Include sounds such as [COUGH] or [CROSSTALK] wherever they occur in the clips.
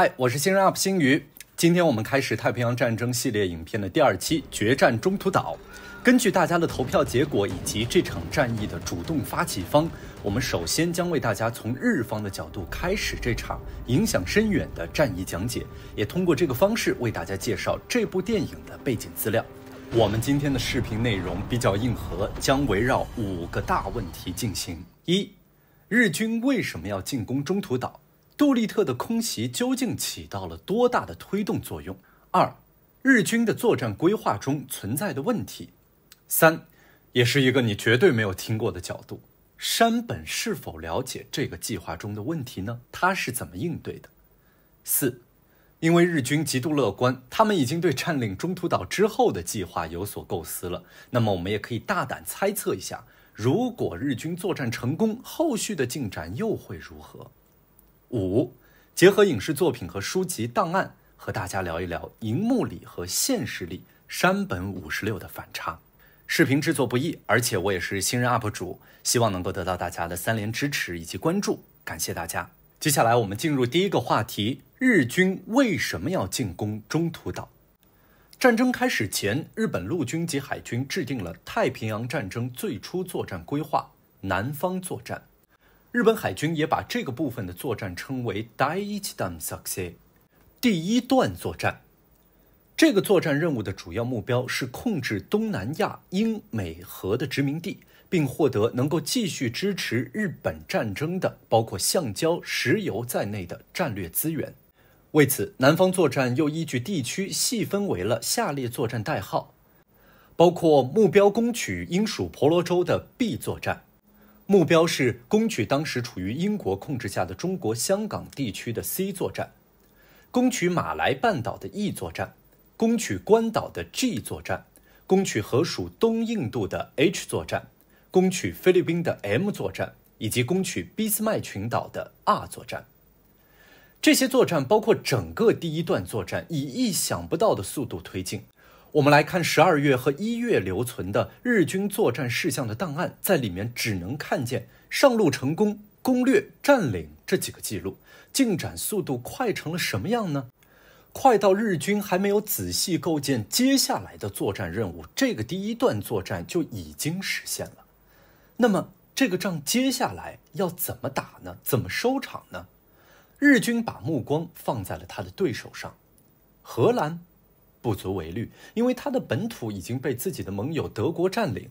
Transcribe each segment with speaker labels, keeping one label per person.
Speaker 1: 嗨，我是新人 UP 星宇。今天我们开始《太平洋战争》系列影片的第二期——决战中途岛。根据大家的投票结果以及这场战役的主动发起方，我们首先将为大家从日方的角度开始这场影响深远的战役讲解，也通过这个方式为大家介绍这部电影的背景资料。我们今天的视频内容比较硬核，将围绕五个大问题进行：一、日军为什么要进攻中途岛？杜立特的空袭究竟起到了多大的推动作用？二，日军的作战规划中存在的问题。三，也是一个你绝对没有听过的角度：山本是否了解这个计划中的问题呢？他是怎么应对的？四，因为日军极度乐观，他们已经对占领中途岛之后的计划有所构思了。那么，我们也可以大胆猜测一下：如果日军作战成功，后续的进展又会如何？五，结合影视作品和书籍档案，和大家聊一聊荧幕里和现实里山本五十六的反差。视频制作不易，而且我也是新人 UP 主，希望能够得到大家的三连支持以及关注，感谢大家。接下来我们进入第一个话题：日军为什么要进攻中途岛？战争开始前，日本陆军及海军制定了太平洋战争最初作战规划——南方作战。日本海军也把这个部分的作战称为“第一段作战”。第一段作战，这个作战任务的主要目标是控制东南亚英美荷的殖民地，并获得能够继续支持日本战争的包括橡胶、石油在内的战略资源。为此，南方作战又依据地区细分为了下列作战代号，包括目标攻取英属婆罗洲的 B 作战。目标是攻取当时处于英国控制下的中国香港地区的 C 作战，攻取马来半岛的 E 作战，攻取关岛的 G 作战，攻取河属东印度的 H 作战，攻取菲律宾的 M 作战，以及攻取俾斯麦群岛的 R 作战。这些作战包括整个第一段作战，以意想不到的速度推进。我们来看十二月和一月留存的日军作战事项的档案，在里面只能看见上路成功、攻略占领这几个记录，进展速度快成了什么样呢？快到日军还没有仔细构建接下来的作战任务，这个第一段作战就已经实现了。那么这个仗接下来要怎么打呢？怎么收场呢？日军把目光放在了他的对手上，荷兰。不足为虑，因为他的本土已经被自己的盟友德国占领。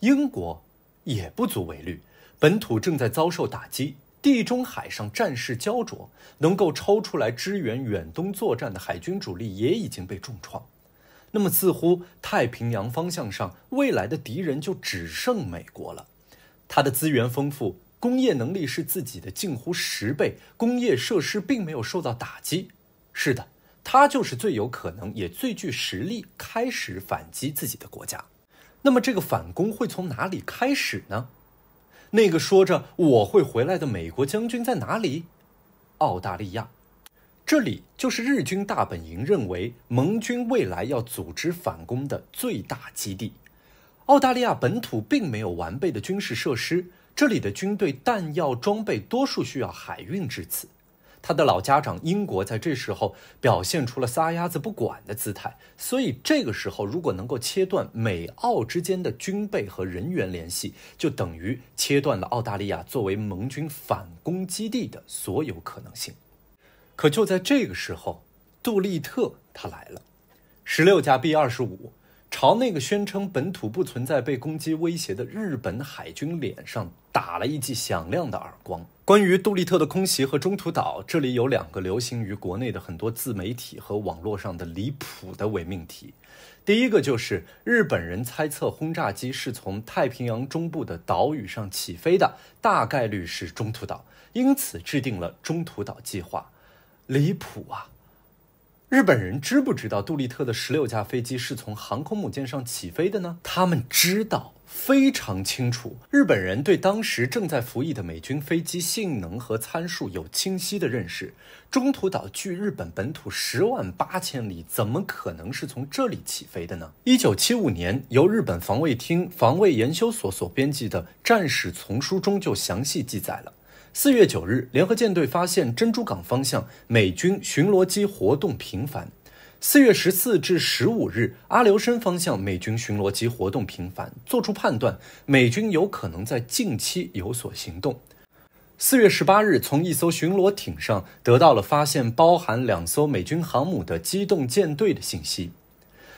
Speaker 1: 英国也不足为虑，本土正在遭受打击，地中海上战事焦灼，能够抽出来支援远东作战的海军主力也已经被重创。那么，似乎太平洋方向上未来的敌人就只剩美国了。他的资源丰富，工业能力是自己的近乎十倍，工业设施并没有受到打击。是的。他就是最有可能也最具实力开始反击自己的国家。那么，这个反攻会从哪里开始呢？那个说着我会回来的美国将军在哪里？澳大利亚，这里就是日军大本营认为盟军未来要组织反攻的最大基地。澳大利亚本土并没有完备的军事设施，这里的军队弹药装备多数需要海运至此。他的老家长英国在这时候表现出了撒丫子不管的姿态，所以这个时候如果能够切断美澳之间的军备和人员联系，就等于切断了澳大利亚作为盟军反攻基地的所有可能性。可就在这个时候，杜立特他来了，十六架 B 二十五。朝那个宣称本土不存在被攻击威胁的日本海军脸上打了一记响亮的耳光。关于杜立特的空袭和中途岛，这里有两个流行于国内的很多自媒体和网络上的离谱的伪命题。第一个就是日本人猜测轰炸机是从太平洋中部的岛屿上起飞的，大概率是中途岛，因此制定了中途岛计划。离谱啊！日本人知不知道杜立特的十六架飞机是从航空母舰上起飞的呢？他们知道，非常清楚。日本人对当时正在服役的美军飞机性能和参数有清晰的认识。中途岛距日本本土十万八千里，怎么可能是从这里起飞的呢？一九七五年，由日本防卫厅防卫研修所所编辑的《战史》丛书中就详细记载了。四月九日，联合舰队发现珍珠港方向美军巡逻机活动频繁。四月十四至十五日，阿留申方向美军巡逻机活动频繁，作出判断，美军有可能在近期有所行动。四月十八日，从一艘巡逻艇上得到了发现包含两艘美军航母的机动舰队的信息。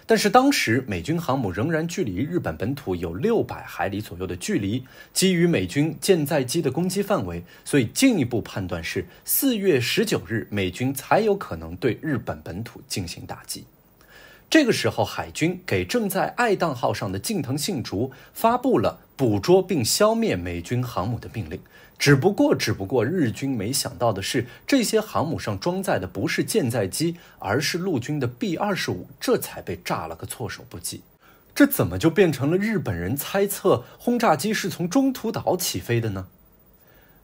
Speaker 1: 但是当时美军航母仍然距离日本本土有六百海里左右的距离，基于美军舰载机的攻击范围，所以进一步判断是四月十九日美军才有可能对日本本土进行打击。这个时候，海军给正在爱宕号上的近藤信竹发布了捕捉并消灭美军航母的命令。只不过，只不过日军没想到的是，这些航母上装载的不是舰载机，而是陆军的 B-25，这才被炸了个措手不及。这怎么就变成了日本人猜测轰炸机是从中途岛起飞的呢？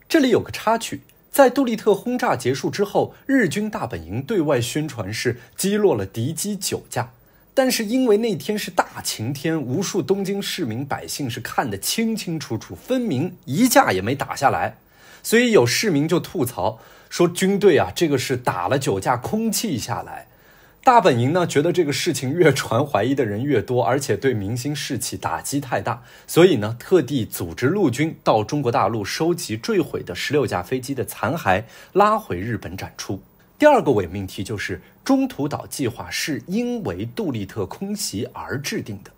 Speaker 1: 这里有个插曲，在杜立特轰炸结束之后，日军大本营对外宣传是击落了敌机九架。但是因为那天是大晴天，无数东京市民百姓是看得清清楚楚，分明一架也没打下来，所以有市民就吐槽说：“军队啊，这个是打了九架空气下来，大本营呢觉得这个事情越传怀疑的人越多，而且对明星士气打击太大，所以呢特地组织陆军到中国大陆收集坠毁的十六架飞机的残骸，拉回日本展出。第二个伪命题就是。”中途岛计划是因为杜立特空袭而制定的，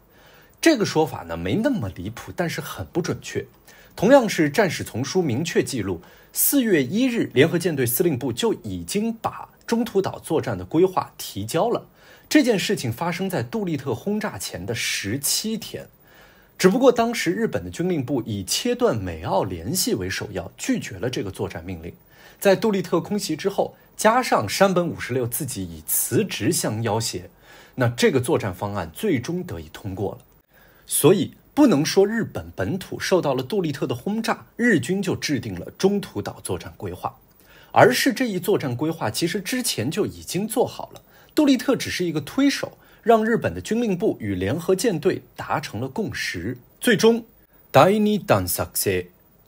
Speaker 1: 这个说法呢没那么离谱，但是很不准确。同样是《战史丛书》明确记录，四月一日联合舰队司令部就已经把中途岛作战的规划提交了。这件事情发生在杜立特轰炸前的十七天，只不过当时日本的军令部以切断美澳联系为首要，拒绝了这个作战命令。在杜立特空袭之后。加上山本五十六自己以辞职相要挟，那这个作战方案最终得以通过了。所以不能说日本本土受到了杜立特的轰炸，日军就制定了中途岛作战规划，而是这一作战规划其实之前就已经做好了。杜立特只是一个推手，让日本的军令部与联合舰队达成了共识，最终 d i n i d a n s a k s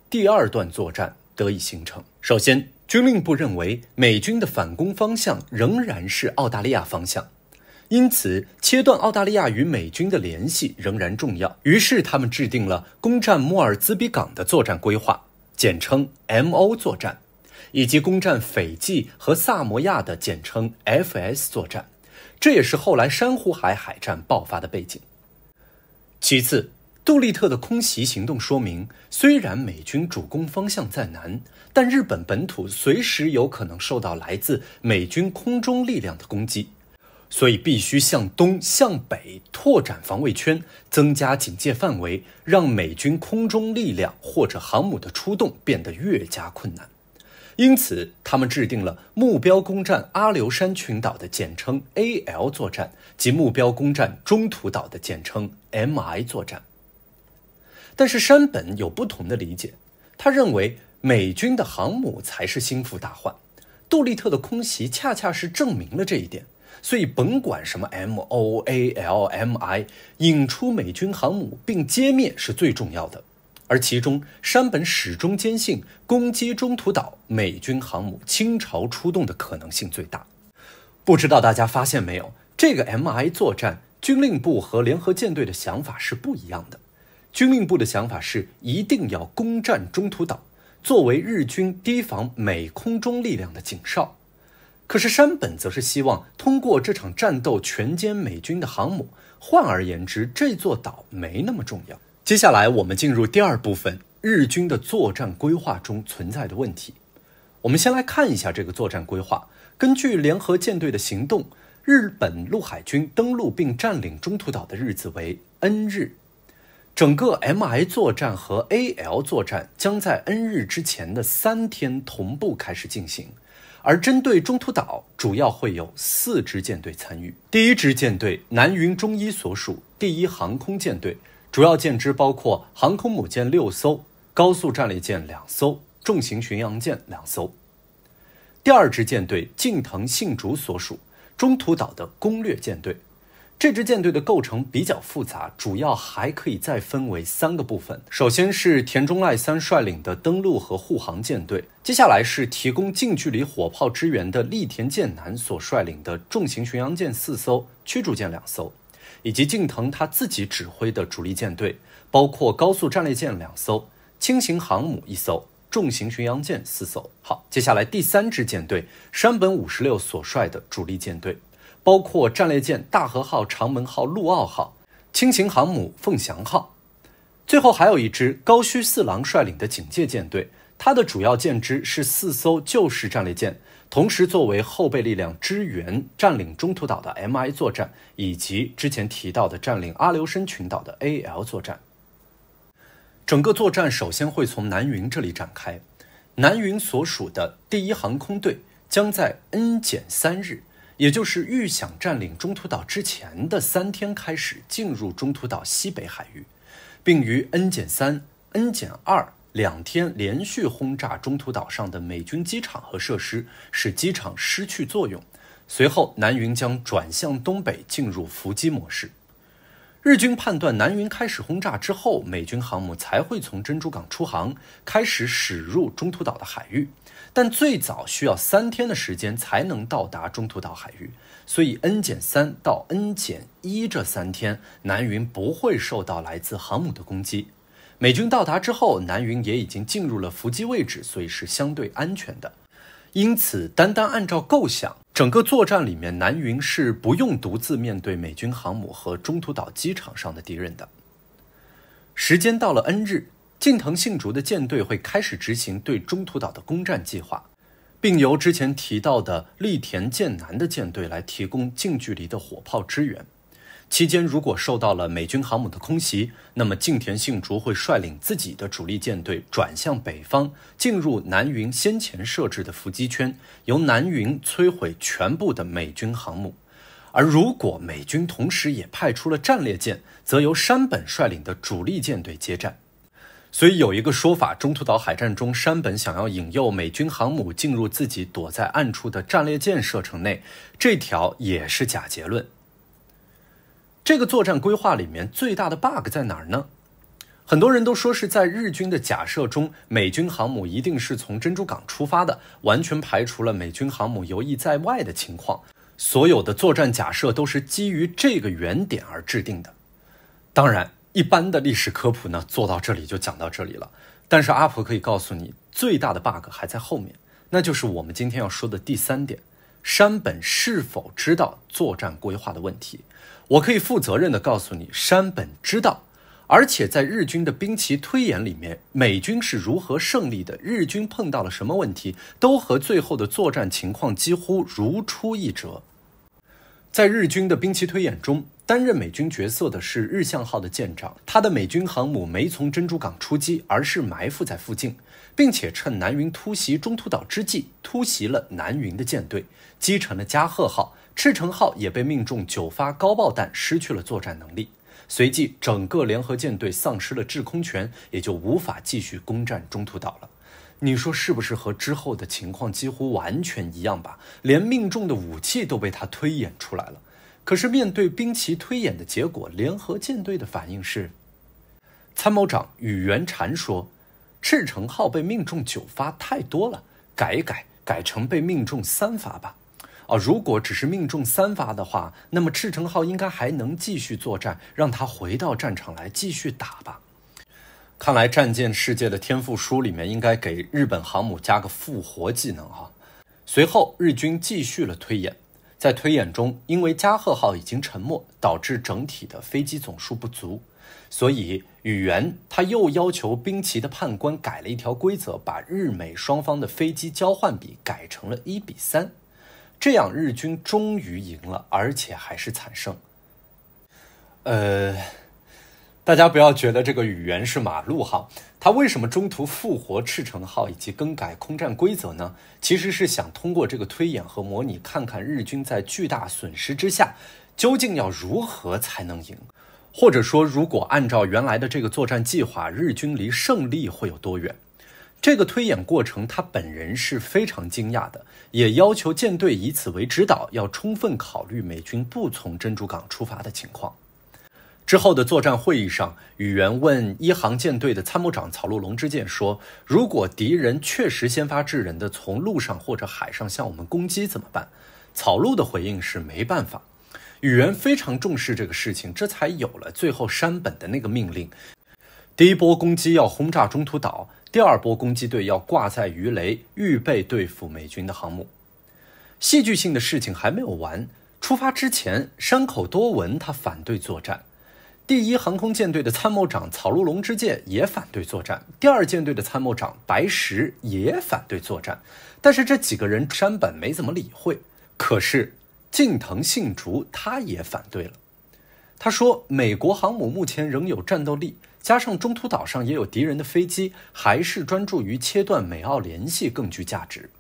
Speaker 1: 第二段作战得以形成。首先。军令部认为，美军的反攻方向仍然是澳大利亚方向，因此切断澳大利亚与美军的联系仍然重要。于是，他们制定了攻占莫尔兹比港的作战规划，简称 MO 作战，以及攻占斐济和萨摩亚的简称 FS 作战。这也是后来珊瑚海海战爆发的背景。其次，杜立特的空袭行动说明，虽然美军主攻方向在南，但日本本土随时有可能受到来自美军空中力量的攻击，所以必须向东向北拓展防卫圈，增加警戒范围，让美军空中力量或者航母的出动变得越加困难。因此，他们制定了目标攻占阿留山群岛的简称 A L 作战，及目标攻占中途岛的简称 M I 作战。但是山本有不同的理解，他认为美军的航母才是心腹大患，杜立特的空袭恰恰是证明了这一点。所以甭管什么 M O A L M I，引出美军航母并歼灭是最重要的。而其中山本始终坚信，攻击中途岛美军航母倾巢出动的可能性最大。不知道大家发现没有，这个 M I 作战军令部和联合舰队的想法是不一样的。军令部的想法是一定要攻占中途岛，作为日军提防美空中力量的警哨。可是山本则是希望通过这场战斗全歼美军的航母。换而言之，这座岛没那么重要。接下来我们进入第二部分，日军的作战规划中存在的问题。我们先来看一下这个作战规划。根据联合舰队的行动，日本陆海军登陆并占领中途岛的日子为 N 日。整个 M I 作战和 A L 作战将在 N 日之前的三天同步开始进行，而针对中途岛，主要会有四支舰队参与。第一支舰队南云中一所属第一航空舰队，主要舰只包括航空母舰六艘、高速战列舰两艘、重型巡洋舰两艘。第二支舰队近藤信竹所属中途岛的攻略舰队。这支舰队的构成比较复杂，主要还可以再分为三个部分。首先是田中赖三率领的登陆和护航舰队，接下来是提供近距离火炮支援的立田舰男所率领的重型巡洋舰四艘、驱逐舰两艘，以及近藤他自己指挥的主力舰队，包括高速战列舰两艘、轻型航母一艘、重型巡洋舰四艘。好，接下来第三支舰队，山本五十六所率的主力舰队。包括战列舰大和号、长门号、陆奥号、轻型航母凤翔号，最后还有一支高须四郎率领的警戒舰队。它的主要舰只是四艘旧式战列舰，同时作为后备力量支援占领中途岛的 M I 作战，以及之前提到的占领阿留申群岛的 A L 作战。整个作战首先会从南云这里展开，南云所属的第一航空队将在 N 减三日。也就是预想占领中途岛之前的三天开始进入中途岛西北海域，并于 N 减三、N 减二两天连续轰炸中途岛上的美军机场和设施，使机场失去作用。随后南云将转向东北进入伏击模式。日军判断南云开始轰炸之后，美军航母才会从珍珠港出航，开始驶入中途岛的海域。但最早需要三天的时间才能到达中途岛海域，所以 n 减三到 n 减一这三天，南云不会受到来自航母的攻击。美军到达之后，南云也已经进入了伏击位置，所以是相对安全的。因此，单单按照构想，整个作战里面，南云是不用独自面对美军航母和中途岛机场上的敌人的。时间到了 n 日。近藤信竹的舰队会开始执行对中途岛的攻占计划，并由之前提到的立田舰南的舰队来提供近距离的火炮支援。期间，如果受到了美军航母的空袭，那么近田信竹会率领自己的主力舰队转向北方，进入南云先前设置的伏击圈，由南云摧毁全部的美军航母。而如果美军同时也派出了战列舰，则由山本率领的主力舰队接战。所以有一个说法，中途岛海战中，山本想要引诱美军航母进入自己躲在暗处的战列舰射程内，这条也是假结论。这个作战规划里面最大的 bug 在哪儿呢？很多人都说是在日军的假设中，美军航母一定是从珍珠港出发的，完全排除了美军航母游弋在外的情况，所有的作战假设都是基于这个原点而制定的。当然。一般的历史科普呢，做到这里就讲到这里了。但是阿婆可以告诉你，最大的 bug 还在后面，那就是我们今天要说的第三点：山本是否知道作战规划的问题？我可以负责任的告诉你，山本知道，而且在日军的兵棋推演里面，美军是如何胜利的，日军碰到了什么问题，都和最后的作战情况几乎如出一辙。在日军的兵棋推演中，担任美军角色的是日向号的舰长，他的美军航母没从珍珠港出击，而是埋伏在附近，并且趁南云突袭中途岛之际突袭了南云的舰队，击沉了加贺号，赤城号也被命中九发高爆弹，失去了作战能力，随即整个联合舰队丧失了制空权，也就无法继续攻占中途岛了。你说是不是和之后的情况几乎完全一样吧？连命中的武器都被他推演出来了。可是面对兵棋推演的结果，联合舰队的反应是：参谋长宇元禅说，赤城号被命中九发太多了，改一改，改成被命中三发吧。啊，如果只是命中三发的话，那么赤城号应该还能继续作战，让他回到战场来继续打吧。看来战舰世界的天赋书里面应该给日本航母加个复活技能啊！随后日军继续了推演，在推演中，因为加贺号已经沉没，导致整体的飞机总数不足，所以宇原他又要求兵棋的判官改了一条规则，把日美双方的飞机交换比改成了一比三，这样日军终于赢了，而且还是惨胜。呃。大家不要觉得这个语言是马路号，他为什么中途复活赤城号以及更改空战规则呢？其实是想通过这个推演和模拟，看看日军在巨大损失之下究竟要如何才能赢，或者说如果按照原来的这个作战计划，日军离胜利会有多远？这个推演过程他本人是非常惊讶的，也要求舰队以此为指导，要充分考虑美军不从珍珠港出发的情况。之后的作战会议上，宇垣问一航舰队的参谋长草鹿龙之介说：“如果敌人确实先发制人的从陆上或者海上向我们攻击怎么办？”草鹿的回应是：“没办法。”宇垣非常重视这个事情，这才有了最后山本的那个命令：第一波攻击要轰炸中途岛，第二波攻击队要挂载鱼雷，预备对付美军的航母。戏剧性的事情还没有完，出发之前，山口多文他反对作战。第一航空舰队的参谋长草鹿龙之介也反对作战，第二舰队的参谋长白石也反对作战，但是这几个人山本没怎么理会。可是近藤信竹他也反对了，他说：“美国航母目前仍有战斗力，加上中途岛上也有敌人的飞机，还是专注于切断美澳联系更具价值。”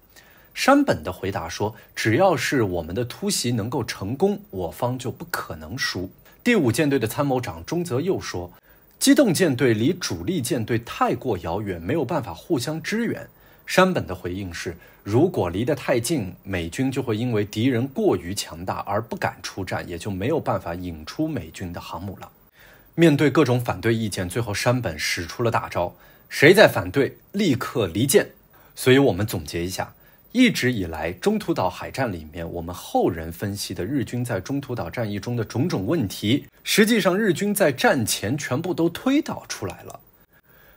Speaker 1: 山本的回答说：“只要是我们的突袭能够成功，我方就不可能输。”第五舰队的参谋长中泽佑说，机动舰队离主力舰队太过遥远，没有办法互相支援。山本的回应是，如果离得太近，美军就会因为敌人过于强大而不敢出战，也就没有办法引出美军的航母了。面对各种反对意见，最后山本使出了大招：谁在反对，立刻离舰。所以我们总结一下。一直以来，中途岛海战里面，我们后人分析的日军在中途岛战役中的种种问题，实际上日军在战前全部都推导出来了。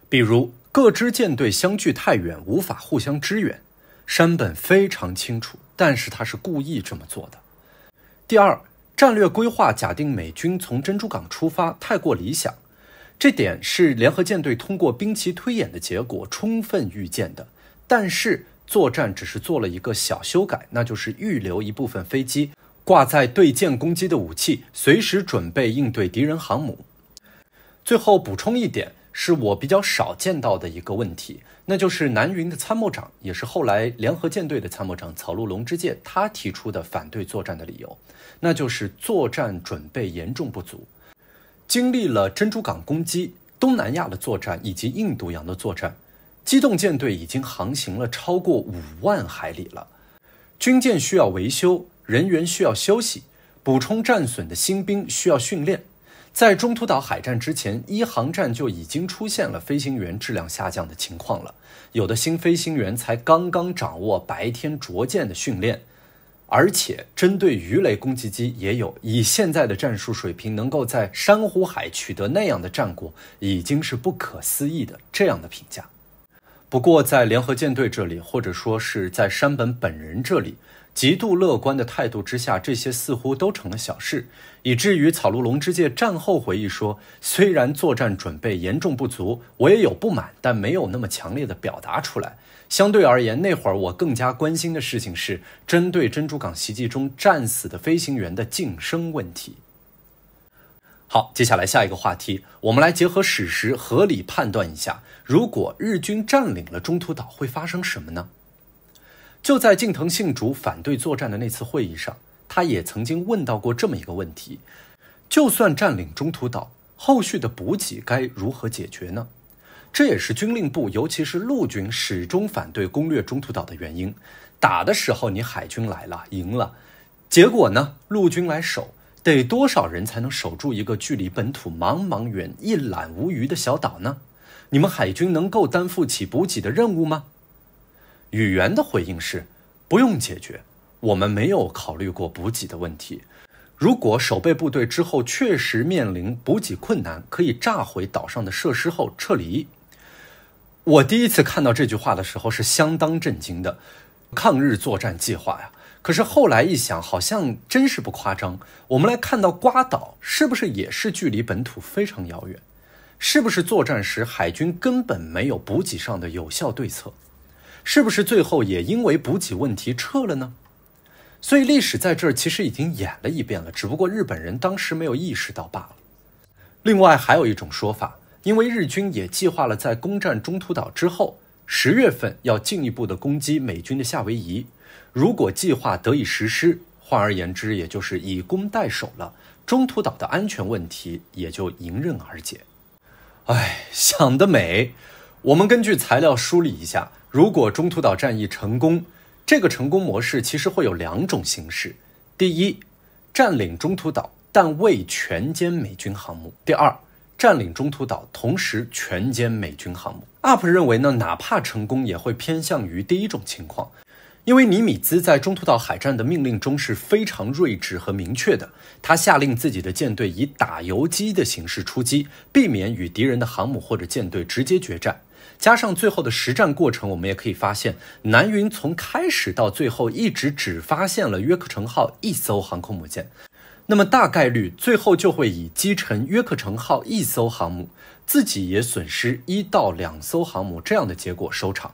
Speaker 1: 比如各支舰队相距太远，无法互相支援，山本非常清楚，但是他是故意这么做的。第二，战略规划假定美军从珍珠港出发太过理想，这点是联合舰队通过兵棋推演的结果，充分预见的，但是。作战只是做了一个小修改，那就是预留一部分飞机，挂在对舰攻击的武器，随时准备应对敌人航母。最后补充一点，是我比较少见到的一个问题，那就是南云的参谋长，也是后来联合舰队的参谋长草鹿龙之介，他提出的反对作战的理由，那就是作战准备严重不足，经历了珍珠港攻击、东南亚的作战以及印度洋的作战。机动舰队已经航行了超过五万海里了，军舰需要维修，人员需要休息，补充战损的新兵需要训练。在中途岛海战之前，一航站就已经出现了飞行员质量下降的情况了。有的新飞行员才刚刚掌握白天着舰的训练，而且针对鱼雷攻击机也有以现在的战术水平能够在珊瑚海取得那样的战果，已经是不可思议的这样的评价。不过，在联合舰队这里，或者说是在山本本人这里，极度乐观的态度之下，这些似乎都成了小事，以至于草鹿龙之介战后回忆说：“虽然作战准备严重不足，我也有不满，但没有那么强烈的表达出来。相对而言，那会儿我更加关心的事情是，针对珍珠港袭击中战死的飞行员的晋升问题。”好，接下来下一个话题，我们来结合史实合理判断一下，如果日军占领了中途岛，会发生什么呢？就在近藤信竹反对作战的那次会议上，他也曾经问到过这么一个问题：就算占领中途岛，后续的补给该如何解决呢？这也是军令部，尤其是陆军始终反对攻略中途岛的原因。打的时候你海军来了，赢了，结果呢？陆军来守。得多少人才能守住一个距离本土茫茫远、一览无余的小岛呢？你们海军能够担负起补给的任务吗？宇垣的回应是：不用解决，我们没有考虑过补给的问题。如果守备部队之后确实面临补给困难，可以炸毁岛上的设施后撤离。我第一次看到这句话的时候是相当震惊的，抗日作战计划呀！可是后来一想，好像真是不夸张。我们来看到瓜岛是不是也是距离本土非常遥远？是不是作战时海军根本没有补给上的有效对策？是不是最后也因为补给问题撤了呢？所以历史在这儿其实已经演了一遍了，只不过日本人当时没有意识到罢了。另外还有一种说法，因为日军也计划了在攻占中途岛之后，十月份要进一步的攻击美军的夏威夷。如果计划得以实施，换而言之，也就是以攻代守了，中途岛的安全问题也就迎刃而解。哎，想得美！我们根据材料梳理一下，如果中途岛战役成功，这个成功模式其实会有两种形式：第一，占领中途岛但未全歼美军航母；第二，占领中途岛同时全歼美军航母。UP 认为呢，哪怕成功也会偏向于第一种情况。因为尼米兹在中途岛海战的命令中是非常睿智和明确的，他下令自己的舰队以打游击的形式出击，避免与敌人的航母或者舰队直接决战。加上最后的实战过程，我们也可以发现，南云从开始到最后一直只发现了约克城号一艘航空母舰，那么大概率最后就会以击沉约克城号一艘航母，自己也损失一到两艘航母这样的结果收场。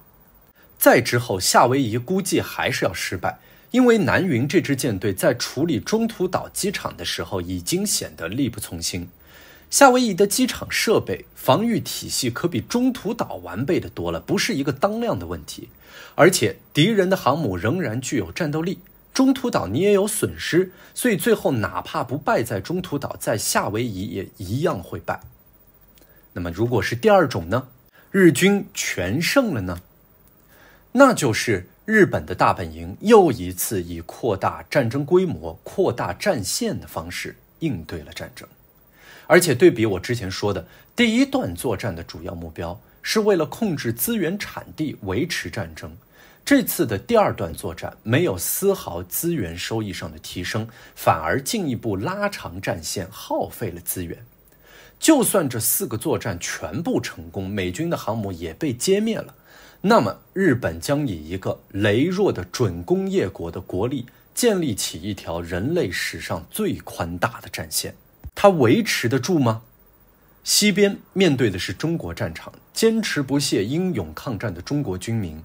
Speaker 1: 再之后，夏威夷估计还是要失败，因为南云这支舰队在处理中途岛机场的时候，已经显得力不从心。夏威夷的机场设备、防御体系可比中途岛完备的多了，不是一个当量的问题。而且敌人的航母仍然具有战斗力，中途岛你也有损失，所以最后哪怕不败在中途岛，在夏威夷也一样会败。那么如果是第二种呢？日军全胜了呢？那就是日本的大本营又一次以扩大战争规模、扩大战线的方式应对了战争，而且对比我之前说的第一段作战的主要目标是为了控制资源产地、维持战争，这次的第二段作战没有丝毫资源收益上的提升，反而进一步拉长战线、耗费了资源。就算这四个作战全部成功，美军的航母也被歼灭了。那么，日本将以一个羸弱的准工业国的国力，建立起一条人类史上最宽大的战线。它维持得住吗？西边面对的是中国战场，坚持不懈、英勇抗战的中国军民；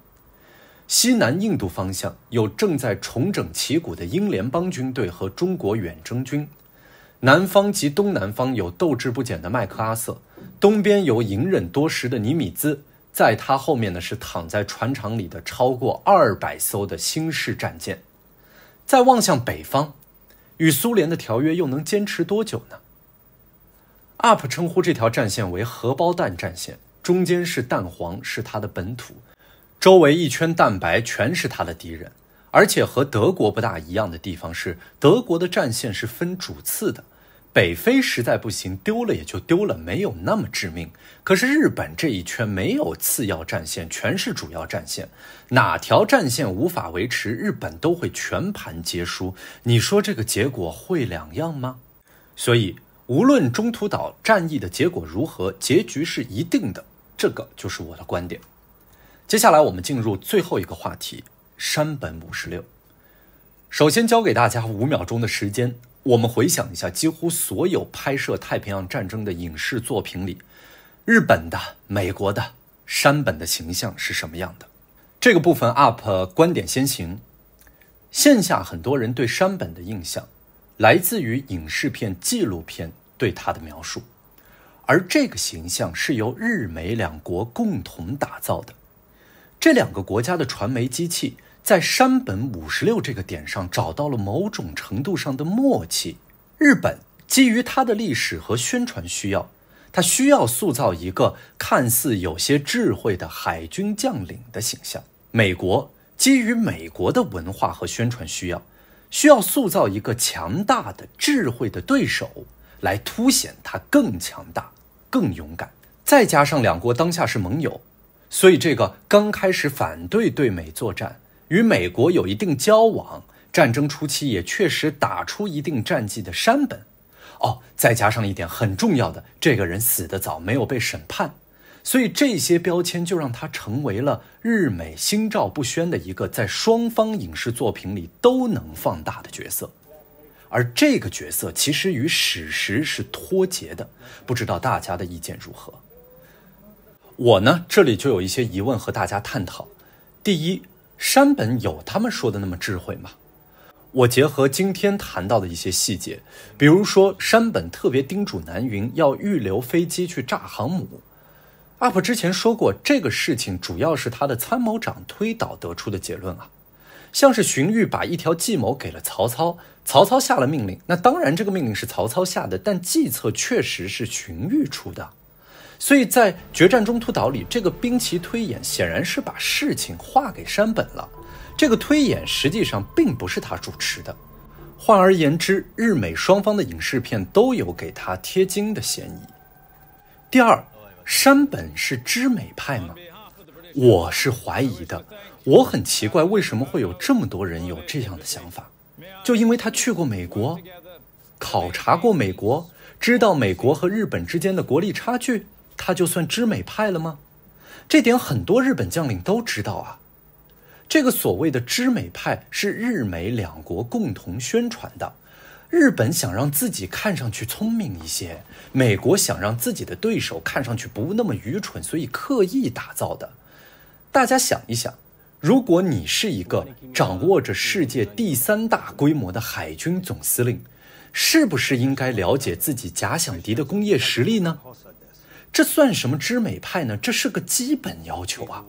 Speaker 1: 西南印度方向有正在重整旗鼓的英联邦军队和中国远征军；南方及东南方有斗志不减的麦克阿瑟；东边有隐忍多时的尼米兹。在他后面呢是躺在船厂里的超过二百艘的新式战舰。再望向北方，与苏联的条约又能坚持多久呢？UP 称呼这条战线为荷包蛋战线，中间是蛋黄，是他的本土，周围一圈蛋白全是他的敌人。而且和德国不大一样的地方是，德国的战线是分主次的。北非实在不行，丢了也就丢了，没有那么致命。可是日本这一圈没有次要战线，全是主要战线，哪条战线无法维持，日本都会全盘皆输。你说这个结果会两样吗？所以无论中途岛战役的结果如何，结局是一定的。这个就是我的观点。接下来我们进入最后一个话题，山本五十六。首先教给大家五秒钟的时间。我们回想一下，几乎所有拍摄太平洋战争的影视作品里，日本的、美国的山本的形象是什么样的？这个部分 UP 观点先行。线下很多人对山本的印象，来自于影视片、纪录片对他的描述，而这个形象是由日美两国共同打造的，这两个国家的传媒机器。在山本五十六这个点上找到了某种程度上的默契。日本基于它的历史和宣传需要，它需要塑造一个看似有些智慧的海军将领的形象；美国基于美国的文化和宣传需要，需要塑造一个强大的、智慧的对手，来凸显它更强大、更勇敢。再加上两国当下是盟友，所以这个刚开始反对对美作战。与美国有一定交往，战争初期也确实打出一定战绩的山本，哦，再加上一点很重要的，这个人死得早，没有被审判，所以这些标签就让他成为了日美心照不宣的一个在双方影视作品里都能放大的角色，而这个角色其实与史实是脱节的，不知道大家的意见如何？我呢，这里就有一些疑问和大家探讨，第一。山本有他们说的那么智慧吗？我结合今天谈到的一些细节，比如说山本特别叮嘱南云要预留飞机去炸航母。UP 之前说过，这个事情主要是他的参谋长推导得出的结论啊。像是荀彧把一条计谋给了曹操，曹操下了命令，那当然这个命令是曹操下的，但计策确实是荀彧出的。所以在决战中途岛里，这个兵棋推演显然是把事情画给山本了。这个推演实际上并不是他主持的。换而言之，日美双方的影视片都有给他贴金的嫌疑。第二，山本是知美派吗？我是怀疑的。我很奇怪，为什么会有这么多人有这样的想法？就因为他去过美国，考察过美国，知道美国和日本之间的国力差距。他就算知美派了吗？这点很多日本将领都知道啊。这个所谓的知美派是日美两国共同宣传的，日本想让自己看上去聪明一些，美国想让自己的对手看上去不那么愚蠢，所以刻意打造的。大家想一想，如果你是一个掌握着世界第三大规模的海军总司令，是不是应该了解自己假想敌的工业实力呢？这算什么知美派呢？这是个基本要求啊！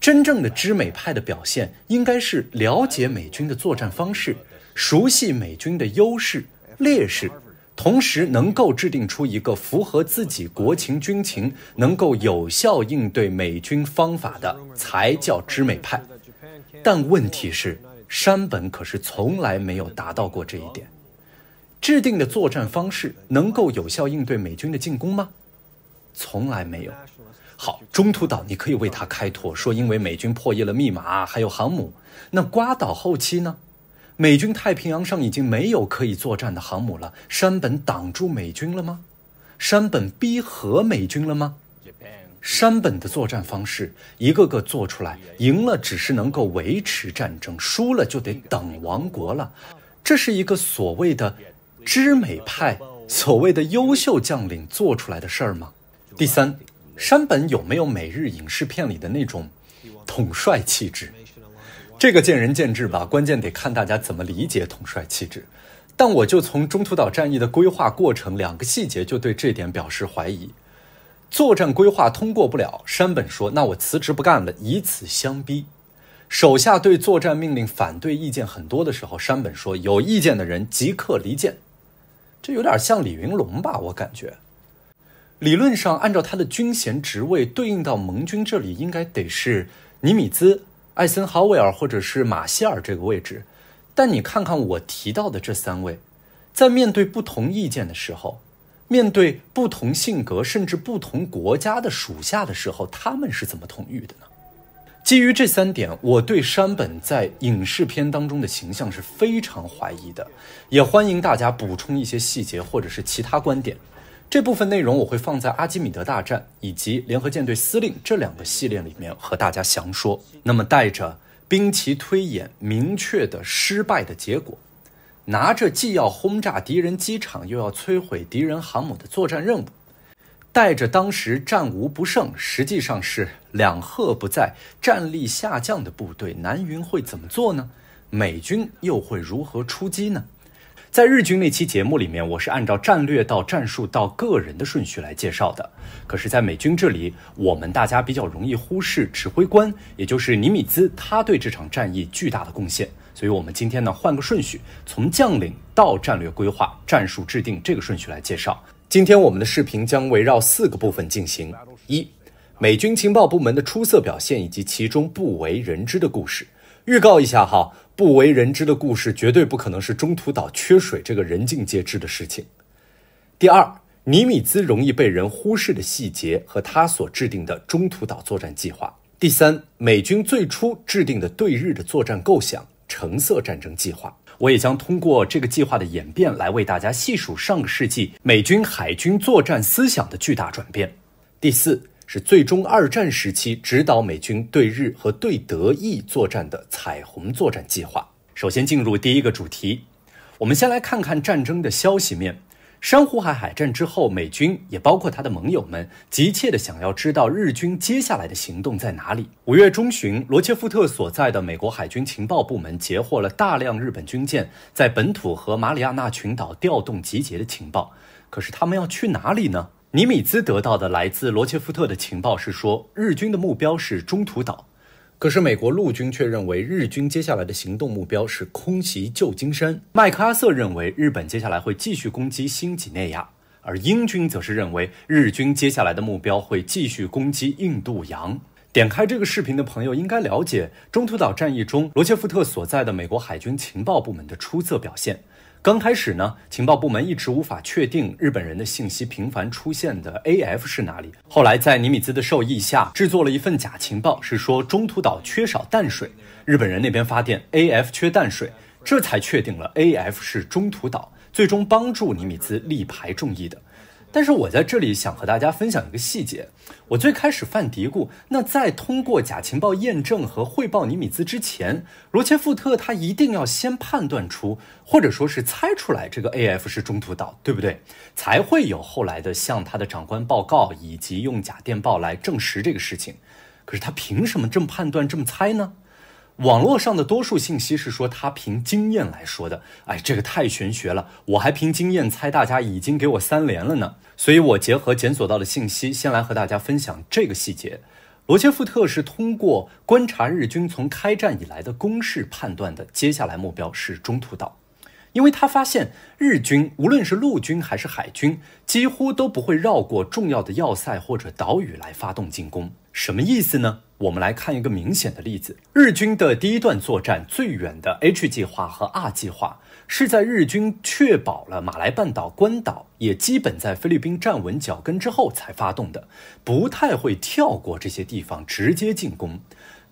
Speaker 1: 真正的知美派的表现应该是了解美军的作战方式，熟悉美军的优势、劣势，同时能够制定出一个符合自己国情军情、能够有效应对美军方法的，才叫知美派。但问题是，山本可是从来没有达到过这一点。制定的作战方式能够有效应对美军的进攻吗？从来没有。好，中途岛你可以为他开脱，说因为美军破译了密码，还有航母。那瓜岛后期呢？美军太平洋上已经没有可以作战的航母了。山本挡住美军了吗？山本逼和美军了吗？山本的作战方式，一个个做出来，赢了只是能够维持战争，输了就得等亡国了。这是一个所谓的“知美派”所谓的优秀将领做出来的事儿吗？第三，山本有没有《每日影视片》里的那种统帅气质？这个见仁见智吧，关键得看大家怎么理解统帅气质。但我就从中途岛战役的规划过程两个细节，就对这点表示怀疑。作战规划通过不了，山本说：“那我辞职不干了。”以此相逼，手下对作战命令反对意见很多的时候，山本说：“有意见的人即刻离舰。”这有点像李云龙吧，我感觉。理论上，按照他的军衔职位对应到盟军这里，应该得是尼米兹、艾森豪威尔或者是马歇尔这个位置。但你看看我提到的这三位，在面对不同意见的时候，面对不同性格甚至不同国家的属下的时候，他们是怎么统御的呢？基于这三点，我对山本在影视片当中的形象是非常怀疑的。也欢迎大家补充一些细节或者是其他观点。这部分内容我会放在《阿基米德大战》以及《联合舰队司令》这两个系列里面和大家详说。那么带着兵棋推演明确的失败的结果，拿着既要轰炸敌人机场又要摧毁敌人航母的作战任务，带着当时战无不胜，实际上是两鹤不在、战力下降的部队，南云会怎么做呢？美军又会如何出击呢？在日军那期节目里面，我是按照战略到战术到个人的顺序来介绍的。可是，在美军这里，我们大家比较容易忽视指挥官，也就是尼米兹，他对这场战役巨大的贡献。所以，我们今天呢，换个顺序，从将领到战略规划、战术制定这个顺序来介绍。今天我们的视频将围绕四个部分进行：一、美军情报部门的出色表现以及其中不为人知的故事。预告一下哈。不为人知的故事绝对不可能是中途岛缺水这个人尽皆知的事情。第二，尼米兹容易被人忽视的细节和他所制定的中途岛作战计划。第三，美军最初制定的对日的作战构想——橙色战争计划。我也将通过这个计划的演变来为大家细数上个世纪美军海军作战思想的巨大转变。第四。是最终二战时期指导美军对日和对德意作战的“彩虹作战”计划。首先进入第一个主题，我们先来看看战争的消息面。珊瑚海海战之后，美军也包括他的盟友们，急切地想要知道日军接下来的行动在哪里。五月中旬，罗切夫特所在的美国海军情报部门截获了大量日本军舰在本土和马里亚纳群岛调动集结的情报。可是他们要去哪里呢？尼米兹得到的来自罗切夫特的情报是说，日军的目标是中途岛，可是美国陆军却认为日军接下来的行动目标是空袭旧金山。麦克阿瑟认为日本接下来会继续攻击新几内亚，而英军则是认为日军接下来的目标会继续攻击印度洋。点开这个视频的朋友应该了解中途岛战役中罗切夫特所在的美国海军情报部门的出色表现。刚开始呢，情报部门一直无法确定日本人的信息频繁出现的 AF 是哪里。后来在尼米兹的授意下，制作了一份假情报，是说中途岛缺少淡水，日本人那边发电 AF 缺淡水，这才确定了 AF 是中途岛，最终帮助尼米兹力排众议的。但是我在这里想和大家分享一个细节。我最开始犯嘀咕，那在通过假情报验证和汇报尼米兹之前，罗切夫特他一定要先判断出，或者说是猜出来这个 AF 是中途岛，对不对？才会有后来的向他的长官报告，以及用假电报来证实这个事情。可是他凭什么这么判断、这么猜呢？网络上的多数信息是说他凭经验来说的，哎，这个太玄学了。我还凭经验猜大家已经给我三连了呢，所以我结合检索到的信息，先来和大家分享这个细节。罗切夫特是通过观察日军从开战以来的攻势判断的，接下来目标是中途岛，因为他发现日军无论是陆军还是海军，几乎都不会绕过重要的要塞或者岛屿来发动进攻。什么意思呢？我们来看一个明显的例子：日军的第一段作战最远的 H 计划和 R 计划，是在日军确保了马来半岛、关岛也基本在菲律宾站稳脚跟之后才发动的，不太会跳过这些地方直接进攻。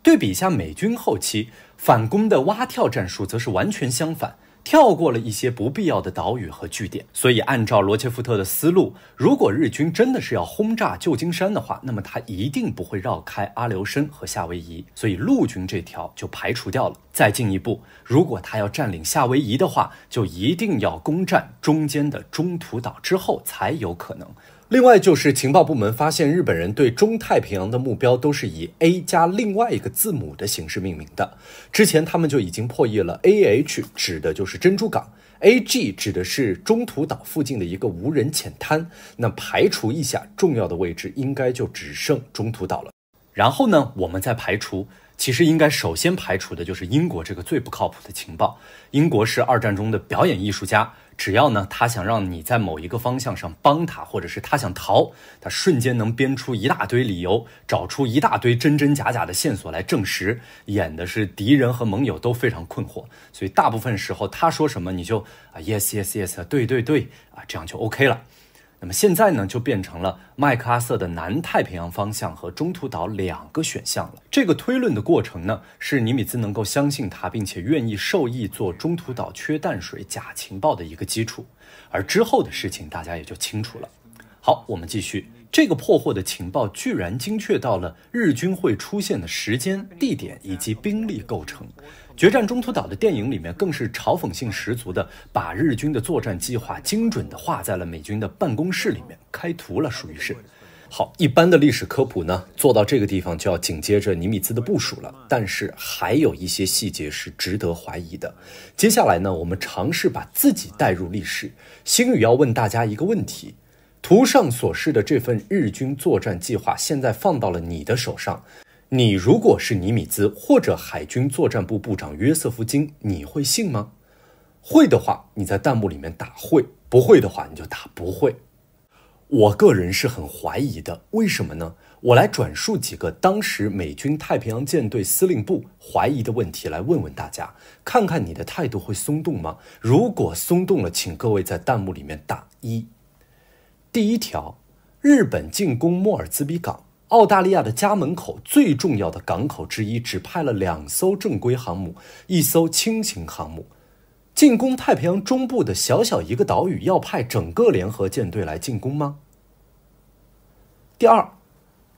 Speaker 1: 对比一下美军后期反攻的蛙跳战术，则是完全相反。跳过了一些不必要的岛屿和据点，所以按照罗切夫特的思路，如果日军真的是要轰炸旧金山的话，那么他一定不会绕开阿留申和夏威夷，所以陆军这条就排除掉了。再进一步，如果他要占领夏威夷的话，就一定要攻占中间的中途岛之后才有可能。另外就是情报部门发现，日本人对中太平洋的目标都是以 A 加另外一个字母的形式命名的。之前他们就已经破译了，A H 指的就是珍珠港，A G 指的是中途岛附近的一个无人浅滩。那排除一下重要的位置，应该就只剩中途岛了。然后呢，我们再排除，其实应该首先排除的就是英国这个最不靠谱的情报。英国是二战中的表演艺术家。只要呢，他想让你在某一个方向上帮他，或者是他想逃，他瞬间能编出一大堆理由，找出一大堆真真假假的线索来证实，演的是敌人和盟友都非常困惑，所以大部分时候他说什么你就啊，yes yes yes，对对对啊，这样就 OK 了。那么现在呢，就变成了麦克阿瑟的南太平洋方向和中途岛两个选项了。这个推论的过程呢，是尼米兹能够相信他并且愿意受益做中途岛缺淡水假情报的一个基础。而之后的事情大家也就清楚了。好，我们继续。这个破获的情报居然精确到了日军会出现的时间、地点以及兵力构成。决战中途岛的电影里面，更是嘲讽性十足的，把日军的作战计划精准的画在了美军的办公室里面，开图了，属于是。好，一般的历史科普呢，做到这个地方就要紧接着尼米兹的部署了，但是还有一些细节是值得怀疑的。接下来呢，我们尝试把自己带入历史，星宇要问大家一个问题：图上所示的这份日军作战计划，现在放到了你的手上。你如果是尼米兹或者海军作战部部长约瑟夫金，你会信吗？会的话，你在弹幕里面打会；不会的话，你就打不会。我个人是很怀疑的，为什么呢？我来转述几个当时美军太平洋舰队司令部怀疑的问题，来问问大家，看看你的态度会松动吗？如果松动了，请各位在弹幕里面打一。第一条，日本进攻莫尔兹比港。澳大利亚的家门口最重要的港口之一，只派了两艘正规航母，一艘轻型航母，进攻太平洋中部的小小一个岛屿，要派整个联合舰队来进攻吗？第二，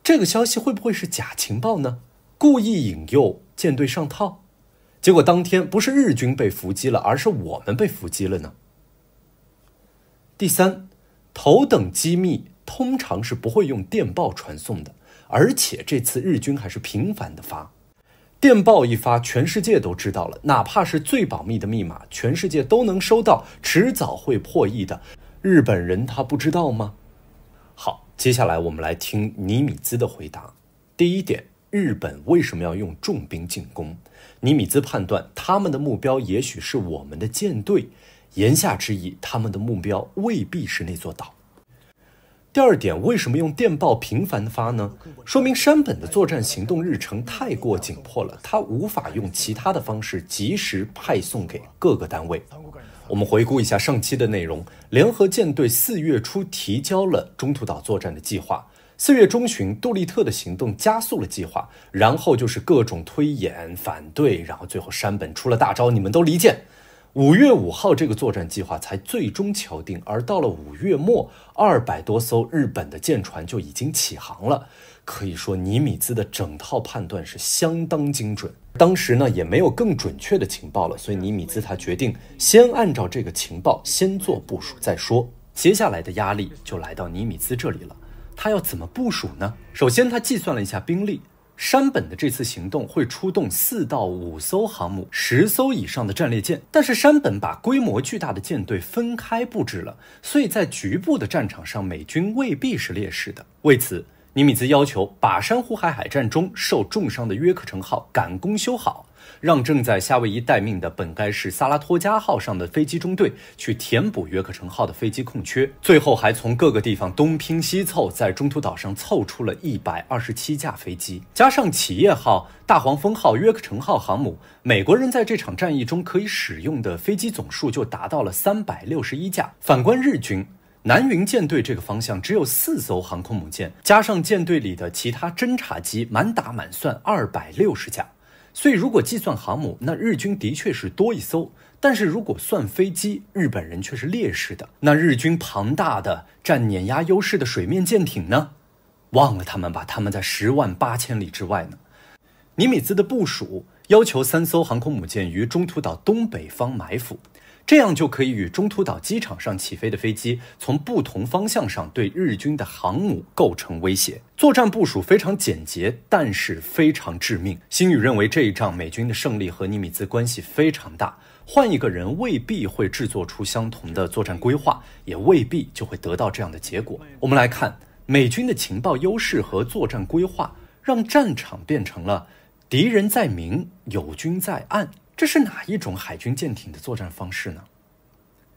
Speaker 1: 这个消息会不会是假情报呢？故意引诱舰队上套，结果当天不是日军被伏击了，而是我们被伏击了呢？第三，头等机密通常是不会用电报传送的。而且这次日军还是频繁的发电报，一发全世界都知道了。哪怕是最保密的密码，全世界都能收到，迟早会破译的。日本人他不知道吗？好，接下来我们来听尼米兹的回答。第一点，日本为什么要用重兵进攻？尼米兹判断他们的目标也许是我们的舰队，言下之意，他们的目标未必是那座岛。第二点，为什么用电报频繁发呢？说明山本的作战行动日程太过紧迫了，他无法用其他的方式及时派送给各个单位。我们回顾一下上期的内容，联合舰队四月初提交了中途岛作战的计划，四月中旬杜立特的行动加速了计划，然后就是各种推演反对，然后最后山本出了大招，你们都离间。五月五号，这个作战计划才最终敲定，而到了五月末，二百多艘日本的舰船就已经起航了。可以说，尼米兹的整套判断是相当精准。当时呢，也没有更准确的情报了，所以尼米兹他决定先按照这个情报先做部署再说。接下来的压力就来到尼米兹这里了，他要怎么部署呢？首先，他计算了一下兵力。山本的这次行动会出动四到五艘航母、十艘以上的战列舰，但是山本把规模巨大的舰队分开布置了，所以在局部的战场上，美军未必是劣势的。为此，尼米兹要求把珊瑚海海战中受重伤的约克城号赶工修好。让正在夏威夷待命的本该是萨拉托加号上的飞机中队去填补约克城号的飞机空缺，最后还从各个地方东拼西凑，在中途岛上凑出了一百二十七架飞机，加上企业号、大黄蜂号、约克城号航母，美国人在这场战役中可以使用的飞机总数就达到了三百六十一架。反观日军南云舰队这个方向，只有四艘航空母舰，加上舰队里的其他侦察机，满打满算二百六十架。所以，如果计算航母，那日军的确是多一艘；但是如果算飞机，日本人却是劣势的。那日军庞大的占碾压优势的水面舰艇呢？忘了他们吧，他们在十万八千里之外呢。尼米兹的部署要求三艘航空母舰于中途岛东北方埋伏。这样就可以与中途岛机场上起飞的飞机从不同方向上对日军的航母构成威胁。作战部署非常简洁，但是非常致命。星宇认为这一仗美军的胜利和尼米兹关系非常大，换一个人未必会制作出相同的作战规划，也未必就会得到这样的结果。我们来看美军的情报优势和作战规划，让战场变成了敌人在明，友军在暗。这是哪一种海军舰艇的作战方式呢？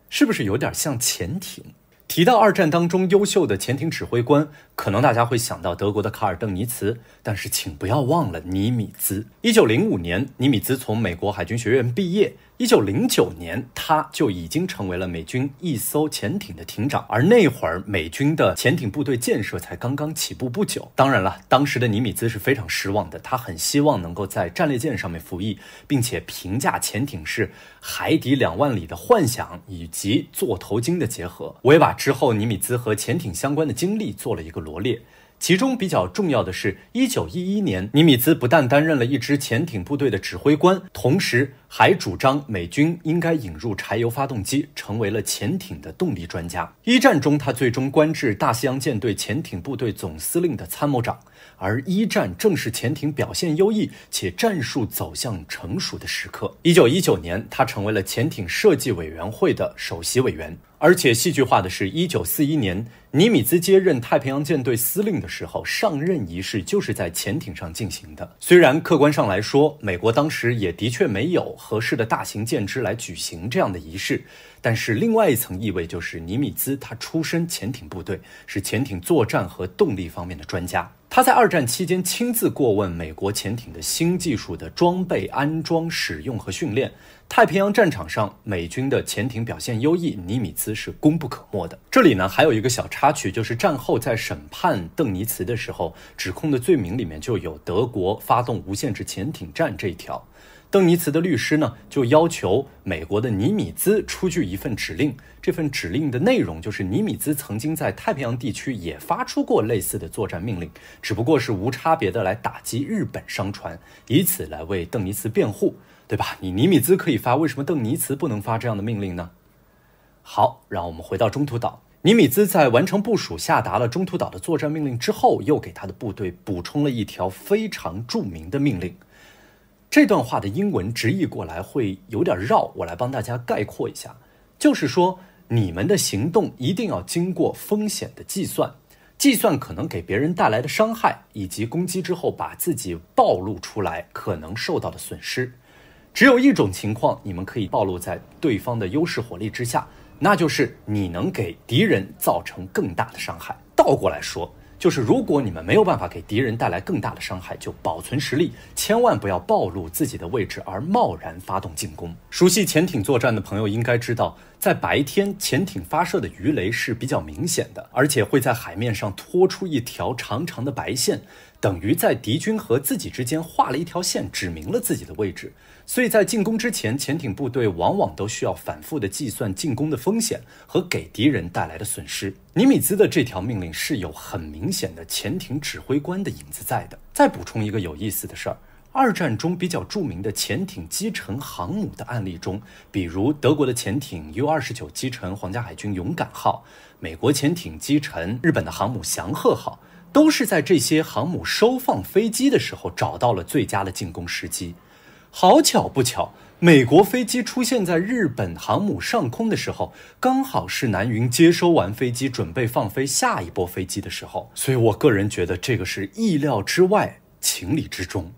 Speaker 1: 是不是有点像潜艇？提到二战当中优秀的潜艇指挥官，可能大家会想到德国的卡尔邓尼茨，但是请不要忘了尼米兹。一九零五年，尼米兹从美国海军学院毕业。一九零九年，他就已经成为了美军一艘潜艇的艇长，而那会儿美军的潜艇部队建设才刚刚起步不久。当然了，当时的尼米兹是非常失望的，他很希望能够在战列舰上面服役，并且评价潜艇是海底两万里的幻想以及座头鲸的结合。我也把之后尼米兹和潜艇相关的经历做了一个罗列。其中比较重要的是一九一一年，尼米兹不但担任了一支潜艇部队的指挥官，同时还主张美军应该引入柴油发动机，成为了潜艇的动力专家。一战中，他最终官至大西洋舰队潜艇部队总司令的参谋长。而一战正是潜艇表现优异且战术走向成熟的时刻。一九一九年，他成为了潜艇设计委员会的首席委员。而且戏剧化的是一九四一年，尼米兹接任太平洋舰队司令的时候，上任仪式就是在潜艇上进行的。虽然客观上来说，美国当时也的确没有合适的大型舰只来举行这样的仪式，但是另外一层意味就是，尼米兹他出身潜艇部队，是潜艇作战和动力方面的专家。他在二战期间亲自过问美国潜艇的新技术的装备安装、使用和训练。太平洋战场上，美军的潜艇表现优异，尼米兹是功不可没的。这里呢，还有一个小插曲，就是战后在审判邓尼茨的时候，指控的罪名里面就有德国发动无限制潜艇战这一条。邓尼茨的律师呢，就要求美国的尼米兹出具一份指令。这份指令的内容就是，尼米兹曾经在太平洋地区也发出过类似的作战命令，只不过是无差别的来打击日本商船，以此来为邓尼茨辩护，对吧？你尼米兹可以发，为什么邓尼茨不能发这样的命令呢？好，让我们回到中途岛，尼米兹在完成部署、下达了中途岛的作战命令之后，又给他的部队补充了一条非常著名的命令。这段话的英文直译过来会有点绕，我来帮大家概括一下，就是说，你们的行动一定要经过风险的计算，计算可能给别人带来的伤害，以及攻击之后把自己暴露出来可能受到的损失。只有一种情况，你们可以暴露在对方的优势火力之下，那就是你能给敌人造成更大的伤害。倒过来说。就是如果你们没有办法给敌人带来更大的伤害，就保存实力，千万不要暴露自己的位置而贸然发动进攻。熟悉潜艇作战的朋友应该知道，在白天潜艇发射的鱼雷是比较明显的，而且会在海面上拖出一条长长的白线，等于在敌军和自己之间画了一条线，指明了自己的位置。所以在进攻之前，潜艇部队往往都需要反复的计算进攻的风险和给敌人带来的损失。尼米兹的这条命令是有很明显的潜艇指挥官的影子在的。再补充一个有意思的事儿：二战中比较著名的潜艇击沉航母的案例中，比如德国的潜艇 U 二十九击沉皇家海军勇敢号，美国潜艇击沉日本的航母翔鹤号，都是在这些航母收放飞机的时候找到了最佳的进攻时机。好巧不巧，美国飞机出现在日本航母上空的时候，刚好是南云接收完飞机，准备放飞下一波飞机的时候。所以我个人觉得，这个是意料之外，情理之中。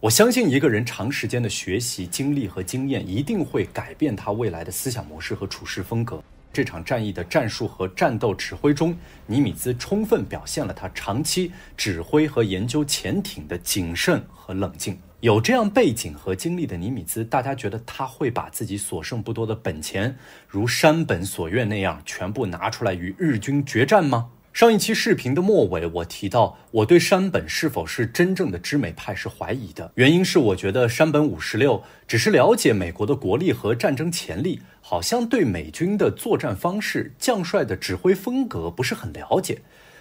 Speaker 1: 我相信一个人长时间的学习经历和经验，一定会改变他未来的思想模式和处事风格。这场战役的战术和战斗指挥中，尼米兹充分表现了他长期指挥和研究潜艇的谨慎和冷静。有这样背景和经历的尼米兹，大家觉得他会把自己所剩不多的本钱，如山本所愿那样全部拿出来与日军决战吗？上一期视频的末尾，我提到我对山本是否是真正的“知美派”是怀疑的，原因是我觉得山本五十六只是了解美国的国力和战争潜力，好像对美军的作战方式、将帅的指挥风格不是很了解。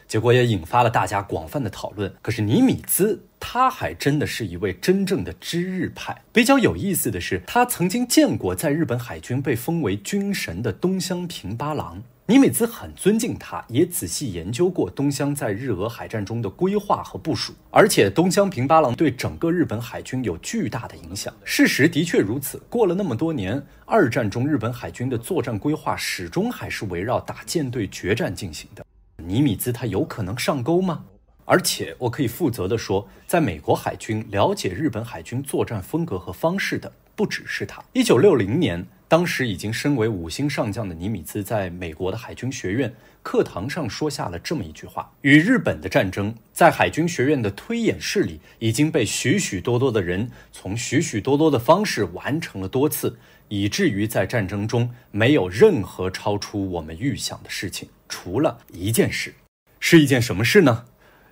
Speaker 1: 结果也引发了大家广泛的讨论。可是尼米兹他还真的是一位真正的知日派。比较有意思的是，他曾经见过在日本海军被封为军神的东乡平八郎，尼米兹很尊敬他，也仔细研究过东乡在日俄海战中的规划和部署。而且东乡平八郎对整个日本海军有巨大的影响。事实的确如此。过了那么多年，二战中日本海军的作战规划始终还是围绕打舰队决战进行的。尼米兹他有可能上钩吗？而且我可以负责的说，在美国海军了解日本海军作战风格和方式的不只是他。一九六零年，当时已经身为五星上将的尼米兹在美国的海军学院课堂上说下了这么一句话：“与日本的战争，在海军学院的推演室里已经被许许多多的人从许许多多的方式完成了多次，以至于在战争中没有任何超出我们预想的事情。”除了一件事，是一件什么事呢？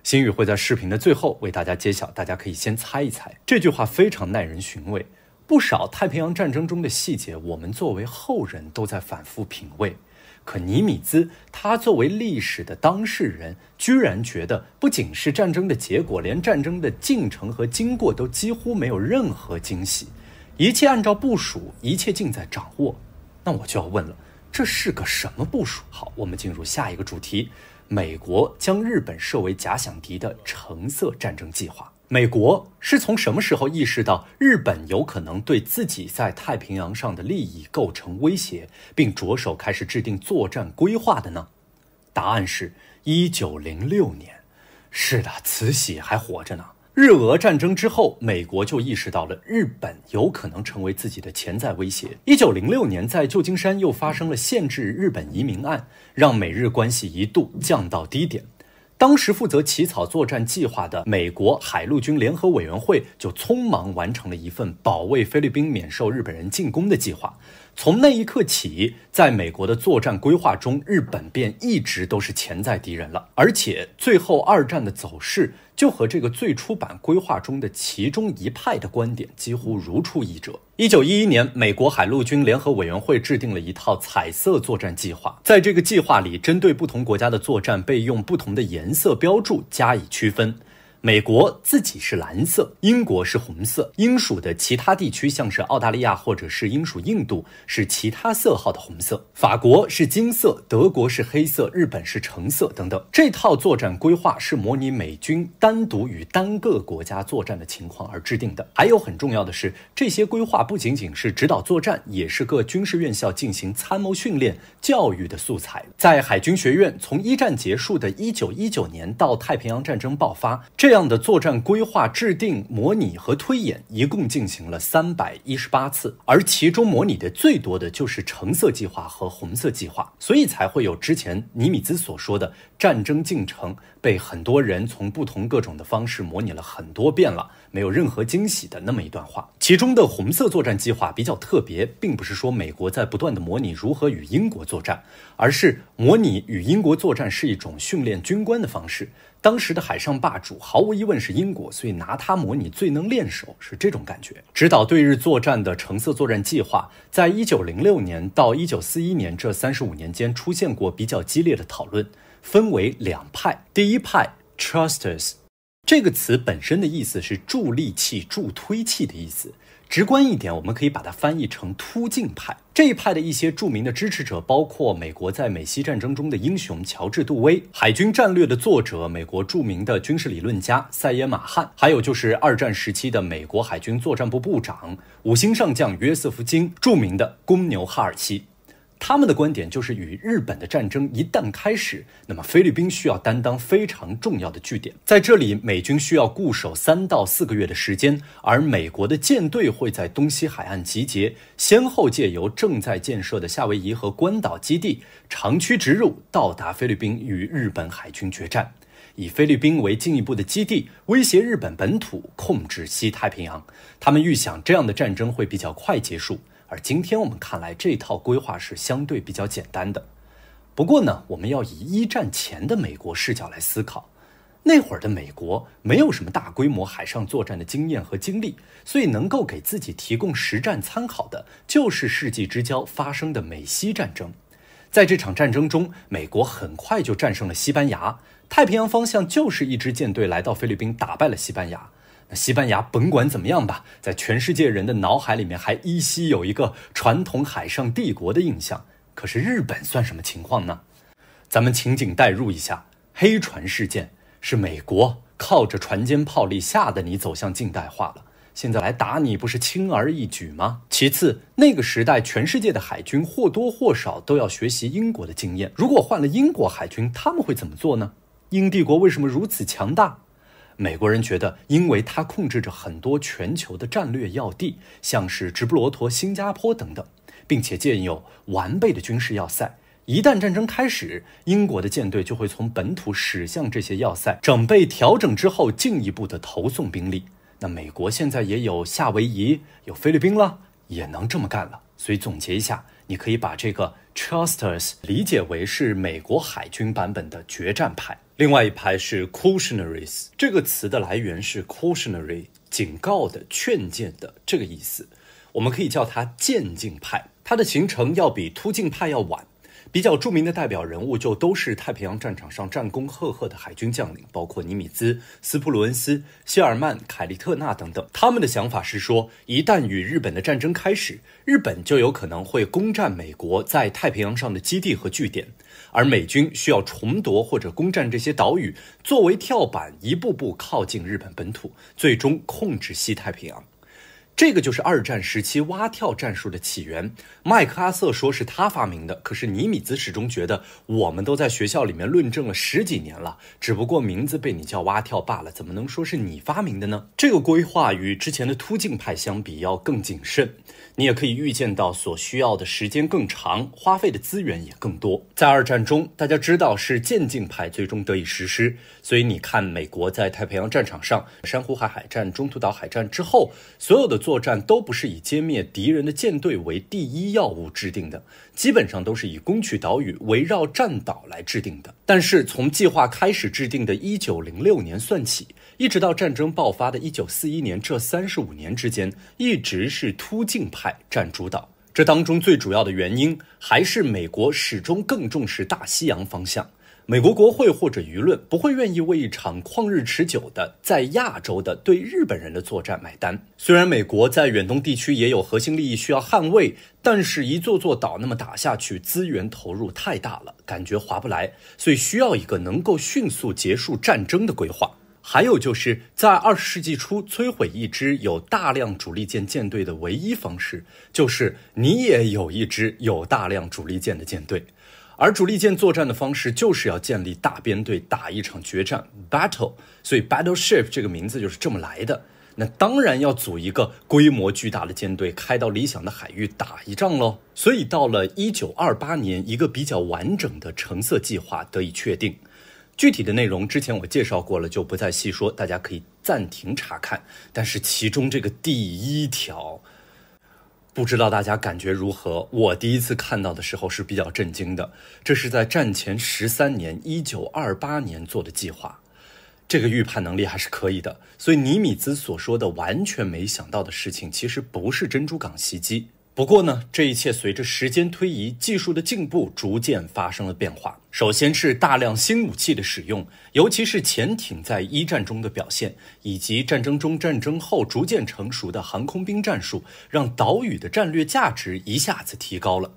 Speaker 1: 新宇会在视频的最后为大家揭晓，大家可以先猜一猜。这句话非常耐人寻味。不少太平洋战争中的细节，我们作为后人都在反复品味。可尼米兹他作为历史的当事人，居然觉得不仅是战争的结果，连战争的进程和经过都几乎没有任何惊喜，一切按照部署，一切尽在掌握。那我就要问了。这是个什么部署？好，我们进入下一个主题：美国将日本设为假想敌的橙色战争计划。美国是从什么时候意识到日本有可能对自己在太平洋上的利益构成威胁，并着手开始制定作战规划的呢？答案是1906年。是的，慈禧还活着呢。日俄战争之后，美国就意识到了日本有可能成为自己的潜在威胁。一九零六年，在旧金山又发生了限制日本移民案，让美日关系一度降到低点。当时负责起草作战计划的美国海陆军联合委员会就匆忙完成了一份保卫菲律宾免受日本人进攻的计划。从那一刻起，在美国的作战规划中，日本便一直都是潜在敌人了。而且，最后二战的走势。就和这个最初版规划中的其中一派的观点几乎如出一辙。一九一一年，美国海陆军联合委员会制定了一套彩色作战计划，在这个计划里，针对不同国家的作战被用不同的颜色标注加以区分。美国自己是蓝色，英国是红色，英属的其他地区像是澳大利亚或者是英属印度是其他色号的红色，法国是金色，德国是黑色，日本是橙色等等。这套作战规划是模拟美军单独与单个国家作战的情况而制定的。还有很重要的是，这些规划不仅仅是指导作战，也是各军事院校进行参谋训练教育的素材。在海军学院，从一战结束的一九一九年到太平洋战争爆发这。这样的作战规划制定、模拟和推演一共进行了三百一十八次，而其中模拟的最多的就是橙色计划和红色计划，所以才会有之前尼米兹所说的战争进程被很多人从不同各种的方式模拟了很多遍了，没有任何惊喜的那么一段话。其中的红色作战计划比较特别，并不是说美国在不断的模拟如何与英国作战，而是模拟与英国作战是一种训练军官的方式。当时的海上霸主毫无疑问是英国，所以拿它模拟最能练手，是这种感觉。指导对日作战的橙色作战计划，在一九零六年到一九四一年这三十五年间出现过比较激烈的讨论，分为两派。第一派 “trustees” 这个词本身的意思是助力器、助推器的意思。直观一点，我们可以把它翻译成突进派。这一派的一些著名的支持者包括美国在美西战争中的英雄乔治·杜威，海军战略的作者、美国著名的军事理论家塞耶·马汉，还有就是二战时期的美国海军作战部部长、五星上将约瑟夫·金，著名的公牛哈尔西。他们的观点就是，与日本的战争一旦开始，那么菲律宾需要担当非常重要的据点，在这里美军需要固守三到四个月的时间，而美国的舰队会在东西海岸集结，先后借由正在建设的夏威夷和关岛基地长驱直入，到达菲律宾与日本海军决战，以菲律宾为进一步的基地，威胁日本本土，控制西太平洋。他们预想这样的战争会比较快结束。而今天我们看来，这套规划是相对比较简单的。不过呢，我们要以一战前的美国视角来思考，那会儿的美国没有什么大规模海上作战的经验和经历，所以能够给自己提供实战参考的，就是世纪之交发生的美西战争。在这场战争中，美国很快就战胜了西班牙。太平洋方向就是一支舰队来到菲律宾，打败了西班牙。西班牙甭管怎么样吧，在全世界人的脑海里面还依稀有一个传统海上帝国的印象。可是日本算什么情况呢？咱们情景代入一下，黑船事件是美国靠着船坚炮利吓得你走向近代化了，现在来打你不是轻而易举吗？其次，那个时代全世界的海军或多或少都要学习英国的经验。如果换了英国海军，他们会怎么做呢？英帝国为什么如此强大？美国人觉得，因为它控制着很多全球的战略要地，像是直布罗陀、新加坡等等，并且建有完备的军事要塞。一旦战争开始，英国的舰队就会从本土驶向这些要塞，准备调整之后进一步的投送兵力。那美国现在也有夏威夷、有菲律宾了，也能这么干了。所以总结一下，你可以把这个。Chasters 理解为是美国海军版本的决战派，另外一派是 Cautionaries 这个词的来源是 Cautionary，警告的、劝谏的这个意思，我们可以叫它渐进派，它的形成要比突进派要晚。比较著名的代表人物就都是太平洋战场上战功赫赫的海军将领，包括尼米兹、斯普鲁恩斯、希尔曼、凯利特纳等等。他们的想法是说，一旦与日本的战争开始，日本就有可能会攻占美国在太平洋上的基地和据点，而美军需要重夺或者攻占这些岛屿，作为跳板，一步步靠近日本本土，最终控制西太平洋。这个就是二战时期蛙跳战术的起源。麦克阿瑟说是他发明的，可是尼米兹始终觉得我们都在学校里面论证了十几年了，只不过名字被你叫蛙跳罢了，怎么能说是你发明的呢？这个规划与之前的突进派相比要更谨慎，你也可以预见到所需要的时间更长，花费的资源也更多。在二战中，大家知道是渐进派最终得以实施，所以你看，美国在太平洋战场上珊瑚海海战、中途岛海战之后，所有的。作战都不是以歼灭敌人的舰队为第一要务制定的，基本上都是以攻取岛屿、围绕战岛来制定的。但是从计划开始制定的1906年算起，一直到战争爆发的1941年这35年之间，一直是突进派占主导。这当中最主要的原因还是美国始终更重视大西洋方向。美国国会或者舆论不会愿意为一场旷日持久的在亚洲的对日本人的作战买单。虽然美国在远东地区也有核心利益需要捍卫，但是，一座座岛那么打下去，资源投入太大了，感觉划不来。所以，需要一个能够迅速结束战争的规划。还有就是在二十世纪初，摧毁一支有大量主力舰舰队的唯一方式，就是你也有一支有大量主力舰的舰队。而主力舰作战的方式就是要建立大编队打一场决战 battle，所以 battle ship 这个名字就是这么来的。那当然要组一个规模巨大的舰队，开到理想的海域打一仗喽。所以到了一九二八年，一个比较完整的橙色计划得以确定。具体的内容之前我介绍过了，就不再细说，大家可以暂停查看。但是其中这个第一条。不知道大家感觉如何？我第一次看到的时候是比较震惊的。这是在战前十三年，一九二八年做的计划，这个预判能力还是可以的。所以，尼米兹所说的完全没想到的事情，其实不是珍珠港袭击。不过呢，这一切随着时间推移、技术的进步，逐渐发生了变化。首先是大量新武器的使用，尤其是潜艇在一战中的表现，以及战争中战争后逐渐成熟的航空兵战术，让岛屿的战略价值一下子提高了。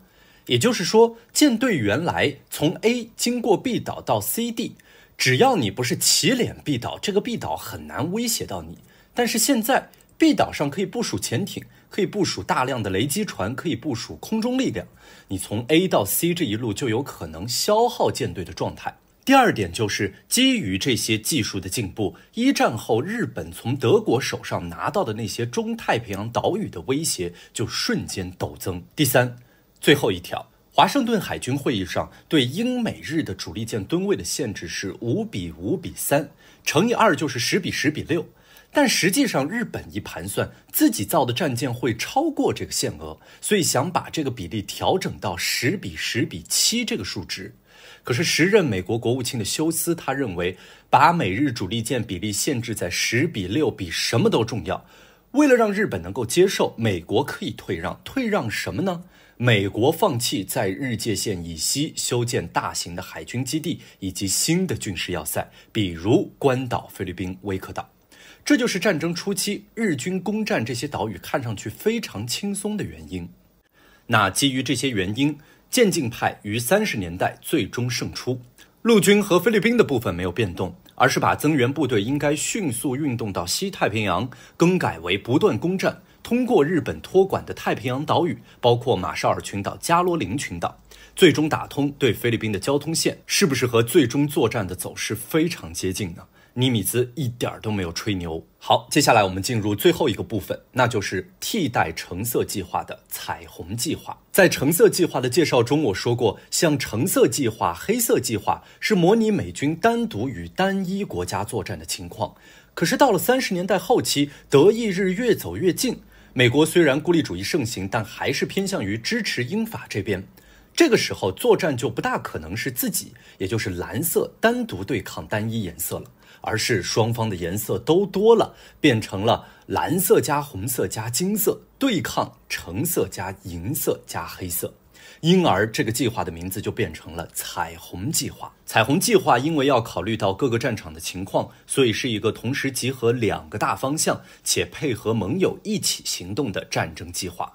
Speaker 1: 也就是说，舰队原来从 A 经过 B 岛到 C、D，只要你不是起脸 B 岛，这个 B 岛很难威胁到你。但是现在，B 岛上可以部署潜艇。可以部署大量的雷击船，可以部署空中力量。你从 A 到 C 这一路就有可能消耗舰队的状态。第二点就是基于这些技术的进步，一战后日本从德国手上拿到的那些中太平洋岛屿的威胁就瞬间陡增。第三，最后一条，华盛顿海军会议上对英美日的主力舰吨位的限制是五比五比三，乘以二就是十比十比六。但实际上，日本一盘算，自己造的战舰会超过这个限额，所以想把这个比例调整到十比十比七这个数值。可是时任美国国务卿的休斯，他认为把美日主力舰比例限制在十比六比什么都重要。为了让日本能够接受，美国可以退让，退让什么呢？美国放弃在日界线以西修建大型的海军基地以及新的军事要塞，比如关岛、菲律宾、威克岛。这就是战争初期日军攻占这些岛屿看上去非常轻松的原因。那基于这些原因，渐进派于三十年代最终胜出。陆军和菲律宾的部分没有变动，而是把增援部队应该迅速运动到西太平洋，更改为不断攻占通过日本托管的太平洋岛屿，包括马绍尔群岛、加罗林群岛，最终打通对菲律宾的交通线，是不是和最终作战的走势非常接近呢？尼米兹一点儿都没有吹牛。好，接下来我们进入最后一个部分，那就是替代橙色计划的彩虹计划。在橙色计划的介绍中，我说过，像橙色计划、黑色计划是模拟美军单独与单一国家作战的情况。可是到了三十年代后期，德意日越走越近，美国虽然孤立主义盛行，但还是偏向于支持英法这边。这个时候作战就不大可能是自己，也就是蓝色单独对抗单一颜色了。而是双方的颜色都多了，变成了蓝色加红色加金色对抗橙色加银色加黑色，因而这个计划的名字就变成了彩虹计划。彩虹计划因为要考虑到各个战场的情况，所以是一个同时集合两个大方向且配合盟友一起行动的战争计划，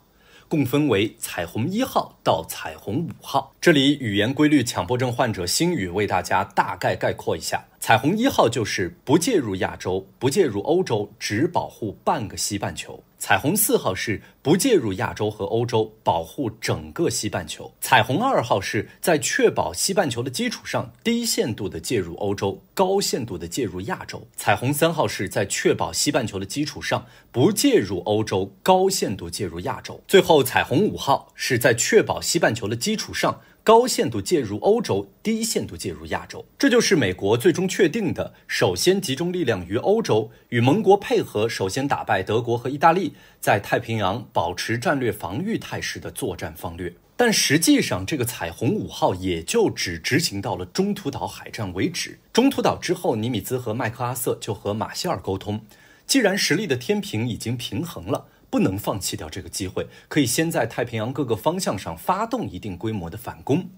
Speaker 1: 共分为彩虹一号到彩虹五号。这里语言规律强迫症患者星宇为大家大概概括一下。彩虹一号就是不介入亚洲，不介入欧洲，只保护半个西半球。彩虹四号是不介入亚洲和欧洲，保护整个西半球。彩虹二号是在确保西半球的基础上，低限度的介入欧洲，高限度的介入亚洲。彩虹三号是在确保西半球的基础上，不介入欧洲，高限度介入亚洲。最后，彩虹五号是在确保西半球的基础上。高限度介入欧洲，低限度介入亚洲，这就是美国最终确定的：首先集中力量于欧洲，与盟国配合，首先打败德国和意大利，在太平洋保持战略防御态势的作战方略。但实际上，这个“彩虹五号”也就只执行到了中途岛海战为止。中途岛之后，尼米兹和麦克阿瑟就和马歇尔沟通，既然实力的天平已经平衡了。不能放弃掉这个机会，可以先在太平洋各个方向上发动一定规模的反攻，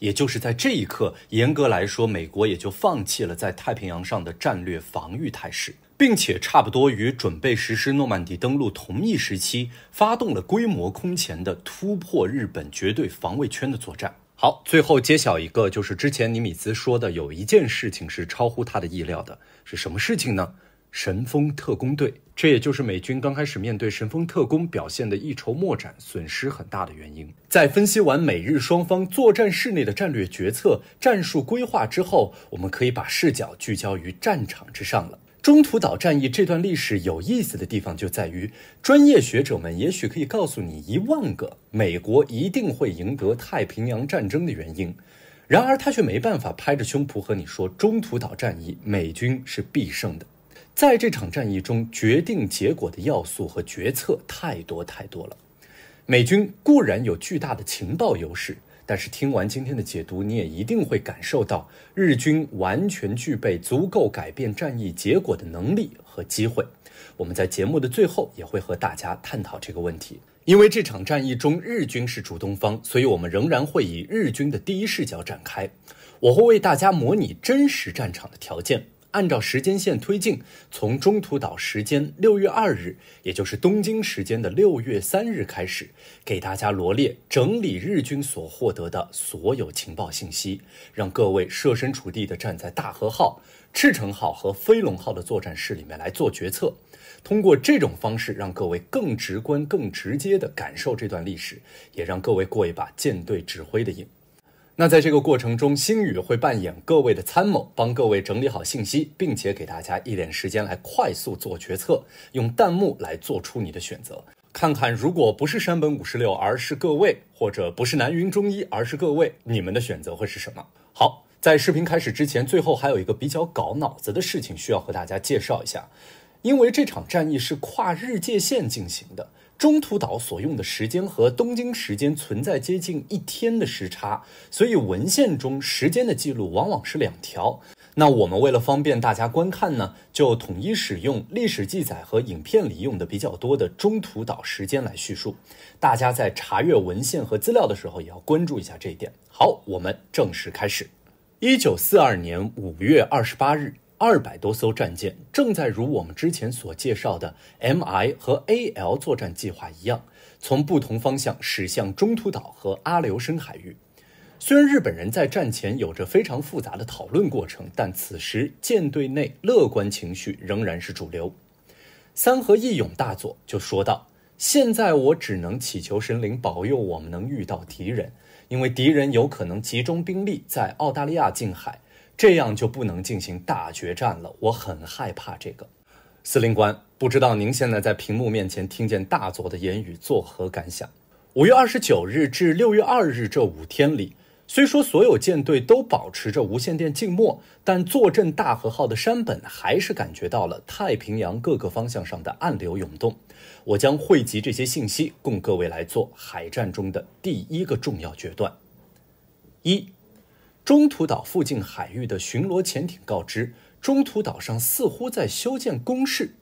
Speaker 1: 也就是在这一刻，严格来说，美国也就放弃了在太平洋上的战略防御态势，并且差不多与准备实施诺曼底登陆同一时期，发动了规模空前的突破日本绝对防卫圈的作战。好，最后揭晓一个，就是之前尼米兹说的，有一件事情是超乎他的意料的，是什么事情呢？神风特工队，这也就是美军刚开始面对神风特工表现的一筹莫展、损失很大的原因。在分析完美日双方作战室内的战略决策、战术规划之后，我们可以把视角聚焦于战场之上了。中途岛战役这段历史有意思的地方就在于，专业学者们也许可以告诉你一万个美国一定会赢得太平洋战争的原因，然而他却没办法拍着胸脯和你说中途岛战役美军是必胜的。在这场战役中，决定结果的要素和决策太多太多了。美军固然有巨大的情报优势，但是听完今天的解读，你也一定会感受到日军完全具备足够改变战役结果的能力和机会。我们在节目的最后也会和大家探讨这个问题。因为这场战役中日军是主动方，所以我们仍然会以日军的第一视角展开。我会为大家模拟真实战场的条件。按照时间线推进，从中途岛时间六月二日，也就是东京时间的六月三日开始，给大家罗列整理日军所获得的所有情报信息，让各位设身处地的站在大和号、赤城号和飞龙号的作战室里面来做决策。通过这种方式，让各位更直观、更直接地感受这段历史，也让各位过一把舰队指挥的瘾。那在这个过程中，星宇会扮演各位的参谋，帮各位整理好信息，并且给大家一点时间来快速做决策，用弹幕来做出你的选择。看看如果不是山本五十六，而是各位，或者不是南云中一，而是各位，你们的选择会是什么？好，在视频开始之前，最后还有一个比较搞脑子的事情需要和大家介绍一下，因为这场战役是跨日界线进行的。中途岛所用的时间和东京时间存在接近一天的时差，所以文献中时间的记录往往是两条。那我们为了方便大家观看呢，就统一使用历史记载和影片里用的比较多的中途岛时间来叙述。大家在查阅文献和资料的时候，也要关注一下这一点。好，我们正式开始。一九四二年五月二十八日。二百多艘战舰正在如我们之前所介绍的 M I 和 A L 作战计划一样，从不同方向驶向中途岛和阿留申海域。虽然日本人在战前有着非常复杂的讨论过程，但此时舰队内乐观情绪仍然是主流。三河义勇大佐就说道：“现在我只能祈求神灵保佑我们能遇到敌人，因为敌人有可能集中兵力在澳大利亚近海。”这样就不能进行大决战了，我很害怕这个。司令官，不知道您现在在屏幕面前听见大佐的言语作何感想？五月二十九日至六月二日这五天里，虽说所有舰队都保持着无线电静默，但坐镇大和号的山本还是感觉到了太平洋各个方向上的暗流涌动。我将汇集这些信息，供各位来做海战中的第一个重要决断。一。中途岛附近海域的巡逻潜艇告知，中途岛上似乎在修建工事，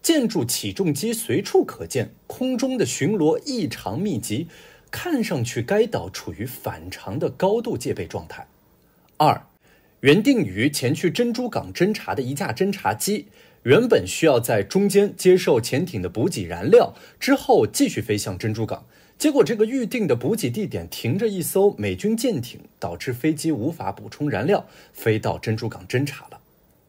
Speaker 1: 建筑起重机随处可见，空中的巡逻异常密集，看上去该岛处于反常的高度戒备状态。二，原定于前去珍珠港侦察的一架侦察机，原本需要在中间接受潜艇的补给燃料，之后继续飞向珍珠港。结果，这个预定的补给地点停着一艘美军舰艇，导致飞机无法补充燃料，飞到珍珠港侦察了。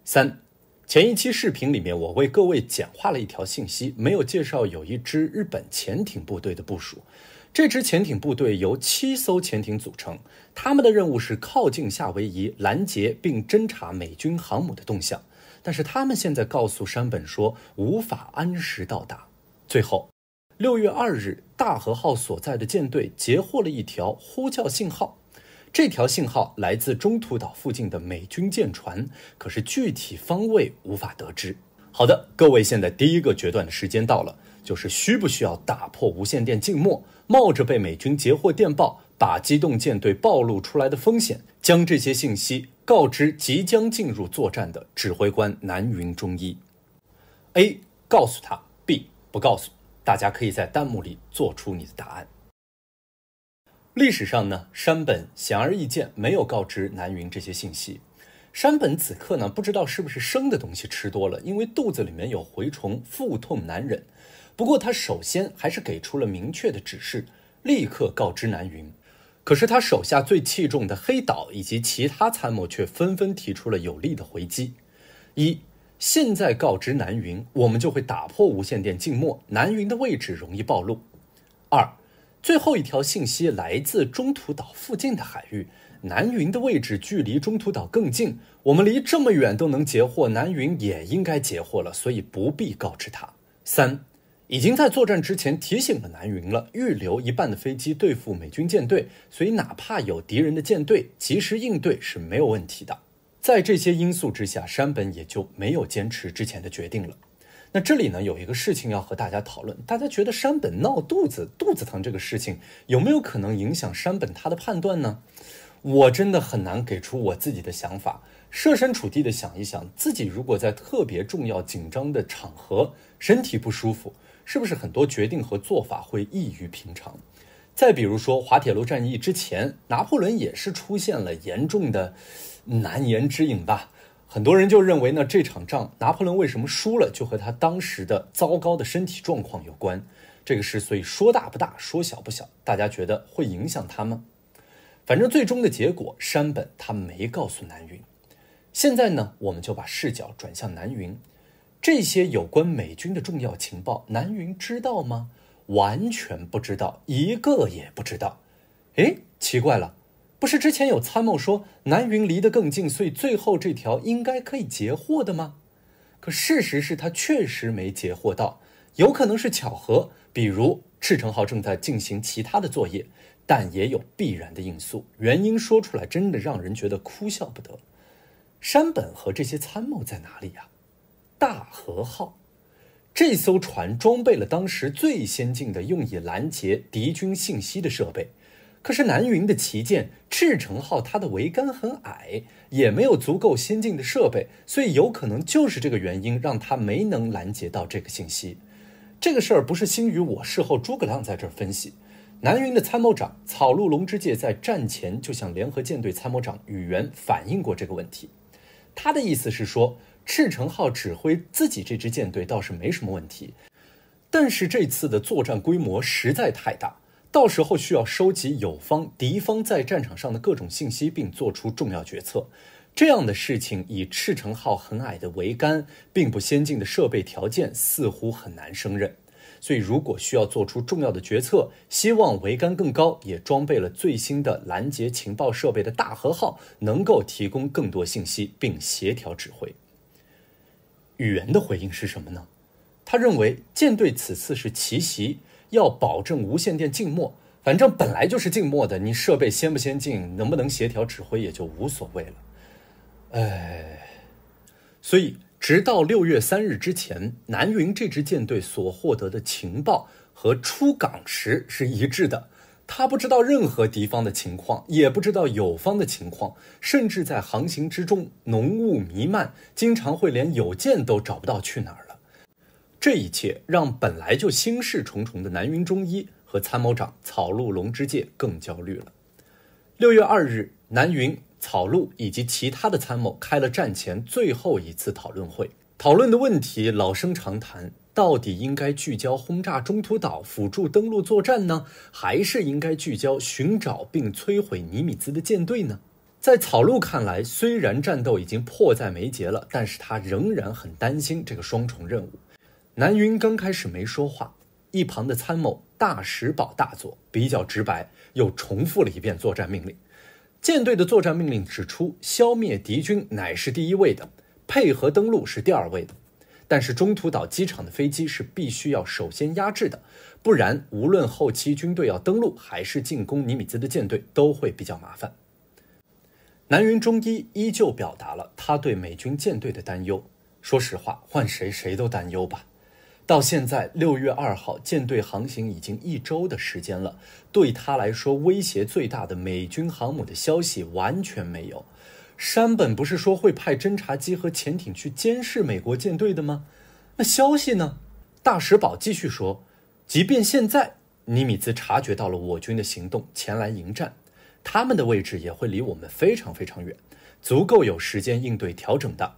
Speaker 1: 三，前一期视频里面，我为各位简化了一条信息，没有介绍有一支日本潜艇部队的部署。这支潜艇部队由七艘潜艇组成，他们的任务是靠近夏威夷，拦截并侦察美军航母的动向。但是他们现在告诉山本说，无法按时到达。最后。六月二日，大和号所在的舰队截获了一条呼叫信号。这条信号来自中途岛附近的美军舰船，可是具体方位无法得知。好的，各位，现在第一个决断的时间到了，就是需不需要打破无线电静默，冒着被美军截获电报、把机动舰队暴露出来的风险，将这些信息告知即将进入作战的指挥官南云中一。A，告诉他；B，不告诉。大家可以在弹幕里做出你的答案。历史上呢，山本显而易见没有告知南云这些信息。山本此刻呢，不知道是不是生的东西吃多了，因为肚子里面有蛔虫，腹痛难忍。不过他首先还是给出了明确的指示，立刻告知南云。可是他手下最器重的黑岛以及其他参谋却纷纷提出了有力的回击。一现在告知南云，我们就会打破无线电静默。南云的位置容易暴露。二，最后一条信息来自中途岛附近的海域，南云的位置距离中途岛更近。我们离这么远都能截获，南云也应该截获了，所以不必告知他。三，已经在作战之前提醒了南云了，预留一半的飞机对付美军舰队，所以哪怕有敌人的舰队，及时应对是没有问题的。在这些因素之下，山本也就没有坚持之前的决定了。那这里呢，有一个事情要和大家讨论：大家觉得山本闹肚子、肚子疼这个事情，有没有可能影响山本他的判断呢？我真的很难给出我自己的想法。设身处地的想一想，自己如果在特别重要、紧张的场合，身体不舒服，是不是很多决定和做法会异于平常？再比如说滑铁卢战役之前，拿破仑也是出现了严重的。难言之隐吧，很多人就认为呢，这场仗拿破仑为什么输了，就和他当时的糟糕的身体状况有关。这个事，所以说大不大，说小不小，大家觉得会影响他吗？反正最终的结果，山本他没告诉南云。现在呢，我们就把视角转向南云，这些有关美军的重要情报，南云知道吗？完全不知道，一个也不知道。哎，奇怪了。不是之前有参谋说南云离得更近，所以最后这条应该可以截获的吗？可事实是他确实没截获到，有可能是巧合，比如赤城号正在进行其他的作业，但也有必然的因素。原因说出来真的让人觉得哭笑不得。山本和这些参谋在哪里呀？大和号这艘船装备了当时最先进的用以拦截敌军信息的设备。可是南云的旗舰赤城号，它的桅杆很矮，也没有足够先进的设备，所以有可能就是这个原因，让他没能拦截到这个信息。这个事儿不是星宇我事后诸葛亮在这儿分析，南云的参谋长草鹿龙之介在战前就向联合舰队参谋长羽原反映过这个问题。他的意思是说，赤城号指挥自己这支舰队倒是没什么问题，但是这次的作战规模实在太大。到时候需要收集友方、敌方在战场上的各种信息，并做出重要决策。这样的事情以赤城号很矮的桅杆，并不先进的设备条件，似乎很难胜任。所以，如果需要做出重要的决策，希望桅杆更高，也装备了最新的拦截情报设备的大和号能够提供更多信息，并协调指挥。宇垣的回应是什么呢？他认为舰队此次是奇袭。要保证无线电静默，反正本来就是静默的。你设备先不先进，能不能协调指挥也就无所谓了。哎，所以直到六月三日之前，南云这支舰队所获得的情报和出港时是一致的。他不知道任何敌方的情况，也不知道友方的情况，甚至在航行之中，浓雾弥漫，经常会连友舰都找不到去哪儿了。这一切让本来就心事重重的南云中一和参谋长草鹿龙之介更焦虑了。六月二日，南云、草鹿以及其他的参谋开了战前最后一次讨论会，讨论的问题老生常谈，到底应该聚焦轰炸中途岛辅助登陆作战呢，还是应该聚焦寻找并摧毁尼米兹的舰队呢？在草鹿看来，虽然战斗已经迫在眉睫了，但是他仍然很担心这个双重任务。南云刚开始没说话，一旁的参谋大石保大佐比较直白，又重复了一遍作战命令。舰队的作战命令指出，消灭敌军乃是第一位的，配合登陆是第二位的。但是中途岛机场的飞机是必须要首先压制的，不然无论后期军队要登陆还是进攻尼米兹的舰队，都会比较麻烦。南云中一依旧表达了他对美军舰队的担忧。说实话，换谁谁都担忧吧。到现在六月二号，舰队航行已经一周的时间了。对他来说，威胁最大的美军航母的消息完全没有。山本不是说会派侦察机和潜艇去监视美国舰队的吗？那消息呢？大使宝继续说，即便现在尼米兹察觉到了我军的行动前来迎战，他们的位置也会离我们非常非常远，足够有时间应对调整的。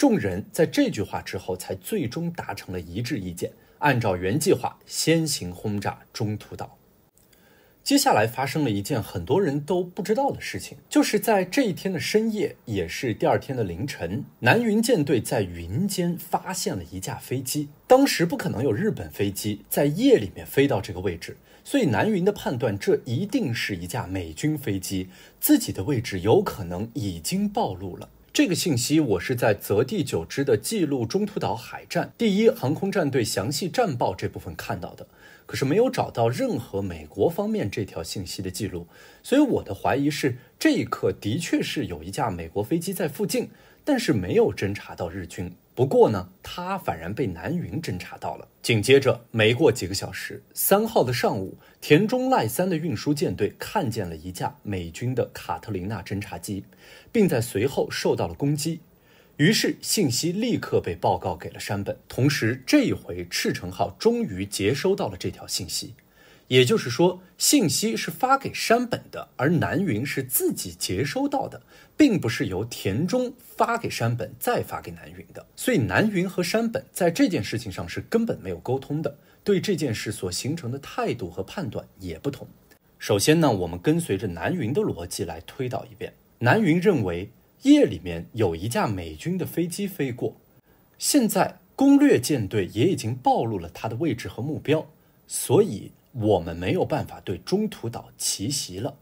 Speaker 1: 众人在这句话之后，才最终达成了一致意见，按照原计划先行轰炸中途岛。接下来发生了一件很多人都不知道的事情，就是在这一天的深夜，也是第二天的凌晨，南云舰队在云间发现了一架飞机。当时不可能有日本飞机在夜里面飞到这个位置，所以南云的判断，这一定是一架美军飞机。自己的位置有可能已经暴露了。这个信息我是在《泽地九之的记录中途岛海战第一航空战队详细战报》这部分看到的，可是没有找到任何美国方面这条信息的记录，所以我的怀疑是，这一刻的确是有一架美国飞机在附近，但是没有侦察到日军。不过呢，它反然被南云侦察到了。紧接着，没过几个小时，三号的上午，田中赖三的运输舰队看见了一架美军的卡特琳娜侦察机。并在随后受到了攻击，于是信息立刻被报告给了山本。同时，这一回赤城号终于接收到了这条信息，也就是说，信息是发给山本的，而南云是自己接收到的，并不是由田中发给山本再发给南云的。所以，南云和山本在这件事情上是根本没有沟通的，对这件事所形成的态度和判断也不同。首先呢，我们跟随着南云的逻辑来推导一遍。南云认为，夜里面有一架美军的飞机飞过，现在攻略舰队也已经暴露了他的位置和目标，所以我们没有办法对中途岛奇袭了。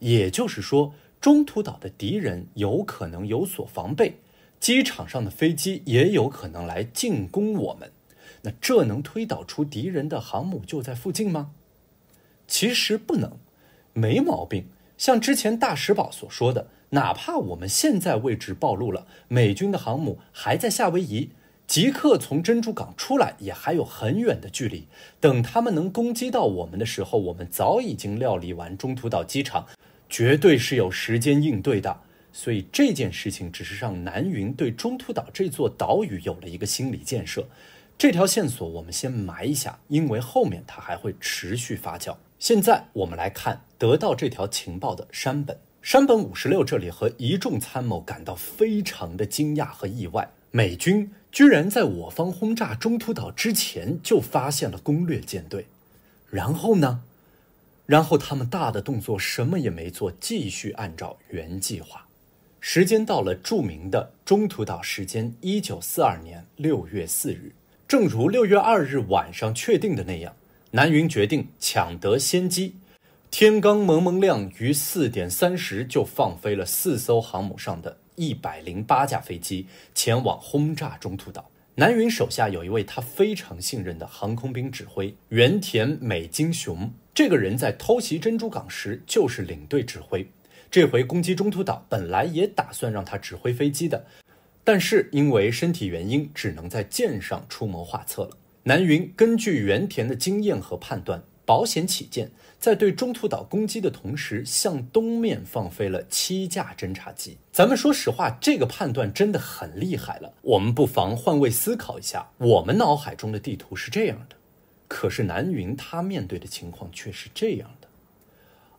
Speaker 1: 也就是说，中途岛的敌人有可能有所防备，机场上的飞机也有可能来进攻我们。那这能推导出敌人的航母就在附近吗？其实不能，没毛病。像之前大石宝所说的，哪怕我们现在位置暴露了，美军的航母还在夏威夷，即刻从珍珠港出来也还有很远的距离。等他们能攻击到我们的时候，我们早已经料理完中途岛机场，绝对是有时间应对的。所以这件事情只是让南云对中途岛这座岛屿有了一个心理建设。这条线索我们先埋一下，因为后面它还会持续发酵。现在我们来看。得到这条情报的山本山本五十六这里和一众参谋感到非常的惊讶和意外，美军居然在我方轰炸中途岛之前就发现了攻略舰队，然后呢？然后他们大的动作什么也没做，继续按照原计划。时间到了著名的中途岛时间，一九四二年六月四日，正如六月二日晚上确定的那样，南云决定抢得先机。天刚蒙蒙亮，于四点三十就放飞了四艘航母上的一百零八架飞机，前往轰炸中途岛。南云手下有一位他非常信任的航空兵指挥原田美金雄，这个人在偷袭珍珠港时就是领队指挥，这回攻击中途岛本来也打算让他指挥飞机的，但是因为身体原因，只能在舰上出谋划策了。南云根据原田的经验和判断，保险起见。在对中途岛攻击的同时，向东面放飞了七架侦察机。咱们说实话，这个判断真的很厉害了。我们不妨换位思考一下，我们脑海中的地图是这样的，可是南云他面对的情况却是这样的。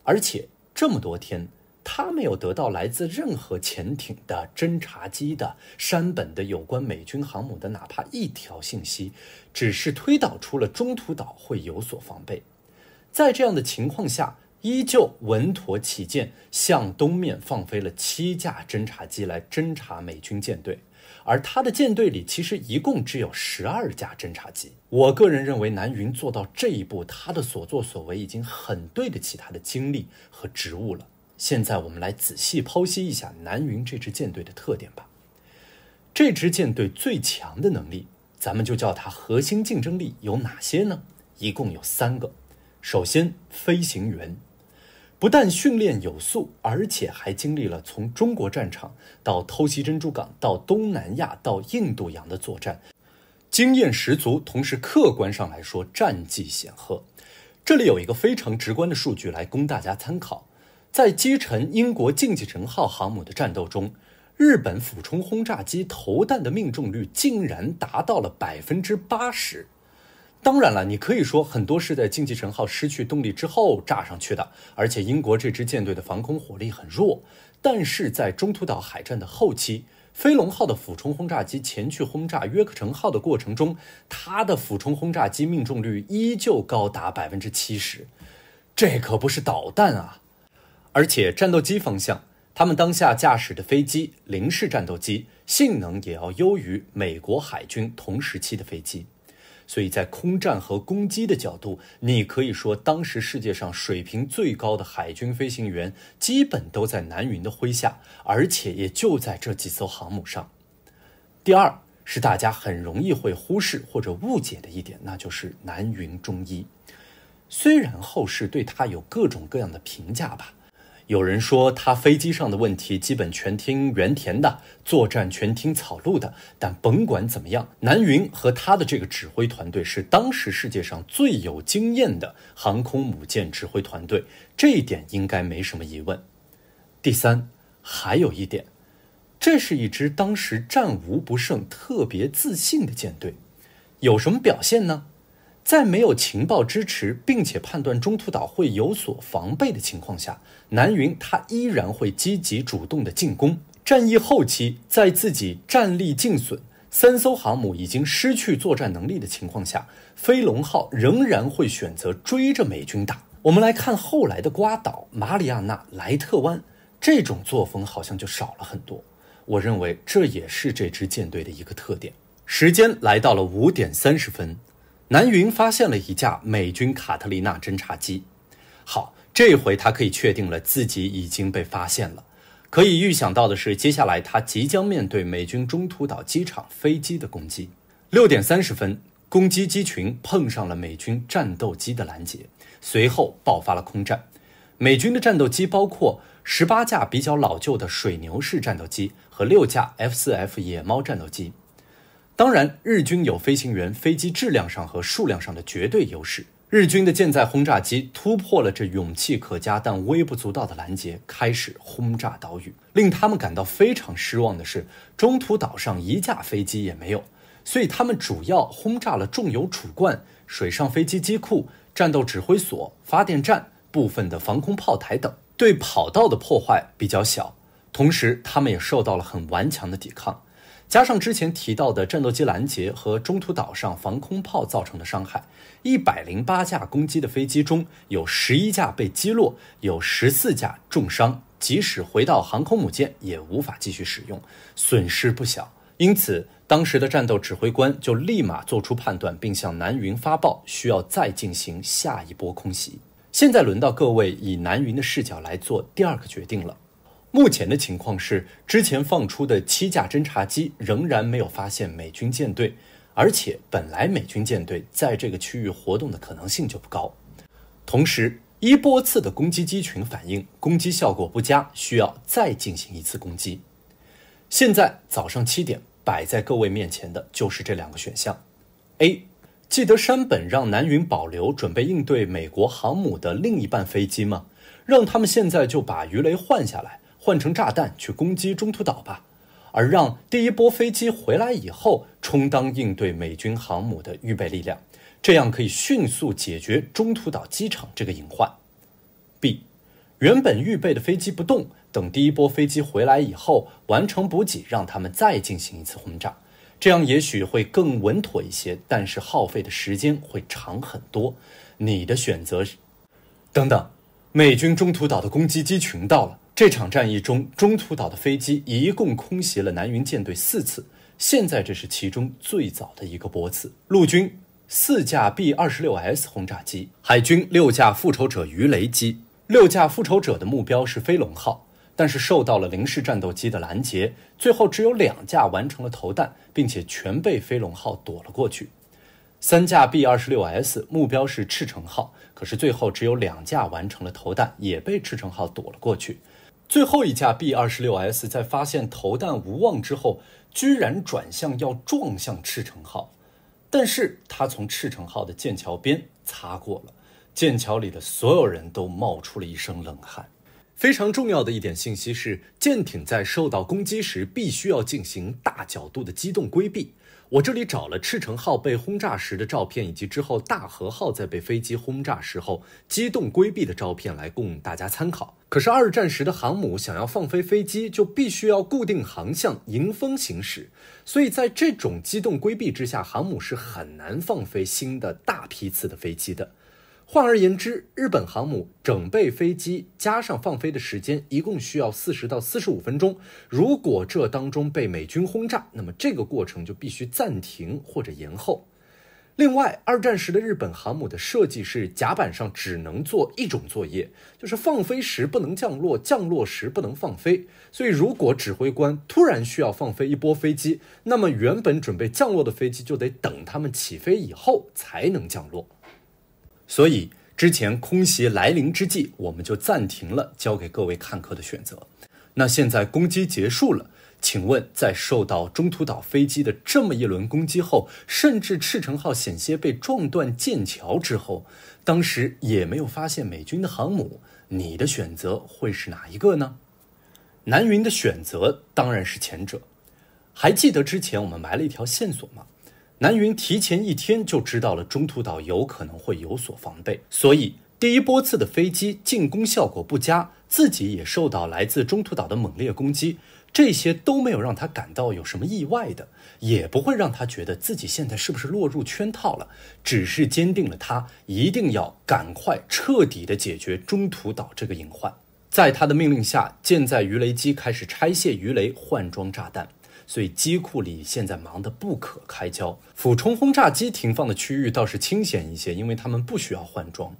Speaker 1: 而且这么多天，他没有得到来自任何潜艇的侦察机的山本的有关美军航母的哪怕一条信息，只是推导出了中途岛会有所防备。在这样的情况下，依旧稳妥起见，向东面放飞了七架侦察机来侦察美军舰队。而他的舰队里其实一共只有十二架侦察机。我个人认为，南云做到这一步，他的所作所为已经很对得起他的经历和职务了。现在我们来仔细剖析一下南云这支舰队的特点吧。这支舰队最强的能力，咱们就叫它核心竞争力有哪些呢？一共有三个。首先，飞行员不但训练有素，而且还经历了从中国战场到偷袭珍珠港到东南亚到印度洋的作战，经验十足。同时，客观上来说，战绩显赫。这里有一个非常直观的数据来供大家参考：在击沉英国“竞技城号”航母的战斗中，日本俯冲轰炸机投弹的命中率竟然达到了百分之八十。当然了，你可以说很多是在“竞技神号”失去动力之后炸上去的，而且英国这支舰队的防空火力很弱。但是在中途岛海战的后期，“飞龙号”的俯冲轰炸机前去轰炸“约克城号”的过程中，它的俯冲轰炸机命中率依旧高达百分之七十，这可不是导弹啊！而且战斗机方向，他们当下驾驶的飞机零式战斗机性能也要优于美国海军同时期的飞机。所以在空战和攻击的角度，你可以说当时世界上水平最高的海军飞行员，基本都在南云的麾下，而且也就在这几艘航母上。第二是大家很容易会忽视或者误解的一点，那就是南云中一，虽然后世对他有各种各样的评价吧。有人说他飞机上的问题基本全听原田的，作战全听草鹿的，但甭管怎么样，南云和他的这个指挥团队是当时世界上最有经验的航空母舰指挥团队，这一点应该没什么疑问。第三，还有一点，这是一支当时战无不胜、特别自信的舰队，有什么表现呢？在没有情报支持，并且判断中途岛会有所防备的情况下，南云他依然会积极主动的进攻。战役后期，在自己战力尽损，三艘航母已经失去作战能力的情况下，飞龙号仍然会选择追着美军打。我们来看后来的瓜岛、马里亚纳、莱特湾，这种作风好像就少了很多。我认为这也是这支舰队的一个特点。时间来到了五点三十分。南云发现了一架美军卡特琳娜侦察机，好，这回他可以确定了，自己已经被发现了。可以预想到的是，接下来他即将面对美军中途岛机场飞机的攻击。六点三十分，攻击机群碰上了美军战斗机的拦截，随后爆发了空战。美军的战斗机包括十八架比较老旧的水牛式战斗机和六架 F 四 F 野猫战斗机。当然，日军有飞行员、飞机质量上和数量上的绝对优势。日军的舰载轰炸机突破了这勇气可嘉但微不足道的拦截，开始轰炸岛屿。令他们感到非常失望的是，中途岛上一架飞机也没有，所以他们主要轰炸了重油储罐、水上飞机机库、战斗指挥所、发电站、部分的防空炮台等，对跑道的破坏比较小。同时，他们也受到了很顽强的抵抗。加上之前提到的战斗机拦截和中途岛上防空炮造成的伤害，一百零八架攻击的飞机中有十一架被击落，有十四架重伤，即使回到航空母舰也无法继续使用，损失不小。因此，当时的战斗指挥官就立马做出判断，并向南云发报，需要再进行下一波空袭。现在轮到各位以南云的视角来做第二个决定了。目前的情况是，之前放出的七架侦察机仍然没有发现美军舰队，而且本来美军舰队在这个区域活动的可能性就不高。同时，一波次的攻击机群反应攻击效果不佳，需要再进行一次攻击。现在早上七点，摆在各位面前的就是这两个选项：A，记得山本让南云保留准备应对美国航母的另一半飞机吗？让他们现在就把鱼雷换下来。换成炸弹去攻击中途岛吧，而让第一波飞机回来以后充当应对美军航母的预备力量，这样可以迅速解决中途岛机场这个隐患。B，原本预备的飞机不动，等第一波飞机回来以后完成补给，让他们再进行一次轰炸，这样也许会更稳妥一些，但是耗费的时间会长很多。你的选择是？等等，美军中途岛的攻击机群到了。这场战役中，中途岛的飞机一共空袭了南云舰队四次。现在这是其中最早的一个波次。陆军四架 b 二十六 s 轰炸机，海军六架复仇者鱼雷机。六架复仇者的目标是飞龙号，但是受到了零式战斗机的拦截，最后只有两架完成了投弹，并且全被飞龙号躲了过去。三架 b 二十六 s 目标是赤城号，可是最后只有两架完成了投弹，也被赤城号躲了过去。最后一架 B 二十六 S 在发现投弹无望之后，居然转向要撞向赤城号，但是它从赤城号的剑桥边擦过了，剑桥里的所有人都冒出了一身冷汗。非常重要的一点信息是，舰艇在受到攻击时，必须要进行大角度的机动规避。我这里找了赤城号被轰炸时的照片，以及之后大和号在被飞机轰炸时候机动规避的照片来供大家参考。可是二战时的航母想要放飞飞机，就必须要固定航向迎风行驶，所以在这种机动规避之下，航母是很难放飞新的大批次的飞机的。换而言之，日本航母整备飞机加上放飞的时间一共需要四十到四十五分钟。如果这当中被美军轰炸，那么这个过程就必须暂停或者延后。另外，二战时的日本航母的设计是甲板上只能做一种作业，就是放飞时不能降落，降落时不能放飞。所以，如果指挥官突然需要放飞一波飞机，那么原本准备降落的飞机就得等他们起飞以后才能降落。所以，之前空袭来临之际，我们就暂停了，交给各位看客的选择。那现在攻击结束了，请问，在受到中途岛飞机的这么一轮攻击后，甚至赤城号险些被撞断舰桥之后，当时也没有发现美军的航母，你的选择会是哪一个呢？南云的选择当然是前者。还记得之前我们埋了一条线索吗？南云提前一天就知道了中途岛有可能会有所防备，所以第一波次的飞机进攻效果不佳，自己也受到来自中途岛的猛烈攻击，这些都没有让他感到有什么意外的，也不会让他觉得自己现在是不是落入圈套了，只是坚定了他一定要赶快彻底的解决中途岛这个隐患。在他的命令下，舰载鱼雷机开始拆卸鱼雷，换装炸弹。所以机库里现在忙得不可开交，俯冲轰炸机停放的区域倒是清闲一些，因为他们不需要换装。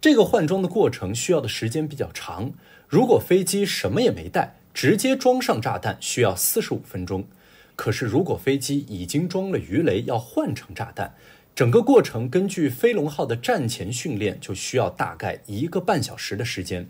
Speaker 1: 这个换装的过程需要的时间比较长，如果飞机什么也没带，直接装上炸弹需要四十五分钟。可是如果飞机已经装了鱼雷，要换成炸弹，整个过程根据飞龙号的战前训练就需要大概一个半小时的时间。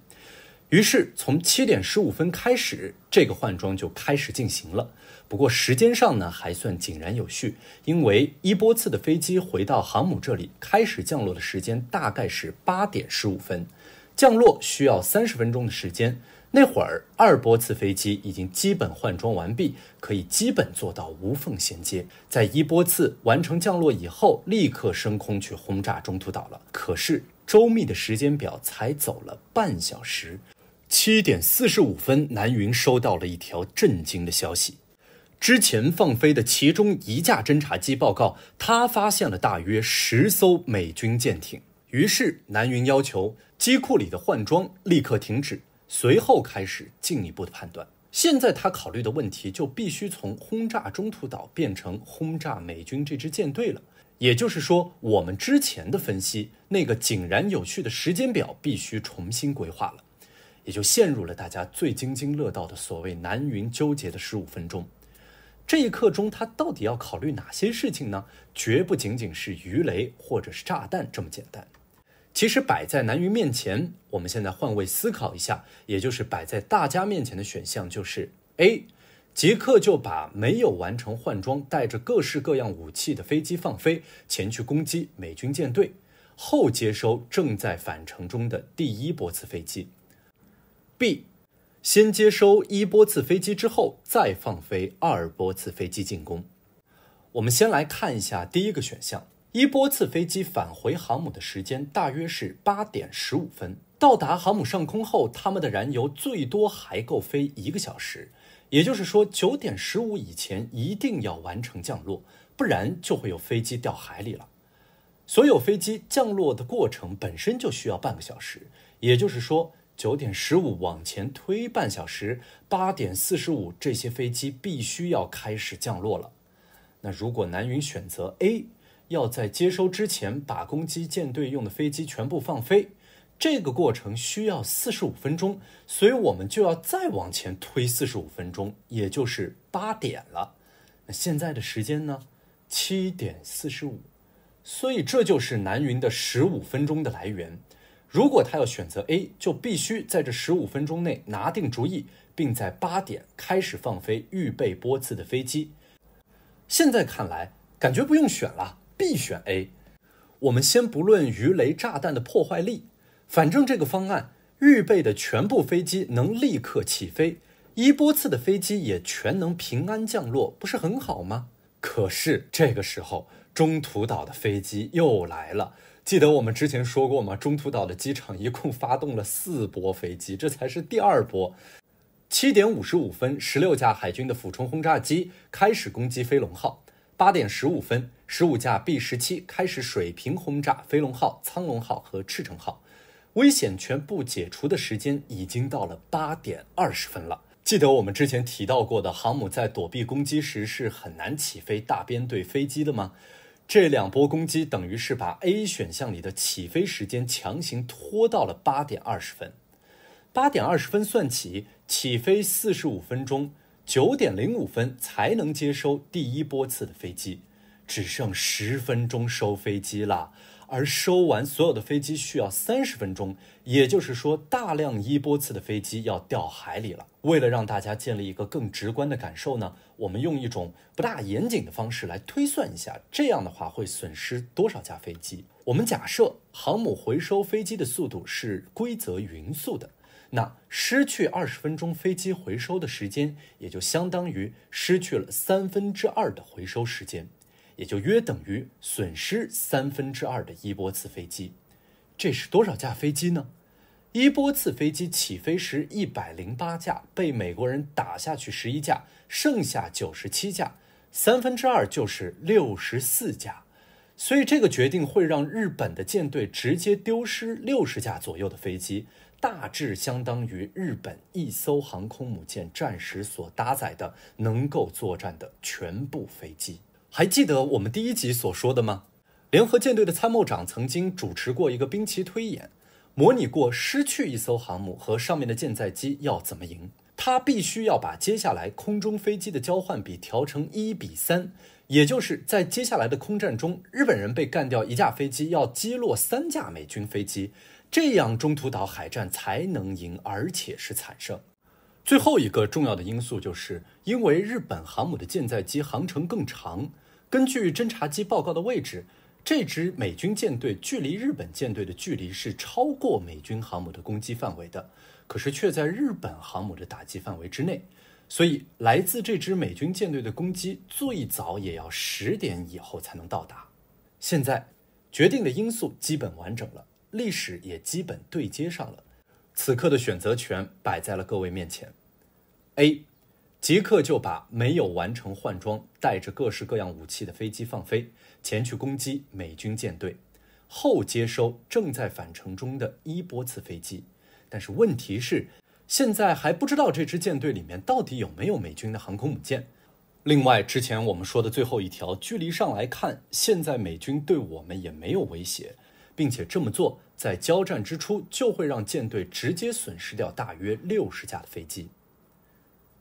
Speaker 1: 于是从七点十五分开始，这个换装就开始进行了。不过时间上呢还算井然有序，因为一波次的飞机回到航母这里开始降落的时间大概是八点十五分，降落需要三十分钟的时间。那会儿二波次飞机已经基本换装完毕，可以基本做到无缝衔接。在一波次完成降落以后，立刻升空去轰炸中途岛了。可是周密的时间表才走了半小时，七点四十五分，南云收到了一条震惊的消息。之前放飞的其中一架侦察机报告，他发现了大约十艘美军舰艇。于是南云要求机库里的换装立刻停止，随后开始进一步的判断。现在他考虑的问题就必须从轰炸中途岛变成轰炸美军这支舰队了。也就是说，我们之前的分析那个井然有序的时间表必须重新规划了，也就陷入了大家最津津乐道的所谓南云纠结的十五分钟。这一刻钟，他到底要考虑哪些事情呢？绝不仅仅是鱼雷或者是炸弹这么简单。其实摆在南云面前，我们现在换位思考一下，也就是摆在大家面前的选项就是：A，即刻就把没有完成换装、带着各式各样武器的飞机放飞，前去攻击美军舰队；后接收正在返程中的第一波次飞机。B。先接收一波次飞机之后，再放飞二波次飞机进攻。我们先来看一下第一个选项，一波次飞机返回航母的时间大约是八点十五分，到达航母上空后，他们的燃油最多还够飞一个小时，也就是说九点十五以前一定要完成降落，不然就会有飞机掉海里了。所有飞机降落的过程本身就需要半个小时，也就是说。九点十五往前推半小时，八点四十五，这些飞机必须要开始降落了。那如果南云选择 A，要在接收之前把攻击舰队用的飞机全部放飞，这个过程需要四十五分钟，所以我们就要再往前推四十五分钟，也就是八点了。那现在的时间呢？七点四十五，所以这就是南云的十五分钟的来源。如果他要选择 A，就必须在这十五分钟内拿定主意，并在八点开始放飞预备波次的飞机。现在看来，感觉不用选了，必选 A。我们先不论鱼雷炸弹的破坏力，反正这个方案预备的全部飞机能立刻起飞，一波次的飞机也全能平安降落，不是很好吗？可是这个时候，中途岛的飞机又来了。记得我们之前说过吗？中途岛的机场一共发动了四波飞机，这才是第二波。七点五十五分，十六架海军的俯冲轰炸机开始攻击飞龙号。八点十五分，十五架 B 十七开始水平轰炸飞龙号、苍龙号和赤城号。危险全部解除的时间已经到了八点二十分了。记得我们之前提到过的，航母在躲避攻击时是很难起飞大编队飞机的吗？这两波攻击等于是把 A 选项里的起飞时间强行拖到了八点二十分。八点二十分算起，起飞四十五分钟，九点零五分才能接收第一波次的飞机，只剩十分钟收飞机了。而收完所有的飞机需要三十分钟，也就是说，大量一波次的飞机要掉海里了。为了让大家建立一个更直观的感受呢，我们用一种不大严谨的方式来推算一下，这样的话会损失多少架飞机？我们假设航母回收飞机的速度是规则匀速的，那失去二十分钟飞机回收的时间，也就相当于失去了三分之二的回收时间。也就约等于损失三分之二的一波次飞机，这是多少架飞机呢？一波次飞机起飞时一百零八架，被美国人打下去十一架，剩下九十七架，三分之二就是六十四架。所以这个决定会让日本的舰队直接丢失六十架左右的飞机，大致相当于日本一艘航空母舰战时所搭载的能够作战的全部飞机。还记得我们第一集所说的吗？联合舰队的参谋长曾经主持过一个兵棋推演，模拟过失去一艘航母和上面的舰载机要怎么赢。他必须要把接下来空中飞机的交换比调成一比三，也就是在接下来的空战中，日本人被干掉一架飞机要击落三架美军飞机，这样中途岛海战才能赢，而且是惨胜。最后一个重要的因素就是，因为日本航母的舰载机航程更长。根据侦察机报告的位置，这支美军舰队距离日本舰队的距离是超过美军航母的攻击范围的，可是却在日本航母的打击范围之内，所以来自这支美军舰队的攻击最早也要十点以后才能到达。现在决定的因素基本完整了，历史也基本对接上了，此刻的选择权摆在了各位面前。A。即刻就把没有完成换装、带着各式各样武器的飞机放飞，前去攻击美军舰队，后接收正在返程中的一波次飞机。但是问题是，现在还不知道这支舰队里面到底有没有美军的航空母舰。另外，之前我们说的最后一条，距离上来看，现在美军对我们也没有威胁，并且这么做在交战之初就会让舰队直接损失掉大约六十架的飞机。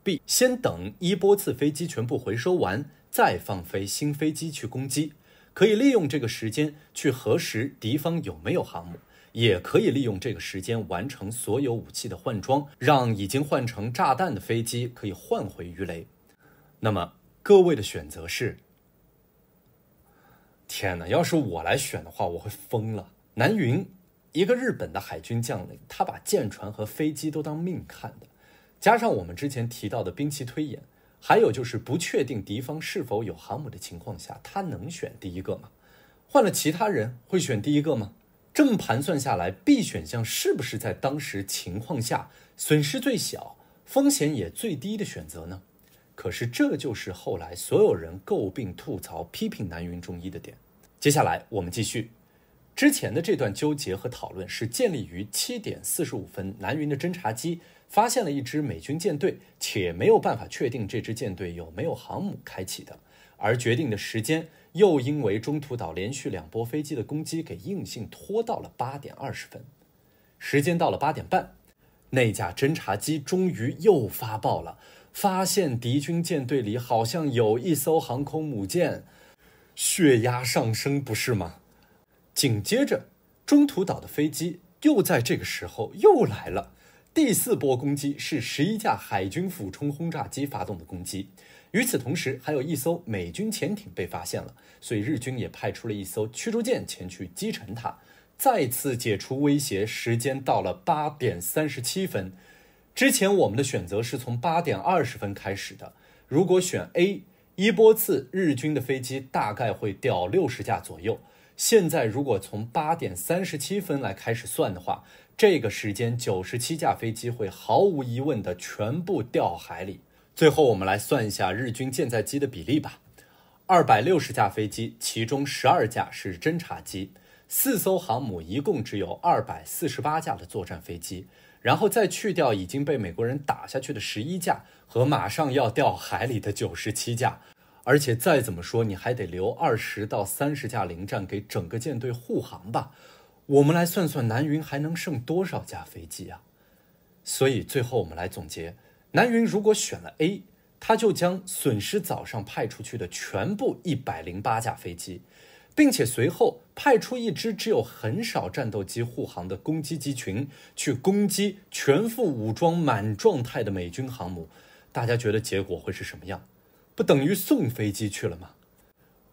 Speaker 1: B 先等一波次飞机全部回收完，再放飞新飞机去攻击。可以利用这个时间去核实敌方有没有航母，也可以利用这个时间完成所有武器的换装，让已经换成炸弹的飞机可以换回鱼雷。那么各位的选择是？天哪，要是我来选的话，我会疯了。南云，一个日本的海军将领，他把舰船和飞机都当命看的。加上我们之前提到的兵器推演，还有就是不确定敌方是否有航母的情况下，他能选第一个吗？换了其他人会选第一个吗？这么盘算下来，B 选项是不是在当时情况下损失最小、风险也最低的选择呢？可是这就是后来所有人诟病、吐槽、批评南云中一的点。接下来我们继续之前的这段纠结和讨论，是建立于七点四十五分南云的侦察机。发现了一支美军舰队，且没有办法确定这支舰队有没有航母开启的，而决定的时间又因为中途岛连续两波飞机的攻击给硬性拖到了八点二十分。时间到了八点半，那架侦察机终于又发报了，发现敌军舰队里好像有一艘航空母舰。血压上升不是吗？紧接着中途岛的飞机又在这个时候又来了。第四波攻击是十一架海军俯冲轰炸机发动的攻击。与此同时，还有一艘美军潜艇被发现了，所以日军也派出了一艘驱逐舰前去击沉它，再次解除威胁。时间到了八点三十七分，之前我们的选择是从八点二十分开始的。如果选 A，一波次日军的飞机大概会掉六十架左右。现在如果从八点三十七分来开始算的话。这个时间，九十七架飞机会毫无疑问的全部掉海里。最后，我们来算一下日军舰载机的比例吧。二百六十架飞机，其中十二架是侦察机，四艘航母一共只有二百四十八架的作战飞机。然后再去掉已经被美国人打下去的十一架和马上要掉海里的九十七架，而且再怎么说，你还得留二十到三十架零战给整个舰队护航吧。我们来算算南云还能剩多少架飞机啊？所以最后我们来总结，南云如果选了 A，他就将损失早上派出去的全部一百零八架飞机，并且随后派出一支只有很少战斗机护航的攻击机群去攻击全副武装满状态的美军航母。大家觉得结果会是什么样？不等于送飞机去了吗？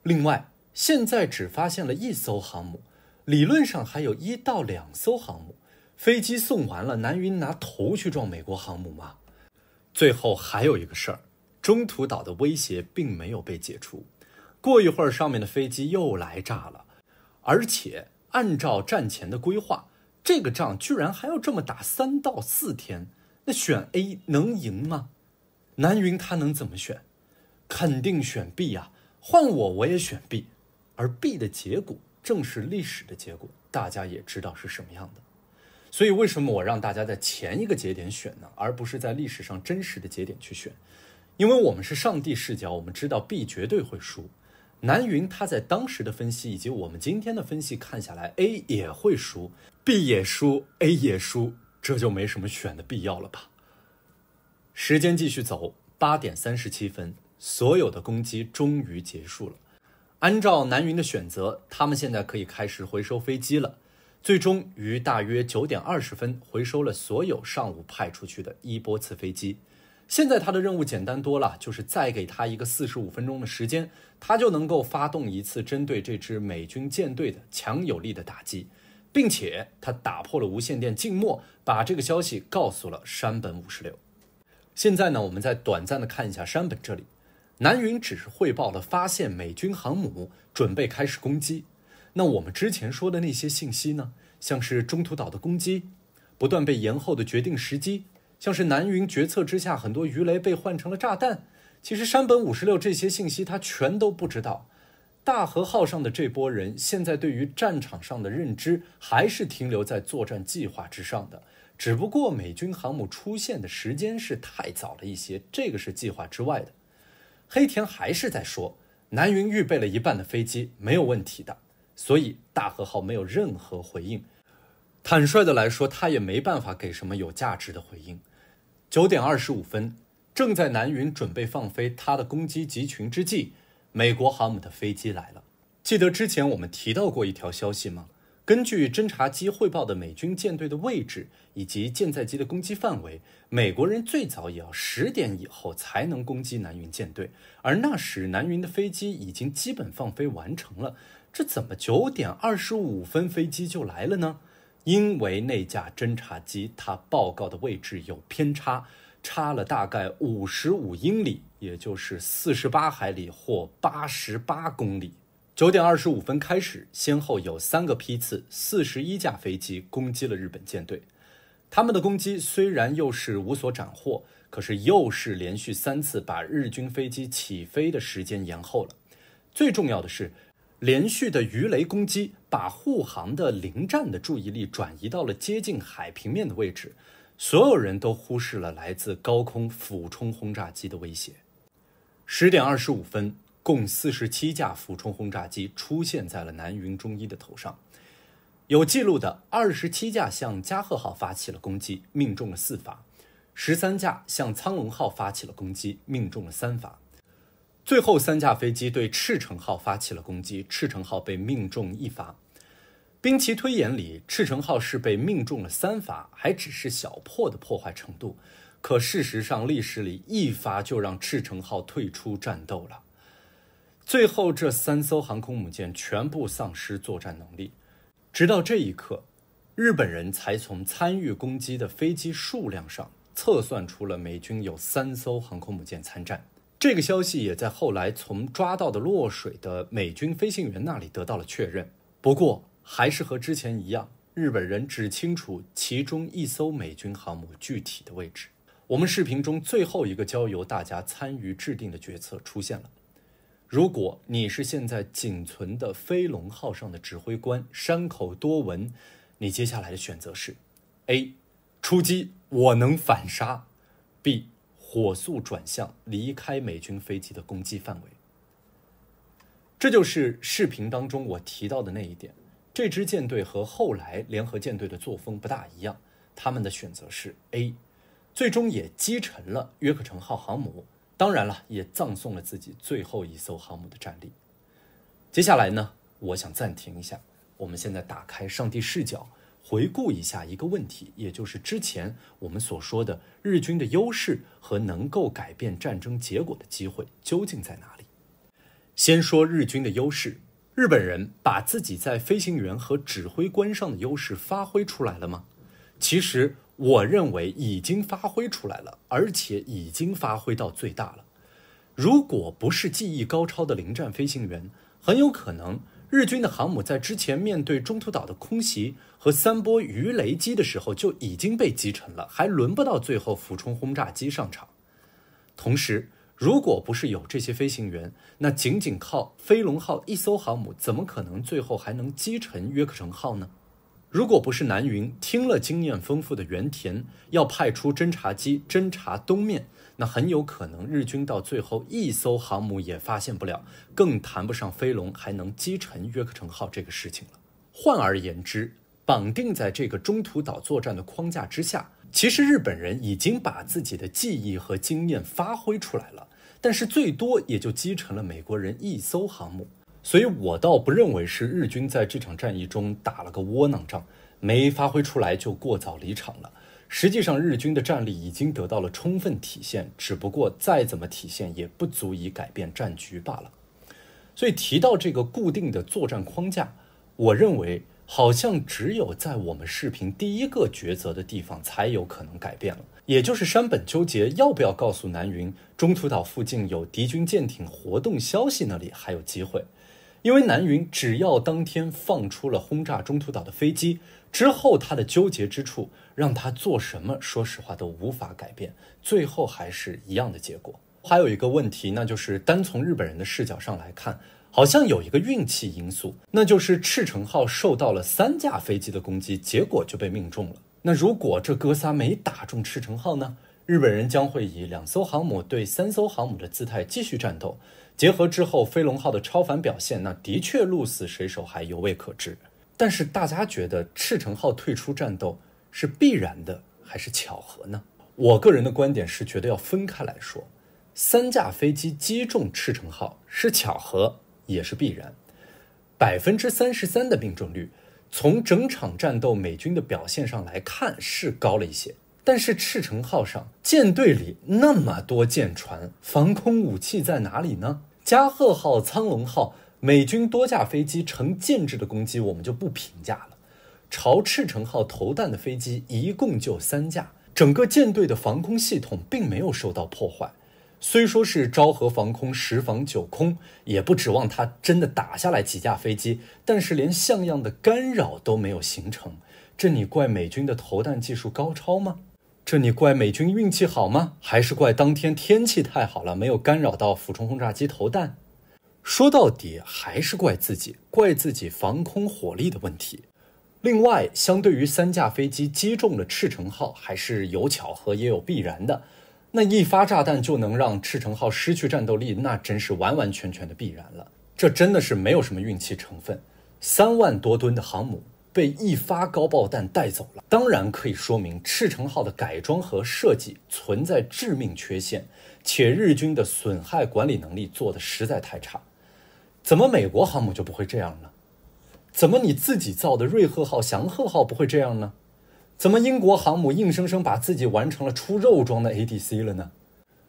Speaker 1: 另外，现在只发现了一艘航母。理论上还有一到两艘航母，飞机送完了，南云拿头去撞美国航母吗？最后还有一个事儿，中途岛的威胁并没有被解除。过一会儿，上面的飞机又来炸了，而且按照战前的规划，这个仗居然还要这么打三到四天，那选 A 能赢吗？南云他能怎么选？肯定选 B 呀，换我我也选 B，而 B 的结果。正是历史的结果，大家也知道是什么样的。所以，为什么我让大家在前一个节点选呢，而不是在历史上真实的节点去选？因为我们是上帝视角，我们知道 B 绝对会输。南云他在当时的分析以及我们今天的分析看下来，A 也会输，B 也输，A 也输，这就没什么选的必要了吧？时间继续走，八点三十七分，所有的攻击终于结束了。按照南云的选择，他们现在可以开始回收飞机了。最终于大约九点二十分回收了所有上午派出去的一波次飞机。现在他的任务简单多了，就是再给他一个四十五分钟的时间，他就能够发动一次针对这支美军舰队的强有力的打击，并且他打破了无线电静默，把这个消息告诉了山本五十六。现在呢，我们再短暂的看一下山本这里。南云只是汇报了发现美军航母，准备开始攻击。那我们之前说的那些信息呢？像是中途岛的攻击，不断被延后的决定时机，像是南云决策之下很多鱼雷被换成了炸弹。其实山本五十六这些信息他全都不知道。大和号上的这波人现在对于战场上的认知还是停留在作战计划之上的，只不过美军航母出现的时间是太早了一些，这个是计划之外的。黑田还是在说，南云预备了一半的飞机没有问题的，所以大和号没有任何回应。坦率的来说，他也没办法给什么有价值的回应。九点二十五分，正在南云准备放飞他的攻击集群之际，美国航母的飞机来了。记得之前我们提到过一条消息吗？根据侦察机汇报的美军舰队的位置以及舰载机的攻击范围，美国人最早也要十点以后才能攻击南云舰队，而那时南云的飞机已经基本放飞完成了。这怎么九点二十五分飞机就来了呢？因为那架侦察机它报告的位置有偏差，差了大概五十五英里，也就是四十八海里或八十八公里。九点二十五分开始，先后有三个批次，四十一架飞机攻击了日本舰队。他们的攻击虽然又是无所斩获，可是又是连续三次把日军飞机起飞的时间延后了。最重要的是，连续的鱼雷攻击把护航的零战的注意力转移到了接近海平面的位置，所有人都忽视了来自高空俯冲轰炸机的威胁。十点二十五分。共四十七架俯冲轰炸机出现在了南云中一的头上，有记录的二十七架向加贺号发起了攻击，命中了四发；十三架向苍龙号发起了攻击，命中了三发；最后三架飞机对赤城号发起了攻击，赤城号被命中一发。兵棋推演里，赤城号是被命中了三发，还只是小破的破坏程度；可事实上，历史里一发就让赤城号退出战斗了。最后，这三艘航空母舰全部丧失作战能力。直到这一刻，日本人才从参与攻击的飞机数量上测算出了美军有三艘航空母舰参战。这个消息也在后来从抓到的落水的美军飞行员那里得到了确认。不过，还是和之前一样，日本人只清楚其中一艘美军航母具体的位置。我们视频中最后一个交由大家参与制定的决策出现了。如果你是现在仅存的飞龙号上的指挥官山口多文，你接下来的选择是：A. 出击，我能反杀；B. 火速转向，离开美军飞机的攻击范围。这就是视频当中我提到的那一点。这支舰队和后来联合舰队的作风不大一样，他们的选择是 A，最终也击沉了约克城号航母。当然了，也葬送了自己最后一艘航母的战力。接下来呢，我想暂停一下，我们现在打开上帝视角，回顾一下一个问题，也就是之前我们所说的日军的优势和能够改变战争结果的机会究竟在哪里？先说日军的优势，日本人把自己在飞行员和指挥官上的优势发挥出来了吗？其实。我认为已经发挥出来了，而且已经发挥到最大了。如果不是技艺高超的零战飞行员，很有可能日军的航母在之前面对中途岛的空袭和三波鱼雷机的时候就已经被击沉了，还轮不到最后俯冲轰炸机上场。同时，如果不是有这些飞行员，那仅仅靠飞龙号一艘航母，怎么可能最后还能击沉约克城号呢？如果不是南云听了经验丰富的原田要派出侦察机侦察东面，那很有可能日军到最后一艘航母也发现不了，更谈不上飞龙还能击沉约克城号这个事情了。换而言之，绑定在这个中途岛作战的框架之下，其实日本人已经把自己的记忆和经验发挥出来了，但是最多也就击沉了美国人一艘航母。所以，我倒不认为是日军在这场战役中打了个窝囊仗，没发挥出来就过早离场了。实际上，日军的战力已经得到了充分体现，只不过再怎么体现也不足以改变战局罢了。所以，提到这个固定的作战框架，我认为好像只有在我们视频第一个抉择的地方才有可能改变了，也就是山本纠结要不要告诉南云中途岛附近有敌军舰艇活动消息，那里还有机会。因为南云只要当天放出了轰炸中途岛的飞机之后，他的纠结之处让他做什么，说实话都无法改变，最后还是一样的结果。还有一个问题，那就是单从日本人的视角上来看，好像有一个运气因素，那就是赤城号受到了三架飞机的攻击，结果就被命中了。那如果这哥仨没打中赤城号呢？日本人将会以两艘航母对三艘航母的姿态继续战斗。结合之后，飞龙号的超凡表现，那的确鹿死谁手还犹未可知。但是大家觉得赤城号退出战斗是必然的还是巧合呢？我个人的观点是觉得要分开来说，三架飞机击中赤城号是巧合也是必然，百分之三十三的命中率，从整场战斗美军的表现上来看是高了一些。但是赤城号上舰队里那么多舰船，防空武器在哪里呢？加贺号、苍龙号，美军多架飞机呈建制的攻击，我们就不评价了。朝赤城号投弹的飞机一共就三架，整个舰队的防空系统并没有受到破坏。虽说是昭和防空十防九空，也不指望它真的打下来几架飞机，但是连像样的干扰都没有形成，这你怪美军的投弹技术高超吗？这你怪美军运气好吗？还是怪当天天气太好了，没有干扰到俯冲轰炸机投弹？说到底还是怪自己，怪自己防空火力的问题。另外，相对于三架飞机击中了赤城号，还是有巧合也有必然的。那一发炸弹就能让赤城号失去战斗力，那真是完完全全的必然了。这真的是没有什么运气成分。三万多吨的航母。被一发高爆弹带走了，当然可以说明赤城号的改装和设计存在致命缺陷，且日军的损害管理能力做得实在太差。怎么美国航母就不会这样呢？怎么你自己造的瑞鹤号、翔鹤号不会这样呢？怎么英国航母硬生生把自己完成了出肉装的 ADC 了呢？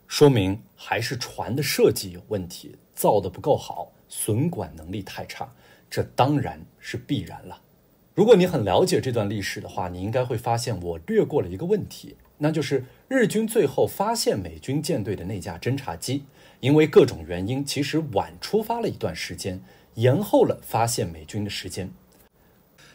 Speaker 1: 说明还是船的设计有问题，造的不够好，损管能力太差，这当然是必然了。如果你很了解这段历史的话，你应该会发现我略过了一个问题，那就是日军最后发现美军舰队的那架侦察机，因为各种原因，其实晚出发了一段时间，延后了发现美军的时间。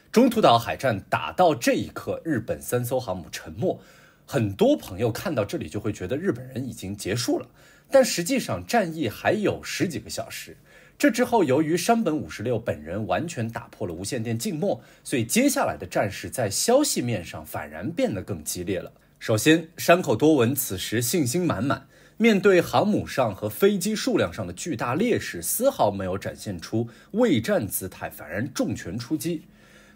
Speaker 1: 中途岛海战打到这一刻，日本三艘航母沉没，很多朋友看到这里就会觉得日本人已经结束了，但实际上战役还有十几个小时。这之后，由于山本五十六本人完全打破了无线电静默，所以接下来的战事在消息面上反然变得更激烈了。首先，山口多闻此时信心满满，面对航母上和飞机数量上的巨大劣势，丝毫没有展现出畏战姿态，反然重拳出击。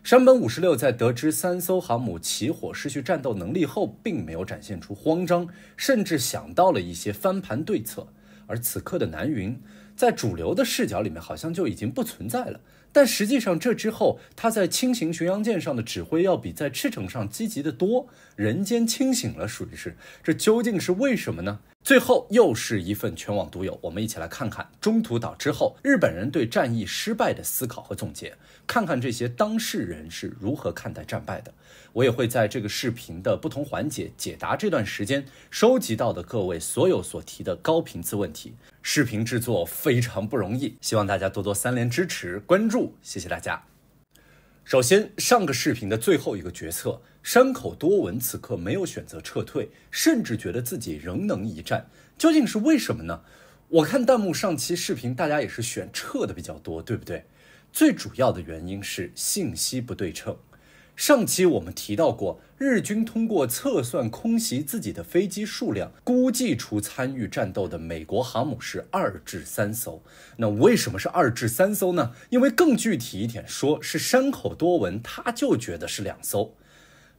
Speaker 1: 山本五十六在得知三艘航母起火失去战斗能力后，并没有展现出慌张，甚至想到了一些翻盘对策。而此刻的南云。在主流的视角里面，好像就已经不存在了。但实际上，这之后他在轻型巡洋舰上的指挥要比在赤城上积极的多。人间清醒了，属于是。这究竟是为什么呢？最后又是一份全网独有，我们一起来看看中途岛之后日本人对战役失败的思考和总结，看看这些当事人是如何看待战败的。我也会在这个视频的不同环节解答这段时间收集到的各位所有所提的高频次问题。视频制作非常不容易，希望大家多多三连支持关注，谢谢大家。首先，上个视频的最后一个决策，山口多文此刻没有选择撤退，甚至觉得自己仍能一战，究竟是为什么呢？我看弹幕上期视频，大家也是选撤的比较多，对不对？最主要的原因是信息不对称。上期我们提到过，日军通过测算空袭自己的飞机数量，估计出参与战斗的美国航母是二至三艘。那为什么是二至三艘呢？因为更具体一点说，是山口多文他就觉得是两艘。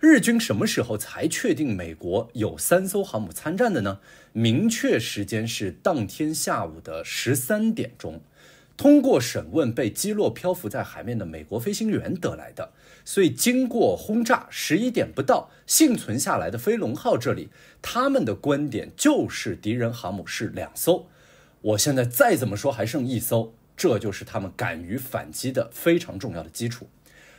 Speaker 1: 日军什么时候才确定美国有三艘航母参战的呢？明确时间是当天下午的十三点钟，通过审问被击落漂浮在海面的美国飞行员得来的。所以，经过轰炸，十一点不到，幸存下来的飞龙号这里，他们的观点就是敌人航母是两艘。我现在再怎么说还剩一艘，这就是他们敢于反击的非常重要的基础。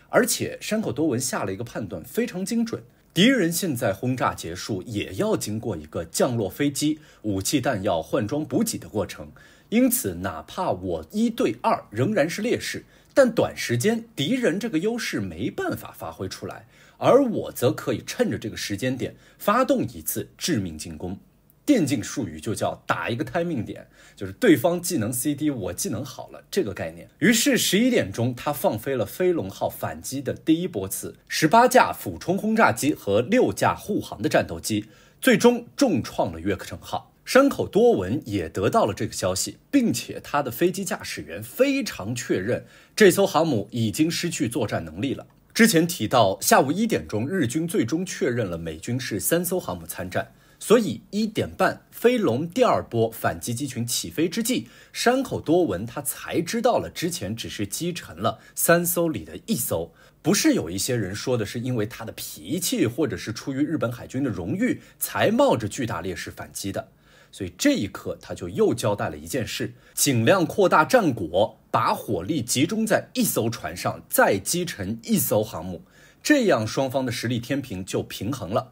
Speaker 1: 而且，山口多文下了一个判断，非常精准。敌人现在轰炸结束，也要经过一个降落飞机、武器弹药换装补给的过程，因此，哪怕我一对二，仍然是劣势。但短时间敌人这个优势没办法发挥出来，而我则可以趁着这个时间点发动一次致命进攻，电竞术语就叫打一个 timing 点，就是对方技能 CD 我技能好了这个概念。于是十一点钟，他放飞了飞龙号反击的第一波次，十八架俯冲轰炸机和六架护航的战斗机，最终重创了约克城号。山口多文也得到了这个消息，并且他的飞机驾驶员非常确认，这艘航母已经失去作战能力了。之前提到下午一点钟，日军最终确认了美军是三艘航母参战，所以一点半，飞龙第二波反击机群起飞之际，山口多文他才知道了，之前只是击沉了三艘里的一艘。不是有一些人说的是因为他的脾气，或者是出于日本海军的荣誉，才冒着巨大劣势反击的。所以这一刻，他就又交代了一件事：尽量扩大战果，把火力集中在一艘船上，再击沉一艘航母，这样双方的实力天平就平衡了。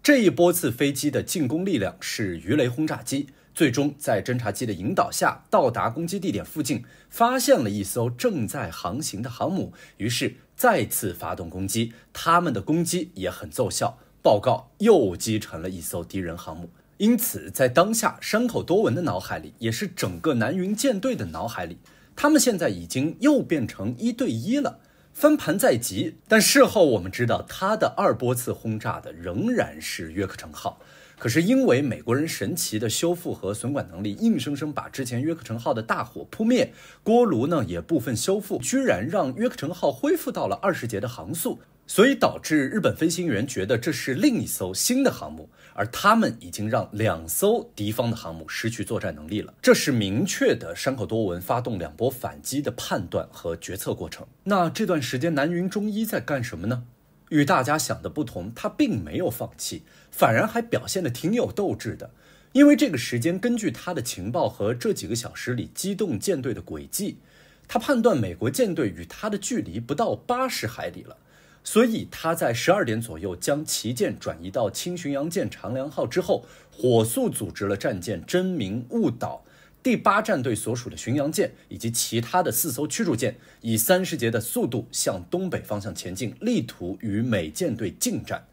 Speaker 1: 这一波次飞机的进攻力量是鱼雷轰炸机，最终在侦察机的引导下到达攻击地点附近，发现了一艘正在航行的航母，于是再次发动攻击。他们的攻击也很奏效，报告又击沉了一艘敌人航母。因此，在当下山口多文的脑海里，也是整个南云舰队的脑海里，他们现在已经又变成一对一了，翻盘在即。但事后我们知道，他的二波次轰炸的仍然是约克城号，可是因为美国人神奇的修复和损管能力，硬生生把之前约克城号的大火扑灭，锅炉呢也部分修复，居然让约克城号恢复到了二十节的航速，所以导致日本飞行员觉得这是另一艘新的航母。而他们已经让两艘敌方的航母失去作战能力了，这是明确的山口多文发动两波反击的判断和决策过程。那这段时间南云中一在干什么呢？与大家想的不同，他并没有放弃，反而还表现的挺有斗志的。因为这个时间，根据他的情报和这几个小时里机动舰队的轨迹，他判断美国舰队与他的距离不到八十海里了。所以他在十二点左右将旗舰转移到轻巡洋舰长良号之后，火速组织了战舰真名、误导。第八战队所属的巡洋舰以及其他的四艘驱逐舰，以三十节的速度向东北方向前进，力图与美舰队近战。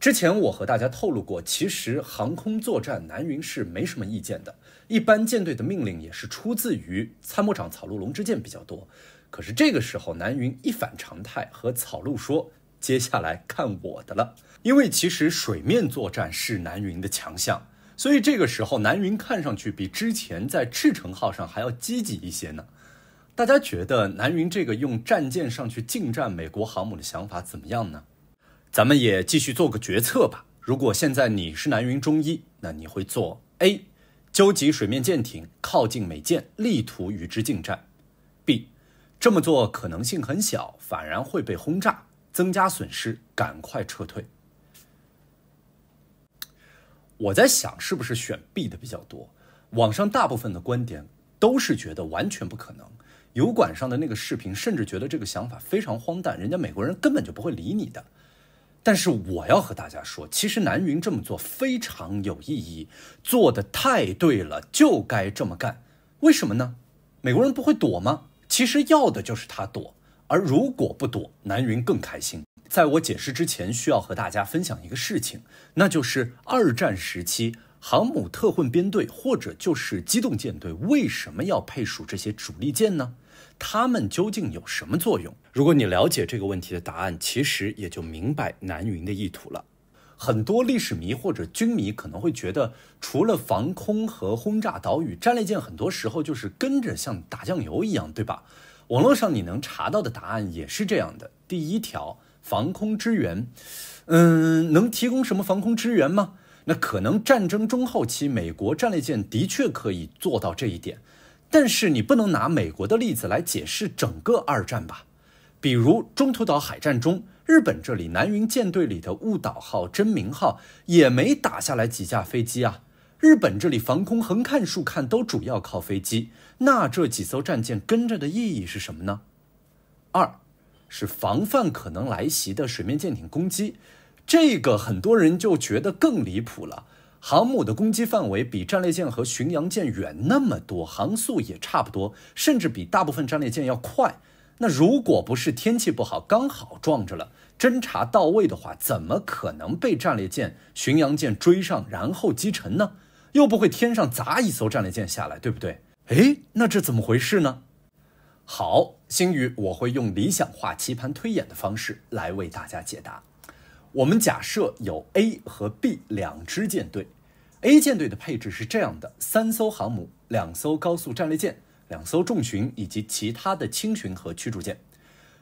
Speaker 1: 之前我和大家透露过，其实航空作战南云是没什么意见的，一般舰队的命令也是出自于参谋长草鹿龙之舰比较多。可是这个时候，南云一反常态，和草鹿说：“接下来看我的了。”因为其实水面作战是南云的强项，所以这个时候南云看上去比之前在赤城号上还要积极一些呢。大家觉得南云这个用战舰上去近战美国航母的想法怎么样呢？咱们也继续做个决策吧。如果现在你是南云中一，那你会做 A，纠集水面舰艇靠近美舰，力图与之近战。这么做可能性很小，反而会被轰炸，增加损失，赶快撤退。我在想，是不是选 B 的比较多？网上大部分的观点都是觉得完全不可能。油管上的那个视频甚至觉得这个想法非常荒诞，人家美国人根本就不会理你的。但是我要和大家说，其实南云这么做非常有意义，做的太对了，就该这么干。为什么呢？美国人不会躲吗？其实要的就是他躲，而如果不躲，南云更开心。在我解释之前，需要和大家分享一个事情，那就是二战时期航母特混编队或者就是机动舰队为什么要配属这些主力舰呢？他们究竟有什么作用？如果你了解这个问题的答案，其实也就明白南云的意图了。很多历史迷或者军迷可能会觉得，除了防空和轰炸岛屿，战列舰很多时候就是跟着像打酱油一样，对吧？网络上你能查到的答案也是这样的。第一条，防空支援，嗯，能提供什么防空支援吗？那可能战争中后期美国战列舰的确可以做到这一点，但是你不能拿美国的例子来解释整个二战吧？比如中途岛海战中。日本这里南云舰队里的雾岛号、真名号也没打下来几架飞机啊。日本这里防空横看竖看都主要靠飞机，那这几艘战舰跟着的意义是什么呢？二，是防范可能来袭的水面舰艇攻击。这个很多人就觉得更离谱了。航母的攻击范围比战列舰和巡洋舰远那么多，航速也差不多，甚至比大部分战列舰要快。那如果不是天气不好，刚好撞着了，侦查到位的话，怎么可能被战列舰、巡洋舰追上，然后击沉呢？又不会天上砸一艘战列舰下来，对不对？哎，那这怎么回事呢？好，星宇，我会用理想化棋盘推演的方式来为大家解答。我们假设有 A 和 B 两支舰队，A 舰队的配置是这样的：三艘航母，两艘高速战列舰。两艘重巡以及其他的轻巡和驱逐舰，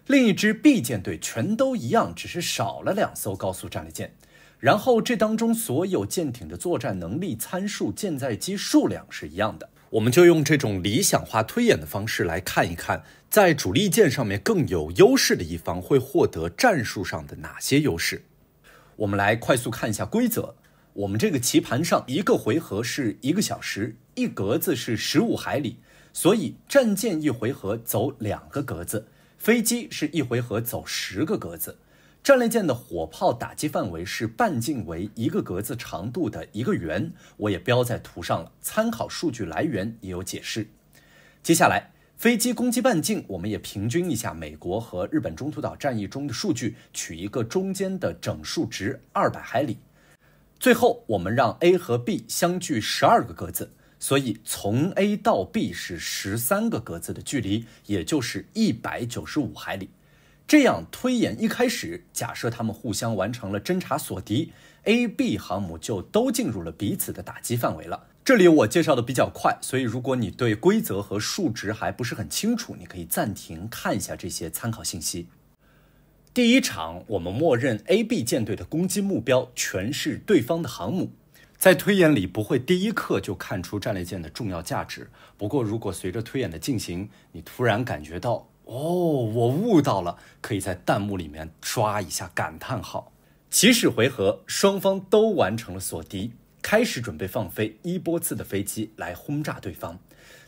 Speaker 1: 另一支 B 舰队全都一样，只是少了两艘高速战列舰。然后这当中所有舰艇的作战能力参数、舰载机数量是一样的。我们就用这种理想化推演的方式来看一看，在主力舰上面更有优势的一方会获得战术上的哪些优势。我们来快速看一下规则：我们这个棋盘上一个回合是一个小时，一格子是十五海里。所以战舰一回合走两个格子，飞机是一回合走十个格子。战列舰的火炮打击范围是半径为一个格子长度的一个圆，我也标在图上了。参考数据来源也有解释。接下来，飞机攻击半径，我们也平均一下美国和日本中途岛战役中的数据，取一个中间的整数值，二百海里。最后，我们让 A 和 B 相距十二个格子。所以从 A 到 B 是十三个格子的距离，也就是一百九十五海里。这样推演，一开始假设他们互相完成了侦察锁敌，A、B 航母就都进入了彼此的打击范围了。这里我介绍的比较快，所以如果你对规则和数值还不是很清楚，你可以暂停看一下这些参考信息。第一场，我们默认 A、B 舰队的攻击目标全是对方的航母。在推演里不会第一刻就看出战列舰的重要价值，不过如果随着推演的进行，你突然感觉到，哦，我悟到了，可以在弹幕里面刷一下感叹号。起始回合，双方都完成了锁敌，开始准备放飞一波次的飞机来轰炸对方。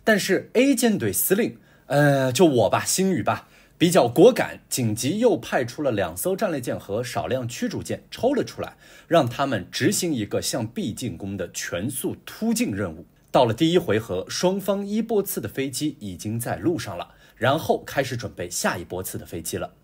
Speaker 1: 但是 A 舰队司令，呃，就我吧，星宇吧。比较果敢，紧急又派出了两艘战列舰和少量驱逐舰抽了出来，让他们执行一个向 B 进攻的全速突进任务。到了第一回合，双方一波次的飞机已经在路上了，然后开始准备下一波次的飞机了。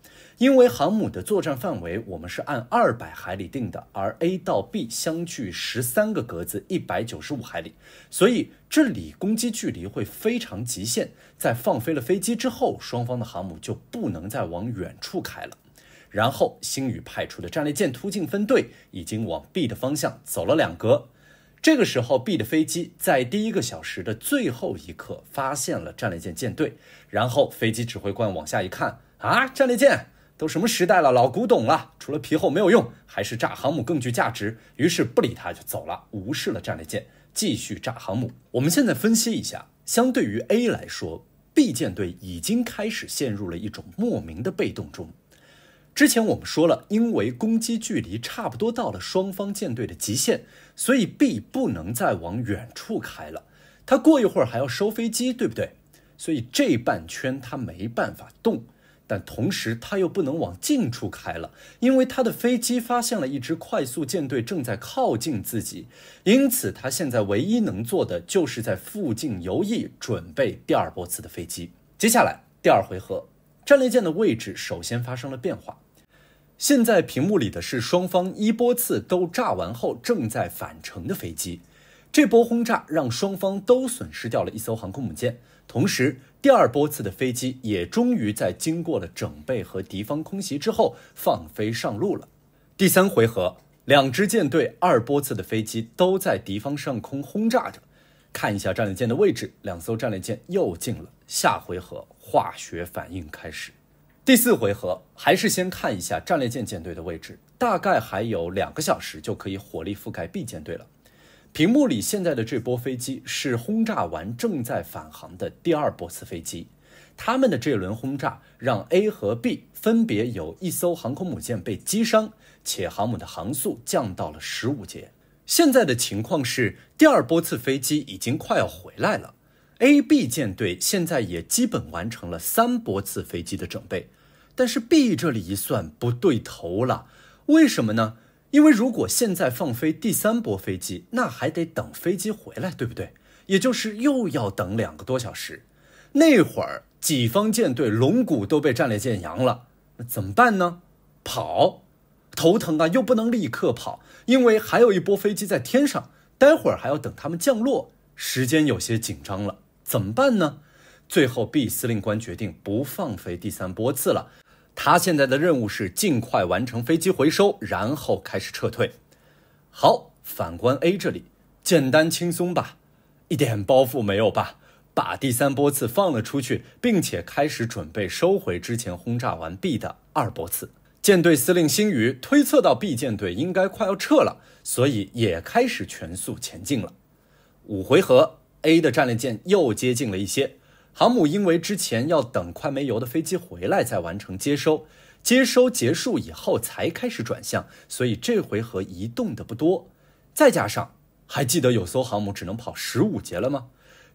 Speaker 1: 因为航母的作战范围我们是按二百海里定的，而 A 到 B 相距十三个格子，一百九十五海里，所以这里攻击距离会非常极限。在放飞了飞机之后，双方的航母就不能再往远处开了。然后星宇派出的战列舰突进分队已经往 B 的方向走了两格。这个时候 B 的飞机在第一个小时的最后一刻发现了战列舰舰队，然后飞机指挥官往下一看啊，战列舰！都什么时代了，老古董了，除了皮厚没有用，还是炸航母更具价值。于是不理他就走了，无视了战列舰，继续炸航母。我们现在分析一下，相对于 A 来说，B 舰队已经开始陷入了一种莫名的被动中。之前我们说了，因为攻击距离差不多到了双方舰队的极限，所以 B 不能再往远处开了。他过一会儿还要收飞机，对不对？所以这半圈他没办法动。但同时，他又不能往近处开了，因为他的飞机发现了一支快速舰队正在靠近自己，因此他现在唯一能做的就是在附近游弋，准备第二波次的飞机。接下来，第二回合，战列舰的位置首先发生了变化。现在屏幕里的是双方一波次都炸完后正在返程的飞机。这波轰炸让双方都损失掉了一艘航空母舰。同时，第二波次的飞机也终于在经过了整备和敌方空袭之后放飞上路了。第三回合，两支舰队二波次的飞机都在敌方上空轰炸着。看一下战列舰的位置，两艘战列舰又进了。下回合化学反应开始。第四回合，还是先看一下战列舰舰队的位置，大概还有两个小时就可以火力覆盖 B 舰队了。屏幕里现在的这波飞机是轰炸完正在返航的第二波次飞机，他们的这轮轰炸让 A 和 B 分别有一艘航空母舰被击伤，且航母的航速降到了十五节。现在的情况是，第二波次飞机已经快要回来了，A、B 舰队现在也基本完成了三波次飞机的准备，但是 B 这里一算不对头了，为什么呢？因为如果现在放飞第三波飞机，那还得等飞机回来，对不对？也就是又要等两个多小时。那会儿己方舰队龙骨都被战列舰扬了，那怎么办呢？跑，头疼啊！又不能立刻跑，因为还有一波飞机在天上，待会儿还要等他们降落，时间有些紧张了，怎么办呢？最后 B 司令官决定不放飞第三波次了。他现在的任务是尽快完成飞机回收，然后开始撤退。好，反观 A 这里，简单轻松吧，一点包袱没有吧？把第三波次放了出去，并且开始准备收回之前轰炸完 B 的二波次。舰队司令星宇推测到 B 舰队应该快要撤了，所以也开始全速前进了。五回合，A 的战列舰又接近了一些。航母因为之前要等快没油的飞机回来再完成接收，接收结束以后才开始转向，所以这回合移动的不多。再加上还记得有艘航母只能跑十五节了吗？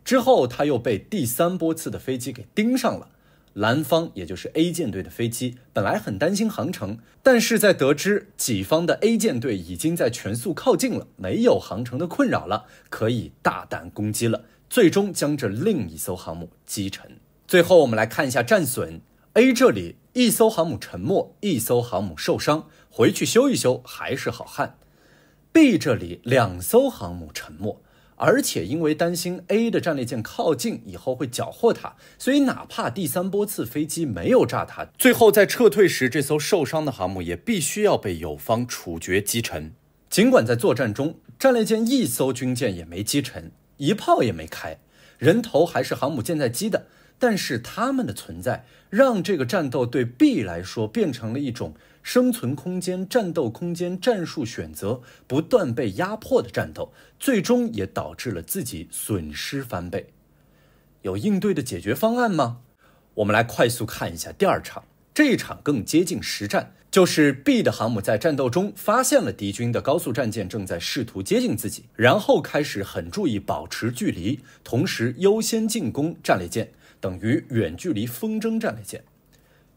Speaker 1: 之后他又被第三波次的飞机给盯上了。蓝方也就是 A 舰队的飞机本来很担心航程，但是在得知己方的 A 舰队已经在全速靠近了，没有航程的困扰了，可以大胆攻击了。最终将这另一艘航母击沉。最后，我们来看一下战损：A 这里一艘航母沉没，一艘航母受伤，回去修一修还是好汉；B 这里两艘航母沉没，而且因为担心 A 的战列舰靠近以后会缴获它，所以哪怕第三波次飞机没有炸它，最后在撤退时这艘受伤的航母也必须要被友方处决击沉。尽管在作战中战列舰一艘军舰也没击沉。一炮也没开，人头还是航母舰载机的，但是他们的存在让这个战斗对 B 来说变成了一种生存空间、战斗空间、战术选择不断被压迫的战斗，最终也导致了自己损失翻倍。有应对的解决方案吗？我们来快速看一下第二场，这一场更接近实战。就是 B 的航母在战斗中发现了敌军的高速战舰正在试图接近自己，然后开始很注意保持距离，同时优先进攻战列舰，等于远距离风筝战列舰。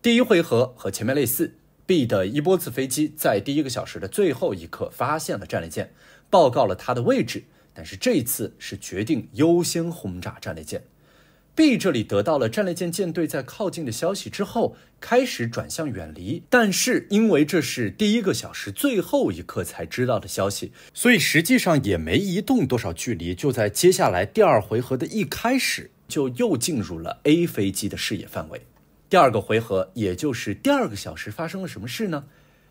Speaker 1: 第一回合和前面类似，B 的一波次飞机在第一个小时的最后一刻发现了战列舰，报告了它的位置，但是这次是决定优先轰炸战列舰。B 这里得到了战列舰舰队在靠近的消息之后，开始转向远离。但是因为这是第一个小时最后一刻才知道的消息，所以实际上也没移动多少距离。就在接下来第二回合的一开始，就又进入了 A 飞机的视野范围。第二个回合，也就是第二个小时，发生了什么事呢？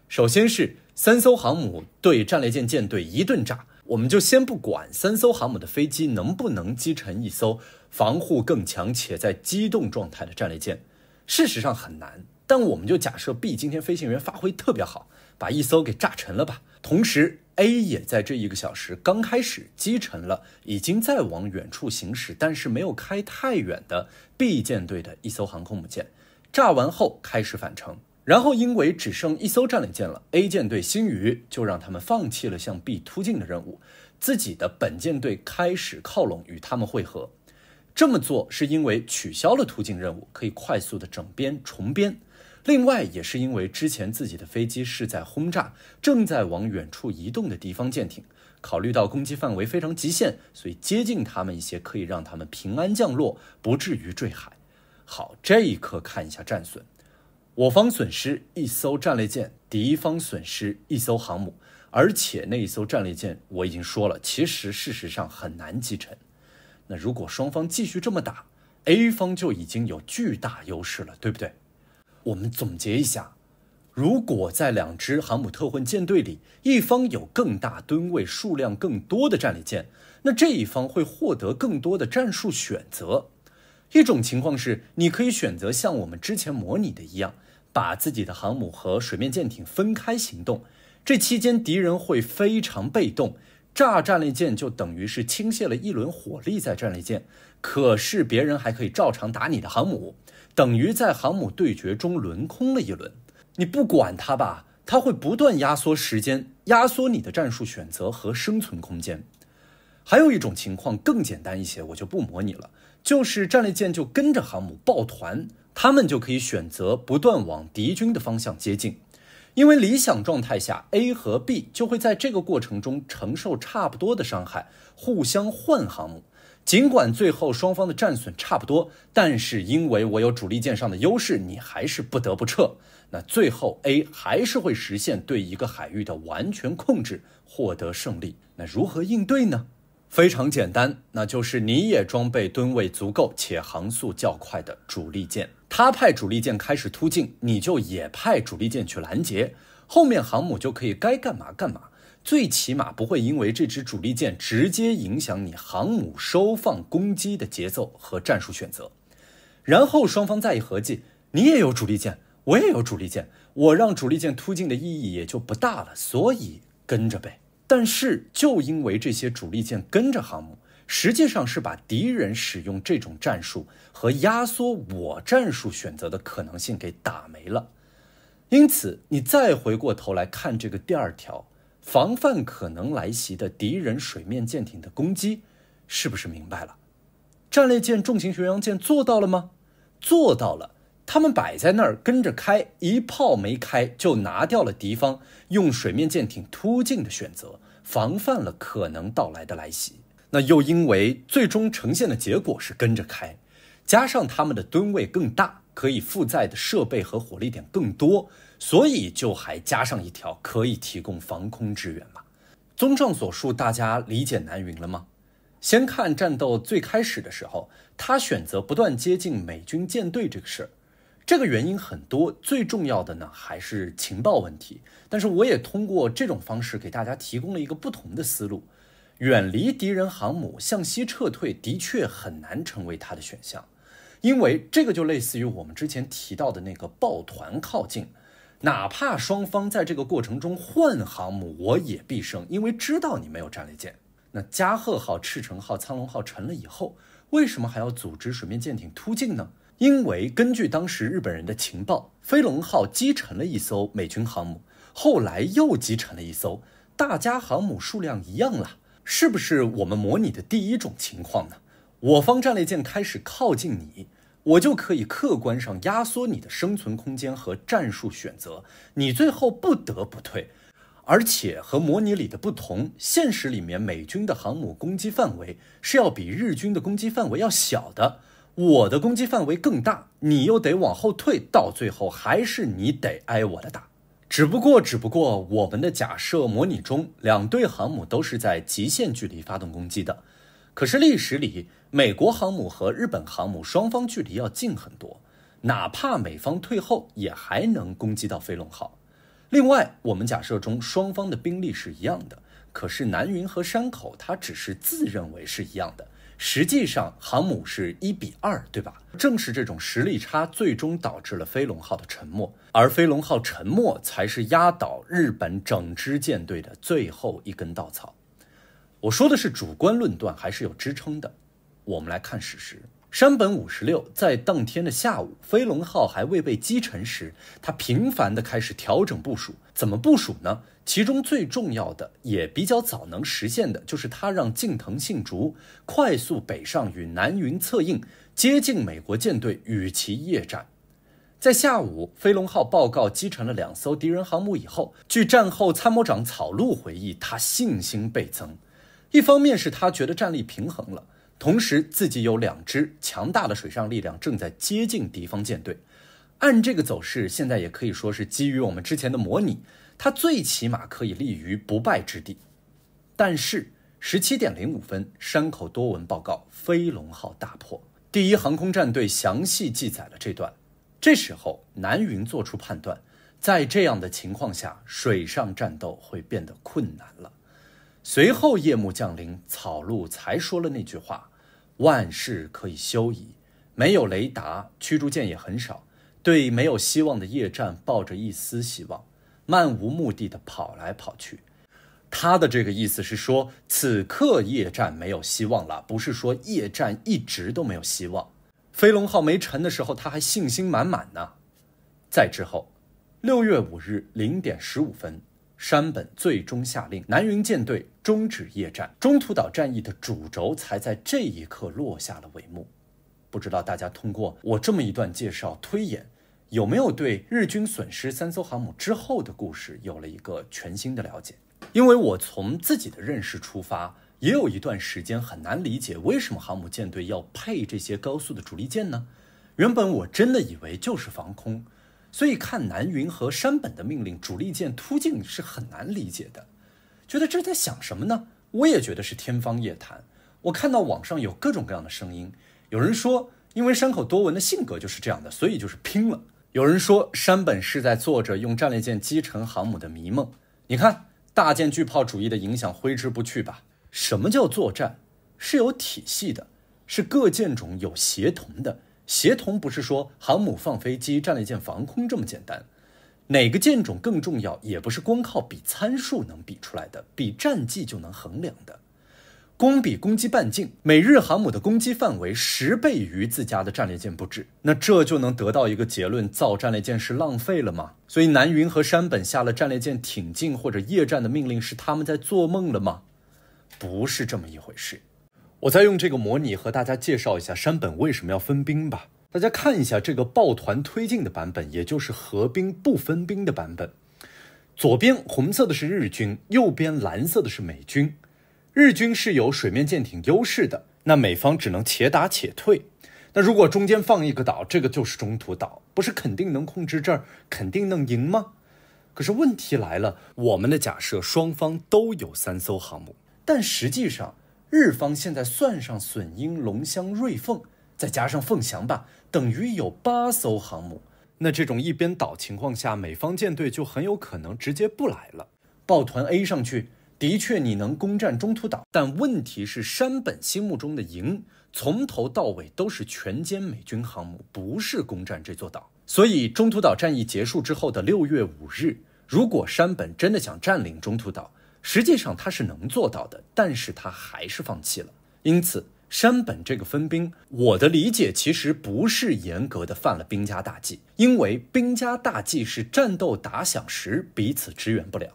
Speaker 1: 首先是三艘航母对战列舰舰队一顿炸，我们就先不管三艘航母的飞机能不能击沉一艘。防护更强且在机动状态的战列舰，事实上很难。但我们就假设 B 今天飞行员发挥特别好，把一艘给炸沉了吧。同时 A 也在这一个小时刚开始击沉了，已经在往远处行驶，但是没有开太远的 B 舰队的一艘航空母舰。炸完后开始返程，然后因为只剩一艘战列舰了，A 舰队星宇就让他们放弃了向 B 突进的任务，自己的本舰队开始靠拢与他们会合。这么做是因为取消了突进任务，可以快速的整编重编。另外也是因为之前自己的飞机是在轰炸正在往远处移动的敌方舰艇，考虑到攻击范围非常极限，所以接近他们一些，可以让他们平安降落，不至于坠海。好，这一刻看一下战损，我方损失一艘战列舰，敌方损失一艘航母，而且那一艘战列舰我已经说了，其实事实上很难击沉。那如果双方继续这么打，A 方就已经有巨大优势了，对不对？我们总结一下，如果在两支航母特混舰队里，一方有更大吨位、数量更多的战列舰，那这一方会获得更多的战术选择。一种情况是，你可以选择像我们之前模拟的一样，把自己的航母和水面舰艇分开行动，这期间敌人会非常被动。炸战列舰就等于是倾泻了一轮火力在战列舰，可是别人还可以照常打你的航母，等于在航母对决中轮空了一轮。你不管它吧，它会不断压缩时间，压缩你的战术选择和生存空间。还有一种情况更简单一些，我就不模拟了，就是战列舰就跟着航母抱团，他们就可以选择不断往敌军的方向接近。因为理想状态下，A 和 B 就会在这个过程中承受差不多的伤害，互相换航母。尽管最后双方的战损差不多，但是因为我有主力舰上的优势，你还是不得不撤。那最后 A 还是会实现对一个海域的完全控制，获得胜利。那如何应对呢？非常简单，那就是你也装备吨位足够且航速较快的主力舰。他派主力舰开始突进，你就也派主力舰去拦截，后面航母就可以该干嘛干嘛，最起码不会因为这支主力舰直接影响你航母收放攻击的节奏和战术选择。然后双方再一合计，你也有主力舰，我也有主力舰，我让主力舰突进的意义也就不大了，所以跟着呗。但是就因为这些主力舰跟着航母。实际上是把敌人使用这种战术和压缩我战术选择的可能性给打没了。因此，你再回过头来看这个第二条，防范可能来袭的敌人水面舰艇的攻击，是不是明白了？战列舰、重型巡洋舰做到了吗？做到了，他们摆在那儿跟着开，一炮没开就拿掉了敌方用水面舰艇突进的选择，防范了可能到来的来袭。那又因为最终呈现的结果是跟着开，加上他们的吨位更大，可以负载的设备和火力点更多，所以就还加上一条可以提供防空支援嘛。综上所述，大家理解南云了吗？先看战斗最开始的时候，他选择不断接近美军舰队这个事儿，这个原因很多，最重要的呢还是情报问题。但是我也通过这种方式给大家提供了一个不同的思路。远离敌人航母，向西撤退的确很难成为他的选项，因为这个就类似于我们之前提到的那个抱团靠近，哪怕双方在这个过程中换航母，我也必胜，因为知道你没有战列舰。那加贺号、赤城号、苍龙号沉了以后，为什么还要组织水面舰艇突进呢？因为根据当时日本人的情报，飞龙号击沉了一艘美军航母，后来又击沉了一艘，大家航母数量一样了。是不是我们模拟的第一种情况呢？我方战列舰开始靠近你，我就可以客观上压缩你的生存空间和战术选择，你最后不得不退。而且和模拟里的不同，现实里面美军的航母攻击范围是要比日军的攻击范围要小的，我的攻击范围更大，你又得往后退，到最后还是你得挨我的打。只不过，只不过我们的假设模拟中，两队航母都是在极限距离发动攻击的。可是历史里，美国航母和日本航母双方距离要近很多，哪怕美方退后，也还能攻击到飞龙号。另外，我们假设中双方的兵力是一样的，可是南云和山口他只是自认为是一样的。实际上，航母是一比二，对吧？正是这种实力差，最终导致了飞龙号的沉没，而飞龙号沉没才是压倒日本整支舰队的最后一根稻草。我说的是主观论断，还是有支撑的。我们来看史实：山本五十六在当天的下午，飞龙号还未被击沉时，他频繁地开始调整部署。怎么部署呢？其中最重要的，也比较早能实现的，就是他让近藤信竹快速北上与南云策应接近美国舰队与其夜战。在下午飞龙号报告击沉了两艘敌人航母以后，据战后参谋长草鹿回忆，他信心倍增。一方面是他觉得战力平衡了，同时自己有两支强大的水上力量正在接近敌方舰队。按这个走势，现在也可以说是基于我们之前的模拟。他最起码可以立于不败之地，但是十七点零五分，山口多文报告飞龙号大破，第一航空战队详细记载了这段。这时候南云做出判断，在这样的情况下，水上战斗会变得困难了。随后夜幕降临，草鹿才说了那句话：“万事可以休矣。”没有雷达，驱逐舰也很少，对没有希望的夜战抱着一丝希望。漫无目的的跑来跑去，他的这个意思是说，此刻夜战没有希望了，不是说夜战一直都没有希望。飞龙号没沉的时候，他还信心满满呢。再之后，六月五日零点十五分，山本最终下令南云舰队终止夜战，中途岛战役的主轴才在这一刻落下了帷幕。不知道大家通过我这么一段介绍推演。有没有对日军损失三艘航母之后的故事有了一个全新的了解？因为我从自己的认识出发，也有一段时间很难理解为什么航母舰队要配这些高速的主力舰呢？原本我真的以为就是防空，所以看南云和山本的命令，主力舰突进是很难理解的，觉得这在想什么呢？我也觉得是天方夜谭。我看到网上有各种各样的声音，有人说因为山口多文的性格就是这样的，所以就是拼了。有人说山本是在做着用战列舰击沉航母的迷梦，你看大舰巨炮主义的影响挥之不去吧？什么叫作战？是有体系的，是各舰种有协同的。协同不是说航母放飞机，战列舰防空这么简单。哪个舰种更重要，也不是光靠比参数能比出来的，比战绩就能衡量的。光比攻击半径，美日航母的攻击范围十倍于自家的战列舰不止，那这就能得到一个结论：造战列舰是浪费了吗？所以南云和山本下了战列舰挺进或者夜战的命令，是他们在做梦了吗？不是这么一回事。我再用这个模拟和大家介绍一下山本为什么要分兵吧。大家看一下这个抱团推进的版本，也就是合兵不分兵的版本。左边红色的是日军，右边蓝色的是美军。日军是有水面舰艇优势的，那美方只能且打且退。那如果中间放一个岛，这个就是中途岛，不是肯定能控制这儿，肯定能赢吗？可是问题来了，我们的假设双方都有三艘航母，但实际上日方现在算上隼鹰、龙骧、瑞凤，再加上凤翔吧，等于有八艘航母。那这种一边倒情况下，美方舰队就很有可能直接不来了，抱团 A 上去。的确，你能攻占中途岛，但问题是，山本心目中的赢，从头到尾都是全歼美军航母，不是攻占这座岛。所以，中途岛战役结束之后的六月五日，如果山本真的想占领中途岛，实际上他是能做到的，但是他还是放弃了。因此，山本这个分兵，我的理解其实不是严格的犯了兵家大忌，因为兵家大忌是战斗打响时彼此支援不了。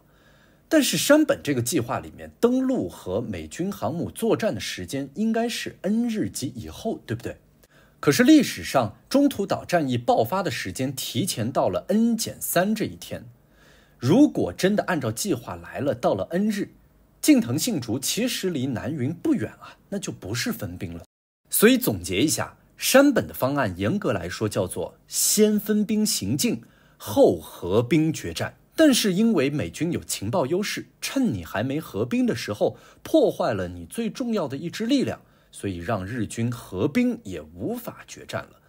Speaker 1: 但是山本这个计划里面，登陆和美军航母作战的时间应该是 N 日及以后，对不对？可是历史上中途岛战役爆发的时间提前到了 N 减三这一天。如果真的按照计划来了，到了 N 日，近藤信竹其实离南云不远啊，那就不是分兵了。所以总结一下，山本的方案严格来说叫做先分兵行进，后合兵决战。但是因为美军有情报优势，趁你还没合兵的时候破坏了你最重要的一支力量，所以让日军合兵也无法决战了。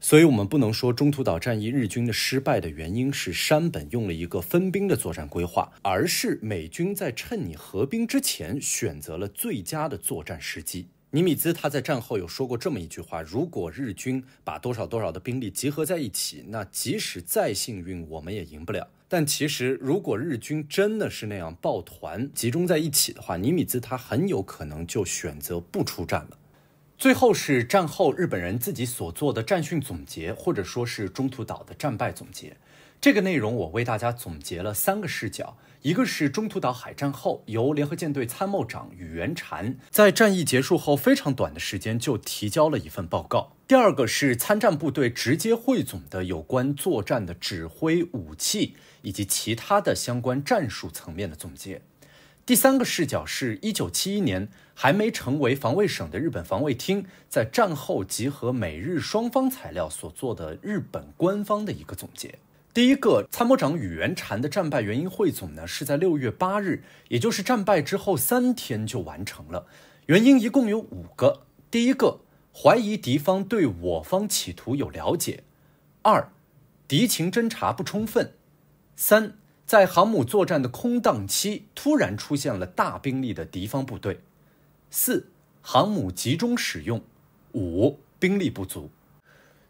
Speaker 1: 所以，我们不能说中途岛战役日军的失败的原因是山本用了一个分兵的作战规划，而是美军在趁你合兵之前选择了最佳的作战时机。尼米兹他在战后有说过这么一句话：如果日军把多少多少的兵力集合在一起，那即使再幸运，我们也赢不了。但其实，如果日军真的是那样抱团集中在一起的话，尼米兹他很有可能就选择不出战了。最后是战后日本人自己所做的战训总结，或者说是中途岛的战败总结。这个内容我为大家总结了三个视角：一个是中途岛海战后，由联合舰队参谋长宇垣缠在战役结束后非常短的时间就提交了一份报告；第二个是参战部队直接汇总的有关作战的指挥武器。以及其他的相关战术层面的总结。第三个视角是，一九七一年还没成为防卫省的日本防卫厅，在战后集合美日双方材料所做的日本官方的一个总结。第一个参谋长宇垣缠的战败原因汇总呢，是在六月八日，也就是战败之后三天就完成了。原因一共有五个：第一个，怀疑敌方对我方企图有了解；二，敌情侦察不充分。三，在航母作战的空档期，突然出现了大兵力的敌方部队。四，航母集中使用。五，兵力不足。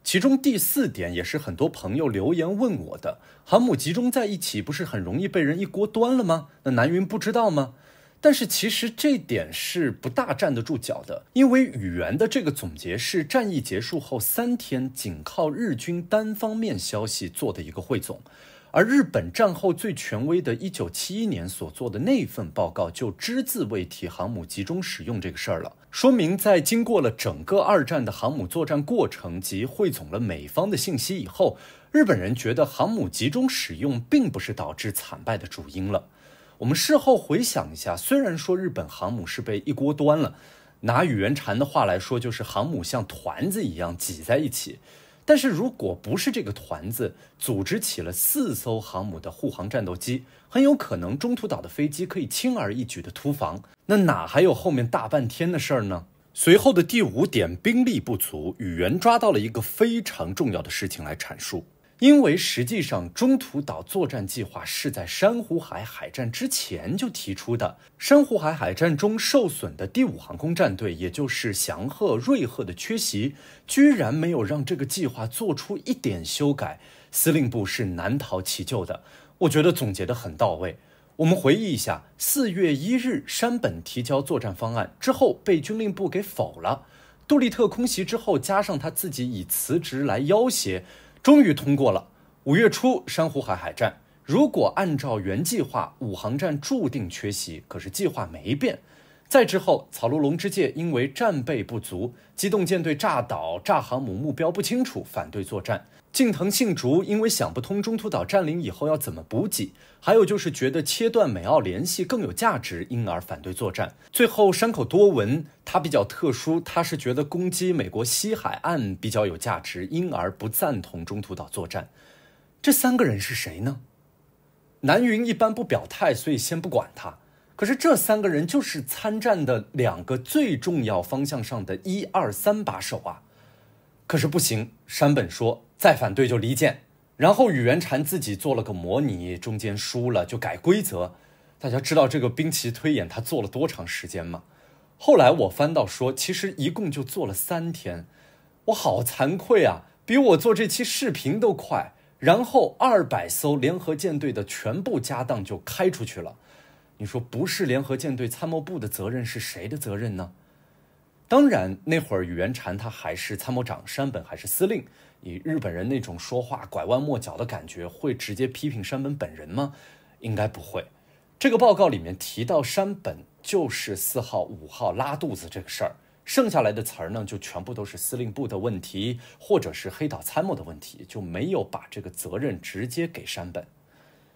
Speaker 1: 其中第四点也是很多朋友留言问我的：航母集中在一起，不是很容易被人一锅端了吗？那南云不知道吗？但是其实这点是不大站得住脚的，因为宇垣的这个总结是战役结束后三天，仅靠日军单方面消息做的一个汇总。而日本战后最权威的1971年所做的那份报告，就只字未提航母集中使用这个事儿了。说明在经过了整个二战的航母作战过程及汇总了美方的信息以后，日本人觉得航母集中使用并不是导致惨败的主因了。我们事后回想一下，虽然说日本航母是被一锅端了，拿宇文禅的话来说，就是航母像团子一样挤在一起。但是，如果不是这个团子组织起了四艘航母的护航战斗机，很有可能中途岛的飞机可以轻而易举的突防，那哪还有后面大半天的事儿呢？随后的第五点，兵力不足，宇言抓到了一个非常重要的事情来阐述。因为实际上中途岛作战计划是在珊瑚海海战之前就提出的。珊瑚海海战中受损的第五航空战队，也就是翔鹤、瑞鹤的缺席，居然没有让这个计划做出一点修改，司令部是难逃其咎的。我觉得总结的很到位。我们回忆一下，四月一日山本提交作战方案之后被军令部给否了，杜立特空袭之后加上他自己以辞职来要挟。终于通过了。五月初珊瑚海海战，如果按照原计划，五航站注定缺席。可是计划没变，再之后草鹿龙之介因为战备不足，机动舰队炸岛炸航母目标不清楚，反对作战。近藤信竹因为想不通中途岛占领以后要怎么补给，还有就是觉得切断美澳联系更有价值，因而反对作战。最后山口多文他比较特殊，他是觉得攻击美国西海岸比较有价值，因而不赞同中途岛作战。这三个人是谁呢？南云一般不表态，所以先不管他。可是这三个人就是参战的两个最重要方向上的一二三把手啊。可是不行，山本说。再反对就离间，然后宇元禅自己做了个模拟，中间输了就改规则。大家知道这个兵棋推演他做了多长时间吗？后来我翻到说，其实一共就做了三天，我好惭愧啊，比我做这期视频都快。然后二百艘联合舰队的全部家当就开出去了，你说不是联合舰队参谋部的责任是谁的责任呢？当然那会儿宇元禅他还是参谋长，山本还是司令。以日本人那种说话拐弯抹角的感觉，会直接批评山本本人吗？应该不会。这个报告里面提到山本就是四号五号拉肚子这个事儿，剩下来的词儿呢，就全部都是司令部的问题，或者是黑岛参谋的问题，就没有把这个责任直接给山本。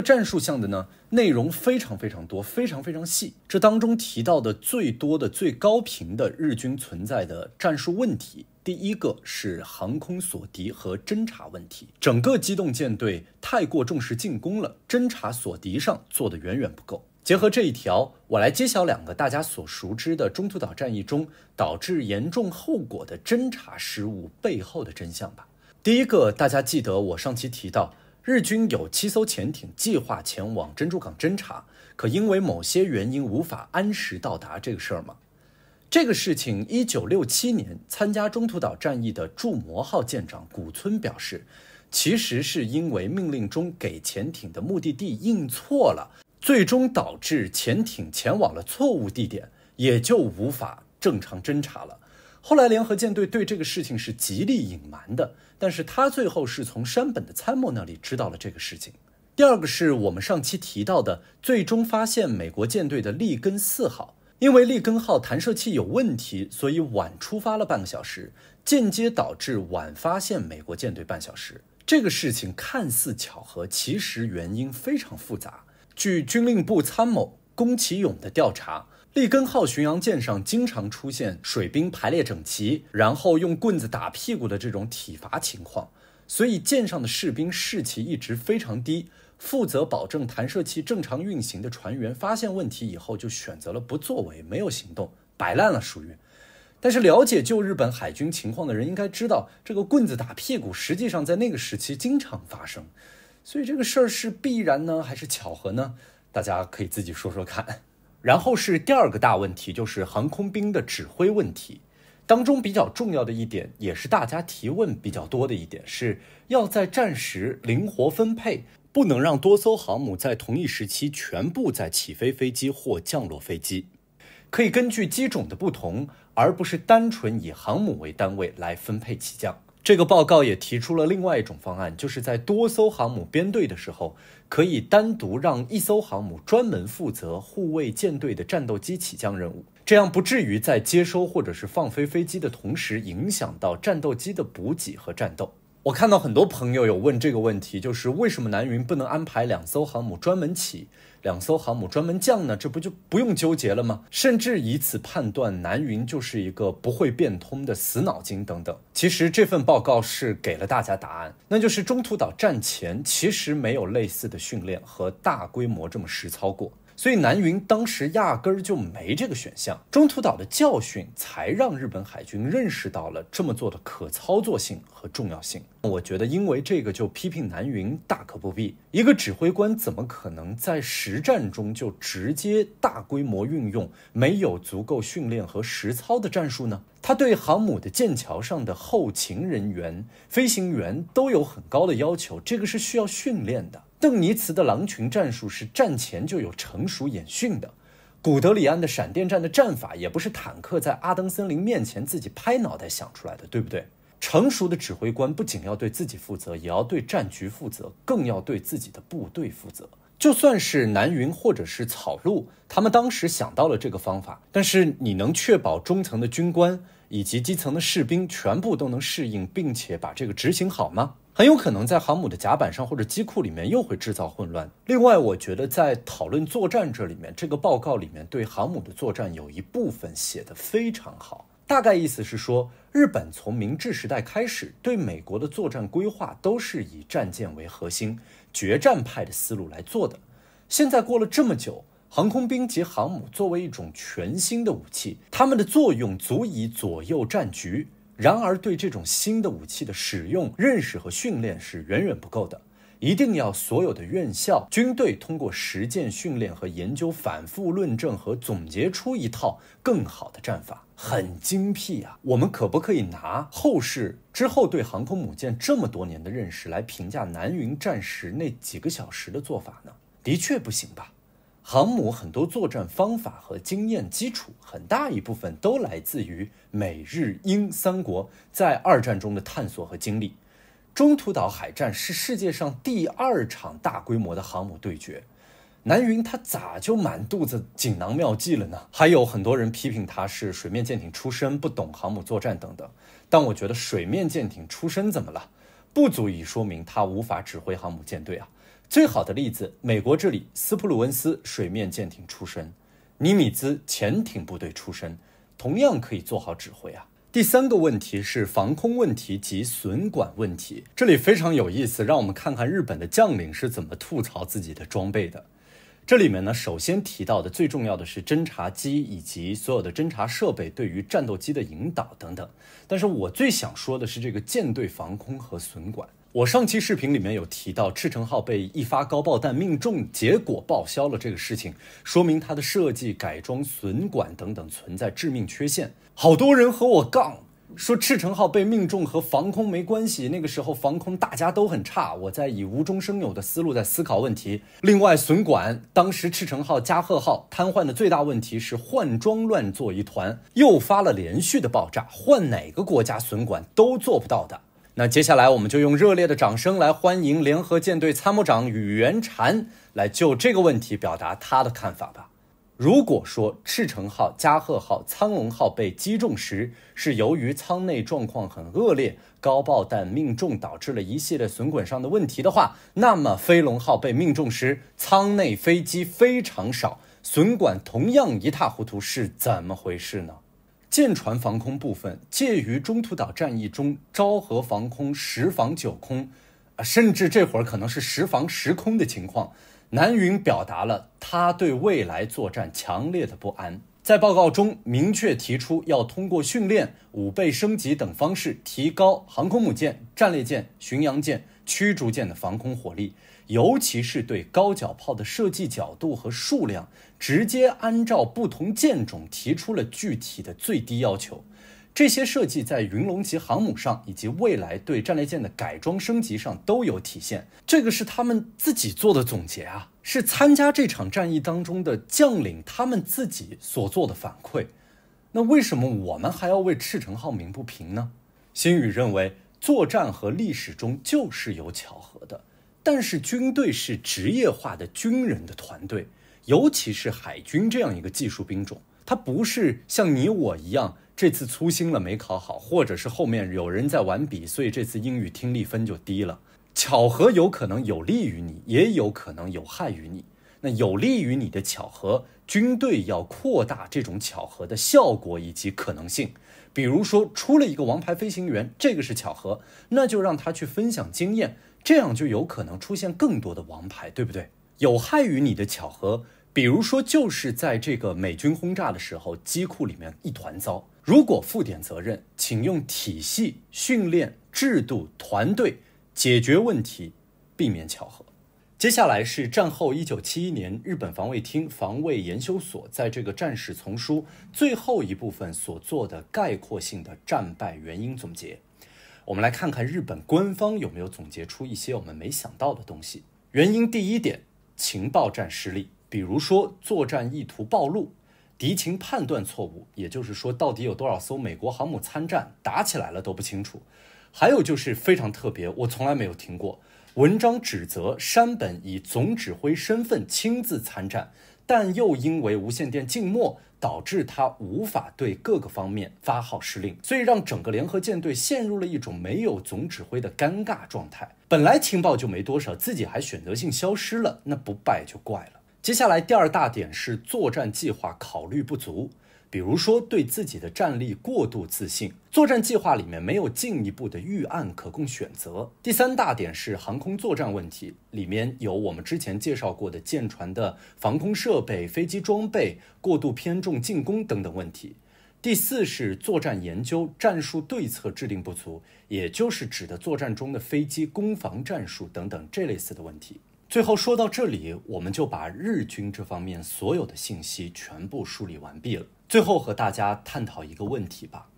Speaker 1: 战术项的呢，内容非常非常多，非常非常细。这当中提到的最多的、最高频的日军存在的战术问题。第一个是航空索敌和侦察问题，整个机动舰队太过重视进攻了，侦察索敌上做的远远不够。结合这一条，我来揭晓两个大家所熟知的中途岛战役中导致严重后果的侦察失误背后的真相吧。第一个，大家记得我上期提到，日军有七艘潜艇计划前往珍珠港侦察，可因为某些原因无法按时到达这个事儿吗？这个事情，一九六七年参加中途岛战役的“驻摩号”舰长古村表示，其实是因为命令中给潜艇的目的地印错了，最终导致潜艇前往了错误地点，也就无法正常侦察了。后来联合舰队对这个事情是极力隐瞒的，但是他最后是从山本的参谋那里知道了这个事情。第二个是我们上期提到的，最终发现美国舰队的“利根四号”。因为利根号弹射器有问题，所以晚出发了半个小时，间接导致晚发现美国舰队半小时。这个事情看似巧合，其实原因非常复杂。据军令部参谋宫崎勇的调查，利根号巡洋舰上经常出现水兵排列整齐，然后用棍子打屁股的这种体罚情况，所以舰上的士兵士气一直非常低。负责保证弹射器正常运行的船员发现问题以后，就选择了不作为，没有行动，摆烂了，属于。但是了解旧日本海军情况的人应该知道，这个棍子打屁股实际上在那个时期经常发生，所以这个事儿是必然呢还是巧合呢？大家可以自己说说看。然后是第二个大问题，就是航空兵的指挥问题，当中比较重要的一点，也是大家提问比较多的一点，是要在战时灵活分配。不能让多艘航母在同一时期全部在起飞飞机或降落飞机，可以根据机种的不同，而不是单纯以航母为单位来分配起降。这个报告也提出了另外一种方案，就是在多艘航母编队的时候，可以单独让一艘航母专门负责护卫舰队的战斗机起降任务，这样不至于在接收或者是放飞飞机的同时影响到战斗机的补给和战斗。我看到很多朋友有问这个问题，就是为什么南云不能安排两艘航母专门起，两艘航母专门降呢？这不就不用纠结了吗？甚至以此判断南云就是一个不会变通的死脑筋等等。其实这份报告是给了大家答案，那就是中途岛战前其实没有类似的训练和大规模这么实操过。所以南云当时压根儿就没这个选项，中途岛的教训才让日本海军认识到了这么做的可操作性和重要性。我觉得因为这个就批评南云大可不必。一个指挥官怎么可能在实战中就直接大规模运用没有足够训练和实操的战术呢？他对航母的舰桥上的后勤人员、飞行员都有很高的要求，这个是需要训练的。邓尼茨的狼群战术是战前就有成熟演训的，古德里安的闪电战的战法也不是坦克在阿登森林面前自己拍脑袋想出来的，对不对？成熟的指挥官不仅要对自己负责，也要对战局负责，更要对自己的部队负责。就算是南云或者是草鹿，他们当时想到了这个方法，但是你能确保中层的军官以及基层的士兵全部都能适应，并且把这个执行好吗？很有可能在航母的甲板上或者机库里面又会制造混乱。另外，我觉得在讨论作战这里面，这个报告里面对航母的作战有一部分写得非常好。大概意思是说，日本从明治时代开始对美国的作战规划都是以战舰为核心、决战派的思路来做的。现在过了这么久，航空兵及航母作为一种全新的武器，他们的作用足以左右战局。然而，对这种新的武器的使用认识和训练是远远不够的，一定要所有的院校、军队通过实践训练和研究，反复论证和总结出一套更好的战法，很精辟啊！我们可不可以拿后世之后对航空母舰这么多年的认识来评价南云战时那几个小时的做法呢？的确不行吧？航母很多作战方法和经验基础，很大一部分都来自于美日英三国在二战中的探索和经历。中途岛海战是世界上第二场大规模的航母对决。南云他咋就满肚子锦囊妙计了呢？还有很多人批评他是水面舰艇出身，不懂航母作战等等。但我觉得水面舰艇出身怎么了？不足以说明他无法指挥航母舰队啊。最好的例子，美国这里斯普鲁恩斯水面舰艇出身，尼米兹潜艇部队出身，同样可以做好指挥啊。第三个问题是防空问题及损管问题，这里非常有意思，让我们看看日本的将领是怎么吐槽自己的装备的。这里面呢，首先提到的最重要的是侦察机以及所有的侦察设备对于战斗机的引导等等。但是我最想说的是这个舰队防空和损管。我上期视频里面有提到赤城号被一发高爆弹命中，结果报销了这个事情，说明它的设计、改装、损管等等存在致命缺陷。好多人和我杠，说赤城号被命中和防空没关系，那个时候防空大家都很差。我在以无中生有的思路在思考问题。另外，损管当时赤城号、加贺号瘫痪的最大问题是换装乱作一团，诱发了连续的爆炸，换哪个国家损管都做不到的。那接下来我们就用热烈的掌声来欢迎联合舰队参谋长宇元缠来就这个问题表达他的看法吧。如果说赤城号、加贺号、苍龙号被击中时是由于舱内状况很恶劣、高爆弹命中导致了一系列损管上的问题的话，那么飞龙号被命中时舱内飞机非常少，损管同样一塌糊涂，是怎么回事呢？舰船防空部分，介于中途岛战役中昭和防空十防九空，啊，甚至这会儿可能是十防十空的情况。南云表达了他对未来作战强烈的不安，在报告中明确提出要通过训练、武备升级等方式，提高航空母舰、战列舰、巡洋舰、驱逐舰的防空火力。尤其是对高脚炮的设计角度和数量，直接按照不同舰种提出了具体的最低要求。这些设计在云龙级航母上以及未来对战列舰的改装升级上都有体现。这个是他们自己做的总结啊，是参加这场战役当中的将领他们自己所做的反馈。那为什么我们还要为赤城号鸣不平呢？星宇认为，作战和历史中就是有巧合的。但是军队是职业化的军人的团队，尤其是海军这样一个技术兵种，它不是像你我一样这次粗心了没考好，或者是后面有人在玩笔，所以这次英语听力分就低了。巧合有可能有利于你，也有可能有害于你。那有利于你的巧合，军队要扩大这种巧合的效果以及可能性。比如说出了一个王牌飞行员，这个是巧合，那就让他去分享经验。这样就有可能出现更多的王牌，对不对？有害于你的巧合，比如说就是在这个美军轰炸的时候，机库里面一团糟。如果负点责任，请用体系、训练、制度、团队解决问题，避免巧合。接下来是战后一九七一年日本防卫厅防卫研修所在这个战史丛书最后一部分所做的概括性的战败原因总结。我们来看看日本官方有没有总结出一些我们没想到的东西。原因第一点，情报战失利，比如说作战意图暴露，敌情判断错误，也就是说到底有多少艘美国航母参战，打起来了都不清楚。还有就是非常特别，我从来没有听过文章指责山本以总指挥身份亲自参战，但又因为无线电静默。导致他无法对各个方面发号施令，所以让整个联合舰队陷入了一种没有总指挥的尴尬状态。本来情报就没多少，自己还选择性消失了，那不败就怪了。接下来第二大点是作战计划考虑不足。比如说，对自己的战力过度自信，作战计划里面没有进一步的预案可供选择。第三大点是航空作战问题，里面有我们之前介绍过的舰船的防空设备、飞机装备过度偏重进攻等等问题。第四是作战研究、战术对策制定不足，也就是指的作战中的飞机攻防战术等等这类似的问题。最后说到这里，我们就把日军这方面所有的信息全部梳理完毕了。最后和大家探讨一个问题吧：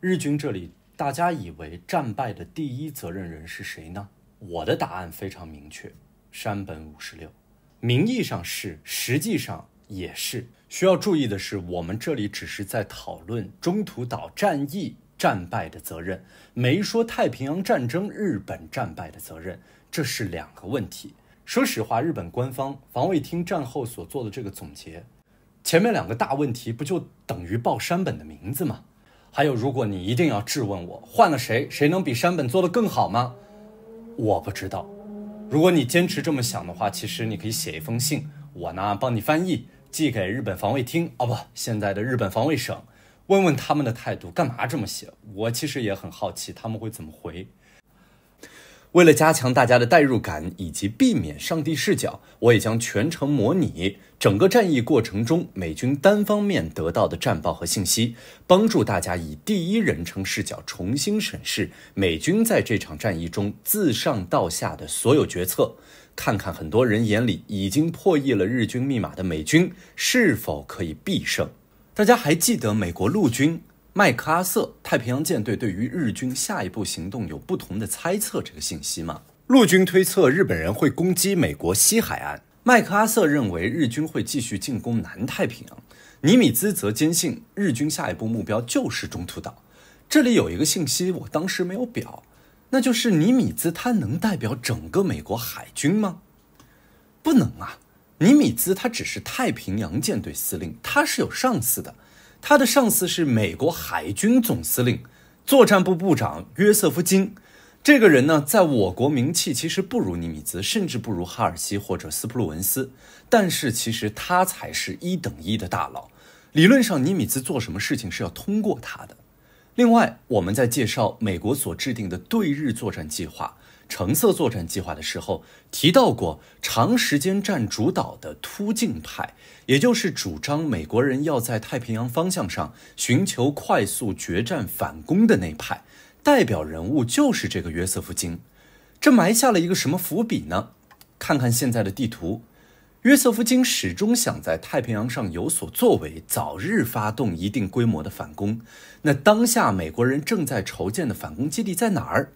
Speaker 1: 日军这里，大家以为战败的第一责任人是谁呢？我的答案非常明确，山本五十六，名义上是，实际上也是。需要注意的是，我们这里只是在讨论中途岛战役战败的责任，没说太平洋战争日本战败的责任，这是两个问题。说实话，日本官方防卫厅战后所做的这个总结，前面两个大问题不就等于报山本的名字吗？还有，如果你一定要质问我，换了谁，谁能比山本做得更好吗？我不知道。如果你坚持这么想的话，其实你可以写一封信，我呢帮你翻译，寄给日本防卫厅，哦不，现在的日本防卫省，问问他们的态度，干嘛这么写？我其实也很好奇他们会怎么回。为了加强大家的代入感，以及避免上帝视角，我也将全程模拟整个战役过程中美军单方面得到的战报和信息，帮助大家以第一人称视角重新审视美军在这场战役中自上到下的所有决策，看看很多人眼里已经破译了日军密码的美军是否可以必胜。大家还记得美国陆军？麦克阿瑟太平洋舰队对于日军下一步行动有不同的猜测，这个信息吗？陆军推测日本人会攻击美国西海岸，麦克阿瑟认为日军会继续进攻南太平洋，尼米兹则坚信日军下一步目标就是中途岛。这里有一个信息，我当时没有表，那就是尼米兹他能代表整个美国海军吗？不能啊，尼米兹他只是太平洋舰队司令，他是有上司的。他的上司是美国海军总司令、作战部部长约瑟夫·金。这个人呢，在我国名气其实不如尼米兹，甚至不如哈尔西或者斯普鲁文斯。但是其实他才是一等一的大佬。理论上，尼米兹做什么事情是要通过他的。另外，我们在介绍美国所制定的对日作战计划。橙色作战计划的时候提到过，长时间占主导的突进派，也就是主张美国人要在太平洋方向上寻求快速决战反攻的那派，代表人物就是这个约瑟夫·金。这埋下了一个什么伏笔呢？看看现在的地图，约瑟夫·金始终想在太平洋上有所作为，早日发动一定规模的反攻。那当下美国人正在筹建的反攻基地在哪儿？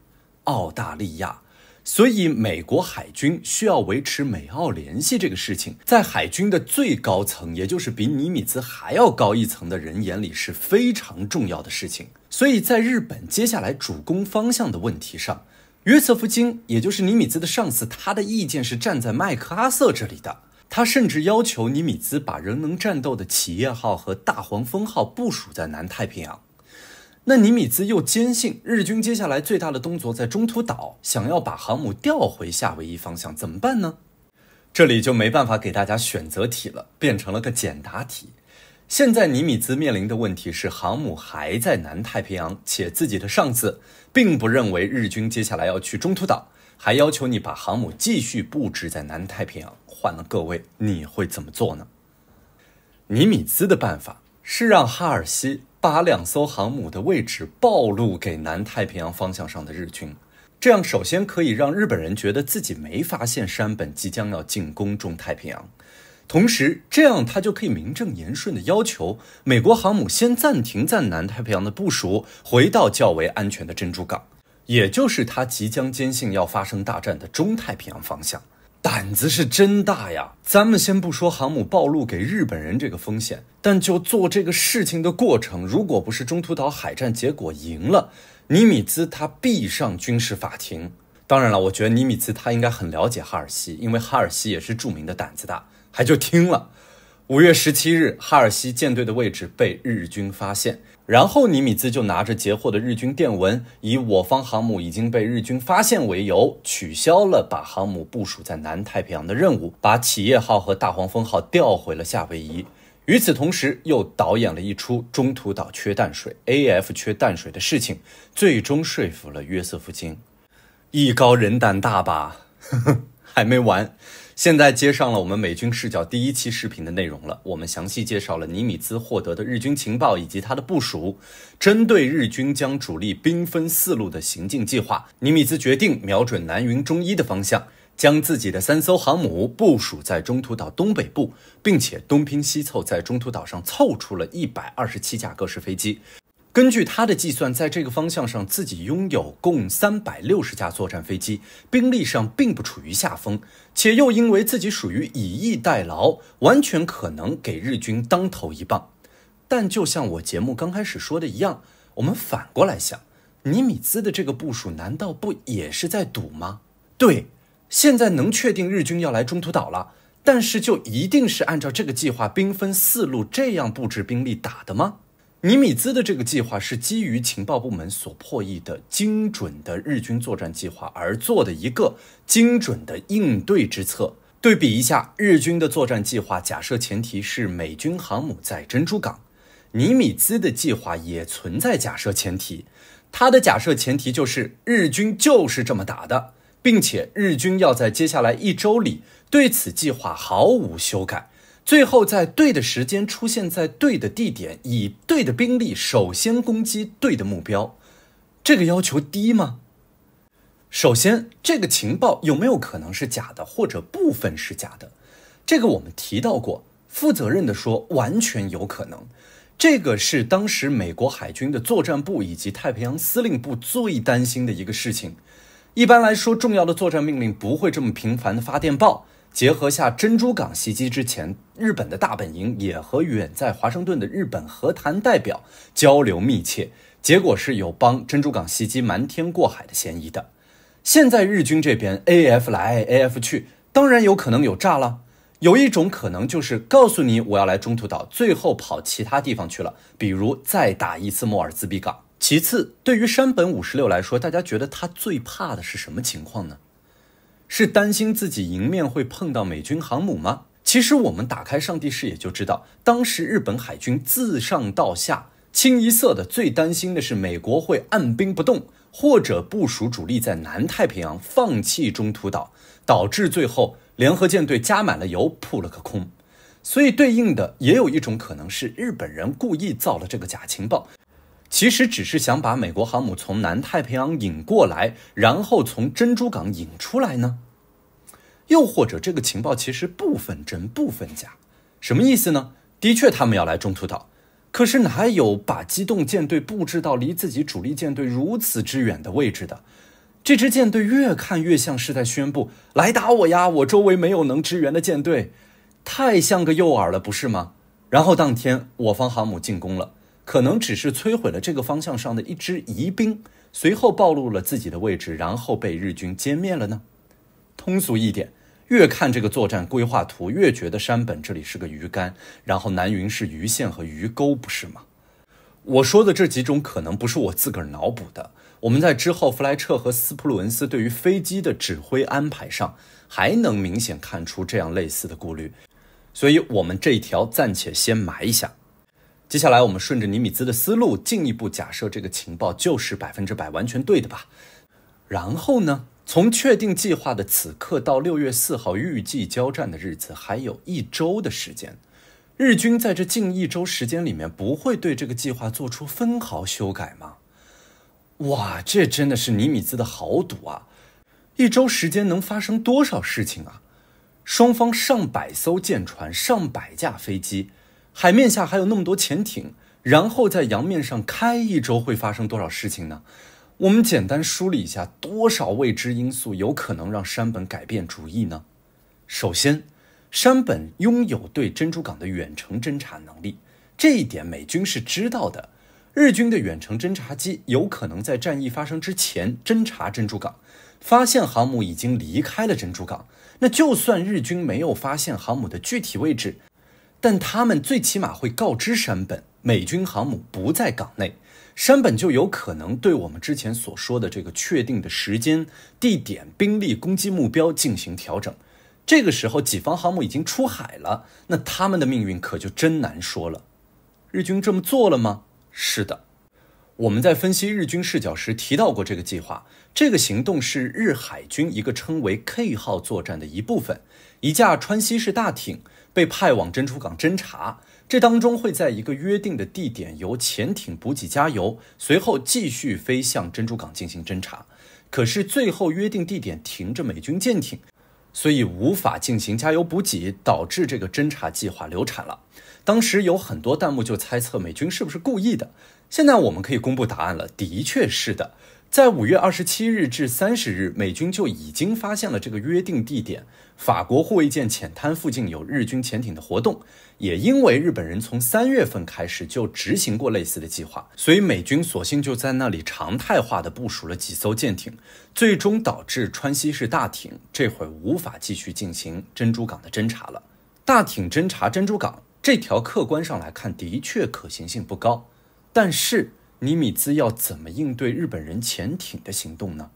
Speaker 1: 澳大利亚，所以美国海军需要维持美澳联系这个事情，在海军的最高层，也就是比尼米兹还要高一层的人眼里是非常重要的事情。所以在日本接下来主攻方向的问题上，约瑟夫·金，也就是尼米兹的上司，他的意见是站在麦克阿瑟这里的。他甚至要求尼米兹把仍能战斗的企业号和大黄蜂号部署在南太平洋。那尼米兹又坚信日军接下来最大的动作在中途岛，想要把航母调回夏威夷方向，怎么办呢？这里就没办法给大家选择题了，变成了个简答题。现在尼米兹面临的问题是航母还在南太平洋，且自己的上司并不认为日军接下来要去中途岛，还要求你把航母继续布置在南太平洋。换了各位，你会怎么做呢？尼米兹的办法是让哈尔西。把两艘航母的位置暴露给南太平洋方向上的日军，这样首先可以让日本人觉得自己没发现山本即将要进攻中太平洋，同时这样他就可以名正言顺的要求美国航母先暂停在南太平洋的部署，回到较为安全的珍珠港，也就是他即将坚信要发生大战的中太平洋方向。胆子是真大呀！咱们先不说航母暴露给日本人这个风险，但就做这个事情的过程，如果不是中途岛海战结果赢了，尼米兹他必上军事法庭。当然了，我觉得尼米兹他应该很了解哈尔西，因为哈尔西也是著名的胆子大，还就听了。五月十七日，哈尔西舰队的位置被日军发现。然后尼米兹就拿着截获的日军电文，以我方航母已经被日军发现为由，取消了把航母部署在南太平洋的任务，把企业号和大黄蜂号调回了夏威夷。与此同时，又导演了一出中途岛缺淡水，A F 缺淡水的事情，最终说服了约瑟夫金。艺高人胆大吧？呵 [LAUGHS] 呵，还没完。现在接上了我们美军视角第一期视频的内容了。我们详细介绍了尼米兹获得的日军情报以及他的部署，针对日军将主力兵分四路的行进计划，尼米兹决定瞄准南云中一的方向，将自己的三艘航母部署在中途岛东北部，并且东拼西凑在中途岛上凑出了一百二十七架各式飞机。根据他的计算，在这个方向上自己拥有共三百六十架作战飞机，兵力上并不处于下风，且又因为自己属于以逸待劳，完全可能给日军当头一棒。但就像我节目刚开始说的一样，我们反过来想，尼米兹的这个部署难道不也是在赌吗？对，现在能确定日军要来中途岛了，但是就一定是按照这个计划，兵分四路这样布置兵力打的吗？尼米兹的这个计划是基于情报部门所破译的精准的日军作战计划而做的一个精准的应对之策。对比一下日军的作战计划，假设前提是美军航母在珍珠港，尼米兹的计划也存在假设前提，他的假设前提就是日军就是这么打的，并且日军要在接下来一周里对此计划毫无修改。最后，在对的时间出现在对的地点，以对的兵力首先攻击对的目标，这个要求低吗？首先，这个情报有没有可能是假的，或者部分是假的？这个我们提到过，负责任的说，完全有可能。这个是当时美国海军的作战部以及太平洋司令部最担心的一个事情。一般来说，重要的作战命令不会这么频繁的发电报。结合下珍珠港袭击之前，日本的大本营也和远在华盛顿的日本和谈代表交流密切，结果是有帮珍珠港袭击瞒天过海的嫌疑的。现在日军这边 A F 来 A F 去，当然有可能有诈了。有一种可能就是告诉你我要来中途岛，最后跑其他地方去了，比如再打一次莫尔兹比港。其次，对于山本五十六来说，大家觉得他最怕的是什么情况呢？是担心自己迎面会碰到美军航母吗？其实我们打开上帝视野就知道，当时日本海军自上到下清一色的最担心的是美国会按兵不动，或者部署主力在南太平洋放弃中途岛，导致最后联合舰队加满了油扑了个空。所以对应的也有一种可能是日本人故意造了这个假情报。其实只是想把美国航母从南太平洋引过来，然后从珍珠港引出来呢？又或者这个情报其实部分真部分假？什么意思呢？的确，他们要来中途岛，可是哪有把机动舰队布置到离自己主力舰队如此之远的位置的？这支舰队越看越像是在宣布“来打我呀”，我周围没有能支援的舰队，太像个诱饵了，不是吗？然后当天我方航母进攻了。可能只是摧毁了这个方向上的一支疑兵，随后暴露了自己的位置，然后被日军歼灭了呢？通俗一点，越看这个作战规划图，越觉得山本这里是个鱼竿，然后南云是鱼线和鱼钩，不是吗？我说的这几种可能不是我自个儿脑补的，我们在之后弗莱彻和斯普鲁恩斯对于飞机的指挥安排上，还能明显看出这样类似的顾虑，所以我们这一条暂且先埋一下。接下来，我们顺着尼米兹的思路，进一步假设这个情报就是百分之百完全对的吧。然后呢，从确定计划的此刻到六月四号预计交战的日子，还有一周的时间。日军在这近一周时间里面，不会对这个计划做出分毫修改吗？哇，这真的是尼米兹的豪赌啊！一周时间能发生多少事情啊？双方上百艘舰船，上百架飞机。海面下还有那么多潜艇，然后在洋面上开一周会发生多少事情呢？我们简单梳理一下，多少未知因素有可能让山本改变主意呢？首先，山本拥有对珍珠港的远程侦察能力，这一点美军是知道的。日军的远程侦察机有可能在战役发生之前侦察珍珠港，发现航母已经离开了珍珠港。那就算日军没有发现航母的具体位置。但他们最起码会告知山本，美军航母不在港内，山本就有可能对我们之前所说的这个确定的时间、地点、兵力、攻击目标进行调整。这个时候，己方航母已经出海了，那他们的命运可就真难说了。日军这么做了吗？是的，我们在分析日军视角时提到过这个计划，这个行动是日海军一个称为 K 号作战的一部分，一架川西式大艇。被派往珍珠港侦查，这当中会在一个约定的地点由潜艇补给加油，随后继续飞向珍珠港进行侦查。可是最后约定地点停着美军舰艇，所以无法进行加油补给，导致这个侦查计划流产了。当时有很多弹幕就猜测美军是不是故意的，现在我们可以公布答案了，的确是的。在五月二十七日至三十日，美军就已经发现了这个约定地点。法国护卫舰浅滩附近有日军潜艇的活动，也因为日本人从三月份开始就执行过类似的计划，所以美军索性就在那里常态化的部署了几艘舰艇，最终导致川西市大艇这会儿无法继续进行珍珠港的侦查了。大艇侦查珍珠港这条客观上来看的确可行性不高，但是。尼米兹要怎么应对日本人潜艇的行动呢？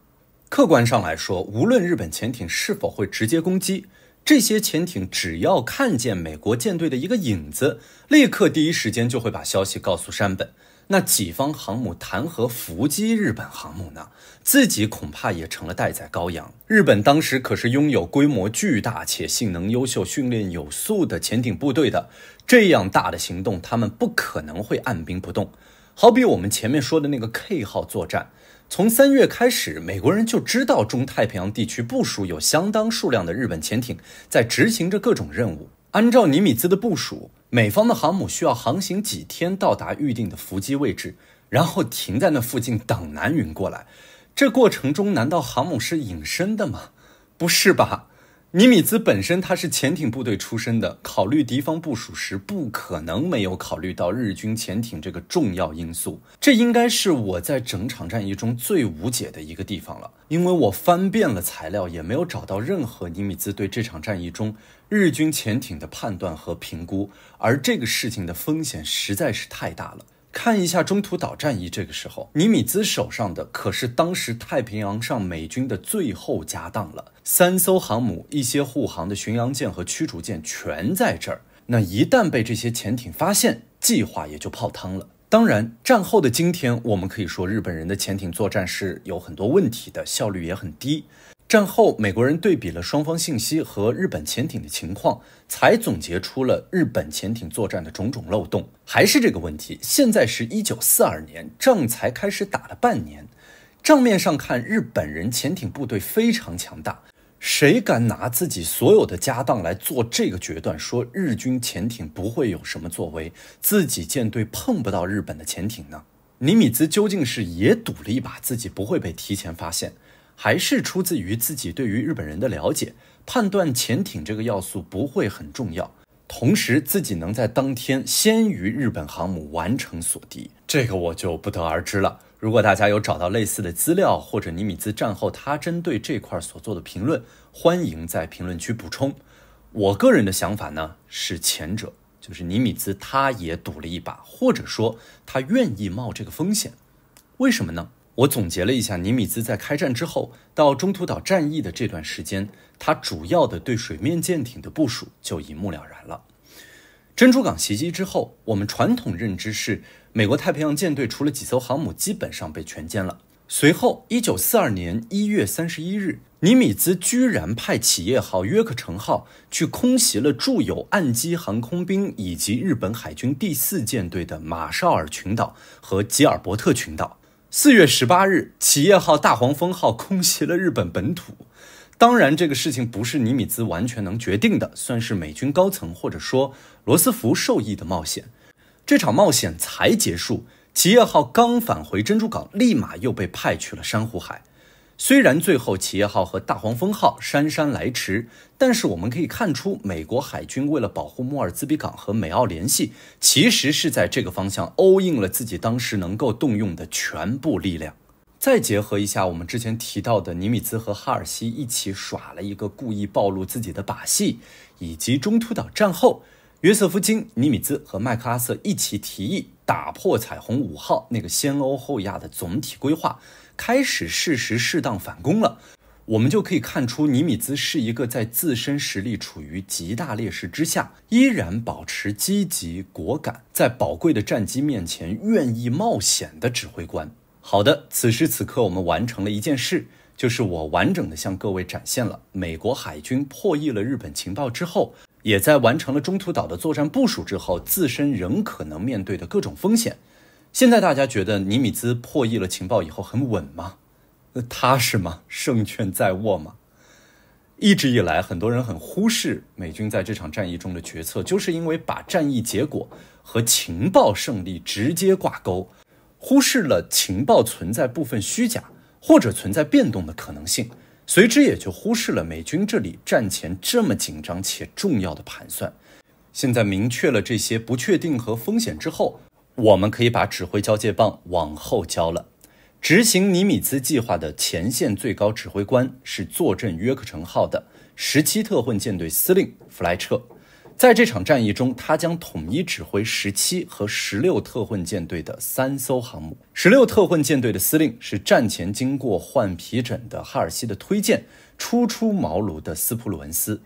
Speaker 1: 客观上来说，无论日本潜艇是否会直接攻击，这些潜艇只要看见美国舰队的一个影子，立刻第一时间就会把消息告诉山本。那己方航母谈何伏击日本航母呢？自己恐怕也成了待宰羔羊。日本当时可是拥有规模巨大且性能优秀、训练有素的潜艇部队的，这样大的行动，他们不可能会按兵不动。好比我们前面说的那个 K 号作战，从三月开始，美国人就知道中太平洋地区部署有相当数量的日本潜艇，在执行着各种任务。按照尼米兹的部署，美方的航母需要航行几天到达预定的伏击位置，然后停在那附近等南云过来。这过程中，难道航母是隐身的吗？不是吧？尼米兹本身他是潜艇部队出身的，考虑敌方部署时不可能没有考虑到日军潜艇这个重要因素。这应该是我在整场战役中最无解的一个地方了，因为我翻遍了材料也没有找到任何尼米兹对这场战役中日军潜艇的判断和评估。而这个事情的风险实在是太大了。看一下中途岛战役这个时候，尼米兹手上的可是当时太平洋上美军的最后家当了。三艘航母、一些护航的巡洋舰和驱逐舰全在这儿。那一旦被这些潜艇发现，计划也就泡汤了。当然，战后的今天，我们可以说日本人的潜艇作战是有很多问题的，效率也很低。战后，美国人对比了双方信息和日本潜艇的情况，才总结出了日本潜艇作战的种种漏洞。还是这个问题，现在是一九四二年，仗才开始打了半年，账面上看，日本人潜艇部队非常强大。谁敢拿自己所有的家当来做这个决断，说日军潜艇不会有什么作为，自己舰队碰不到日本的潜艇呢？尼米兹究竟是也赌了一把自己不会被提前发现，还是出自于自己对于日本人的了解，判断潜艇这个要素不会很重要，同时自己能在当天先于日本航母完成锁敌，这个我就不得而知了。如果大家有找到类似的资料，或者尼米兹战后他针对这块所做的评论，欢迎在评论区补充。我个人的想法呢是前者，就是尼米兹他也赌了一把，或者说他愿意冒这个风险。为什么呢？我总结了一下，尼米兹在开战之后到中途岛战役的这段时间，他主要的对水面舰艇的部署就一目了然了。珍珠港袭击之后，我们传统认知是。美国太平洋舰队除了几艘航母，基本上被全歼了。随后，一九四二年一月三十一日，尼米兹居然派企业号、约克城号去空袭了驻有岸基航空兵以及日本海军第四舰队的马绍尔群岛和吉尔伯特群岛。四月十八日，企业号、大黄蜂号空袭了日本本土。当然，这个事情不是尼米兹完全能决定的，算是美军高层或者说罗斯福授意的冒险。这场冒险才结束，企业号刚返回珍珠港，立马又被派去了珊瑚海。虽然最后企业号和大黄蜂号姗姗来迟，但是我们可以看出，美国海军为了保护莫尔兹比港和美澳联系，其实是在这个方向 all in 了自己当时能够动用的全部力量。再结合一下我们之前提到的尼米兹和哈尔西一起耍了一个故意暴露自己的把戏，以及中途岛战后。约瑟夫·金、尼米兹和麦克阿瑟一起提议打破“彩虹五号”那个先欧后亚的总体规划，开始适时适当反攻了。我们就可以看出，尼米兹是一个在自身实力处于极大劣势之下，依然保持积极果敢，在宝贵的战机面前愿意冒险的指挥官。好的，此时此刻，我们完成了一件事，就是我完整的向各位展现了美国海军破译了日本情报之后。也在完成了中途岛的作战部署之后，自身仍可能面对的各种风险。现在大家觉得尼米兹破译了情报以后很稳吗？踏实吗？胜券在握吗？一直以来，很多人很忽视美军在这场战役中的决策，就是因为把战役结果和情报胜利直接挂钩，忽视了情报存在部分虚假或者存在变动的可能性。随之也就忽视了美军这里战前这么紧张且重要的盘算。现在明确了这些不确定和风险之后，我们可以把指挥交接棒往后交了。执行尼米兹计划的前线最高指挥官是坐镇约克城号的十七特混舰队司令弗莱彻。在这场战役中，他将统一指挥十七和十六特混舰队的三艘航母。十六特混舰队的司令是战前经过换皮疹的哈尔西的推荐，初出茅庐的斯普鲁恩斯。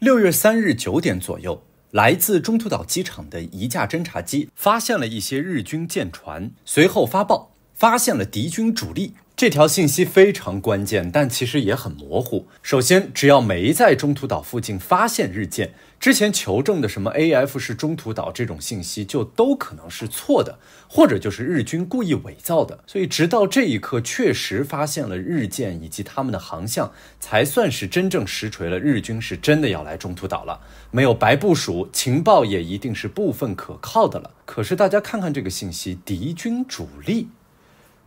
Speaker 1: 六月三日九点左右，来自中途岛机场的一架侦察机发现了一些日军舰船，随后发报发现了敌军主力。这条信息非常关键，但其实也很模糊。首先，只要没在中途岛附近发现日舰。之前求证的什么 A F 是中途岛这种信息，就都可能是错的，或者就是日军故意伪造的。所以直到这一刻，确实发现了日舰以及他们的航向，才算是真正实锤了，日军是真的要来中途岛了，没有白部署，情报也一定是部分可靠的了。可是大家看看这个信息，敌军主力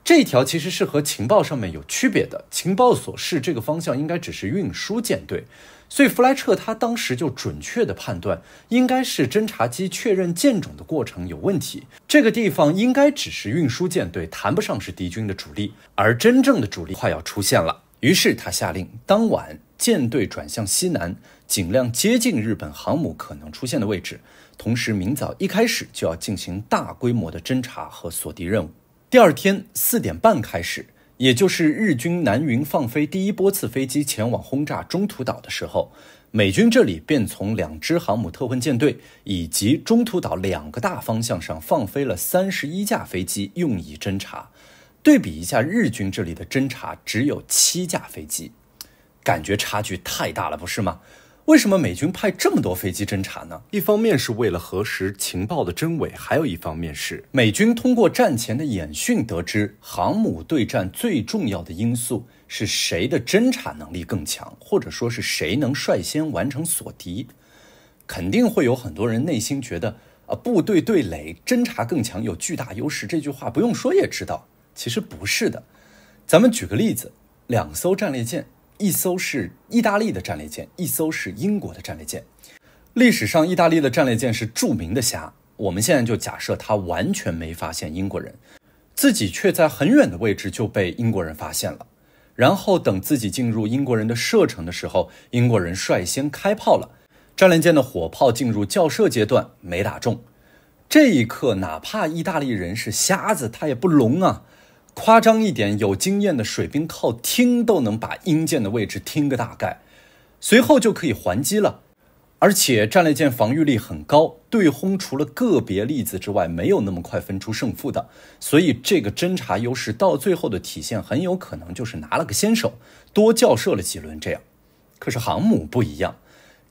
Speaker 1: 这条其实是和情报上面有区别的，情报所示这个方向应该只是运输舰队。所以弗莱彻他当时就准确的判断，应该是侦察机确认舰种的过程有问题，这个地方应该只是运输舰队，谈不上是敌军的主力，而真正的主力快要出现了。于是他下令，当晚舰队转向西南，尽量接近日本航母可能出现的位置，同时明早一开始就要进行大规模的侦察和锁敌任务。第二天四点半开始。也就是日军南云放飞第一波次飞机前往轰炸中途岛的时候，美军这里便从两支航母特混舰队以及中途岛两个大方向上放飞了三十一架飞机用以侦察。对比一下，日军这里的侦察只有七架飞机，感觉差距太大了，不是吗？为什么美军派这么多飞机侦察呢？一方面是为了核实情报的真伪，还有一方面是美军通过战前的演训得知，航母对战最重要的因素是谁的侦查能力更强，或者说是谁能率先完成锁敌。肯定会有很多人内心觉得，啊，部队对垒，侦查更强有巨大优势。这句话不用说也知道，其实不是的。咱们举个例子，两艘战列舰。一艘是意大利的战列舰，一艘是英国的战列舰。历史上，意大利的战列舰是著名的瞎。我们现在就假设他完全没发现英国人，自己却在很远的位置就被英国人发现了。然后等自己进入英国人的射程的时候，英国人率先开炮了。战列舰的火炮进入校射阶段，没打中。这一刻，哪怕意大利人是瞎子，他也不聋啊。夸张一点，有经验的水兵靠听都能把英舰的位置听个大概，随后就可以还击了。而且战列舰防御力很高，对轰除了个别例子之外，没有那么快分出胜负的。所以这个侦察优势到最后的体现，很有可能就是拿了个先手，多校射了几轮这样。可是航母不一样，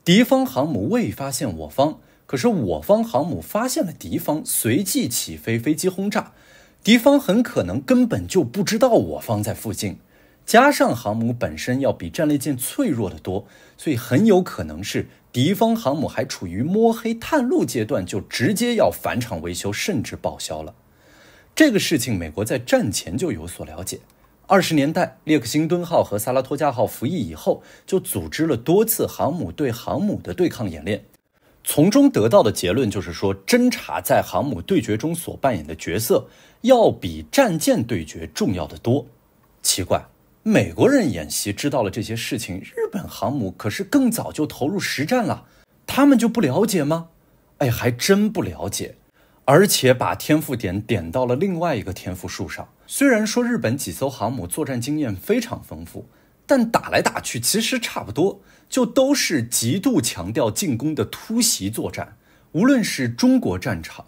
Speaker 1: 敌方航母未发现我方，可是我方航母发现了敌方，随即起飞飞机轰炸。敌方很可能根本就不知道我方在附近，加上航母本身要比战列舰脆弱的多，所以很有可能是敌方航母还处于摸黑探路阶段，就直接要返厂维修甚至报销了。这个事情，美国在战前就有所了解。二十年代，列克星敦号和萨拉托加号服役以后，就组织了多次航母对航母的对抗演练，从中得到的结论就是说，侦察在航母对决中所扮演的角色。要比战舰对决重要的多。奇怪，美国人演习知道了这些事情，日本航母可是更早就投入实战了，他们就不了解吗？哎，还真不了解。而且把天赋点点到了另外一个天赋树上。虽然说日本几艘航母作战经验非常丰富，但打来打去其实差不多，就都是极度强调进攻的突袭作战。无论是中国战场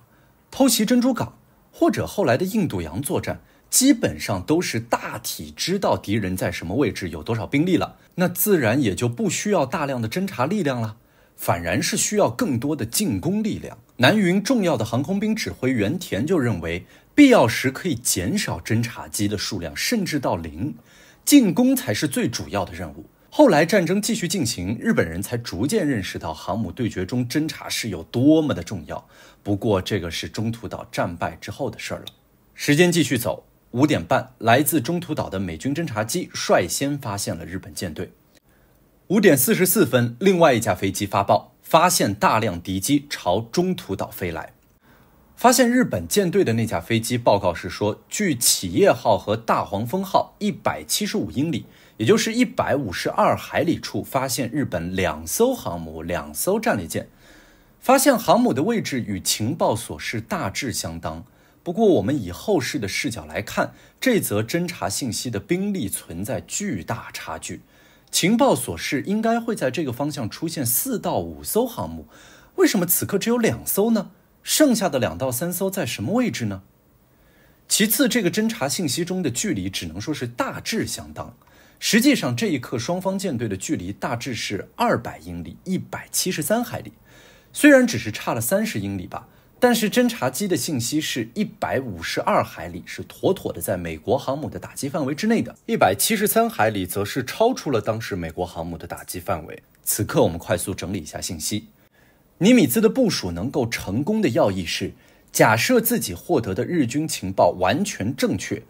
Speaker 1: 偷袭珍珠港。或者后来的印度洋作战，基本上都是大体知道敌人在什么位置，有多少兵力了，那自然也就不需要大量的侦察力量了，反而是需要更多的进攻力量。南云重要的航空兵指挥员田就认为，必要时可以减少侦察机的数量，甚至到零，进攻才是最主要的任务。后来战争继续进行，日本人才逐渐认识到航母对决中侦察是有多么的重要。不过，这个是中途岛战败之后的事儿了。时间继续走，五点半，来自中途岛的美军侦察机率先发现了日本舰队。五点四十四分，另外一架飞机发报，发现大量敌机朝中途岛飞来。发现日本舰队的那架飞机报告是说，距企业号和大黄蜂号一百七十五英里，也就是一百五十二海里处，发现日本两艘航母、两艘战列舰。发现航母的位置与情报所示大致相当，不过我们以后世的视角来看，这则侦察信息的兵力存在巨大差距。情报所示应该会在这个方向出现四到五艘航母，为什么此刻只有两艘呢？剩下的两到三艘在什么位置呢？其次，这个侦察信息中的距离只能说是大致相当，实际上这一刻双方舰队的距离大致是二百英里，一百七十三海里。虽然只是差了三十英里吧，但是侦察机的信息是一百五十二海里，是妥妥的在美国航母的打击范围之内的。一百七十三海里则是超出了当时美国航母的打击范围。此刻，我们快速整理一下信息：尼米兹的部署能够成功的要义是，假设自己获得的日军情报完全正确，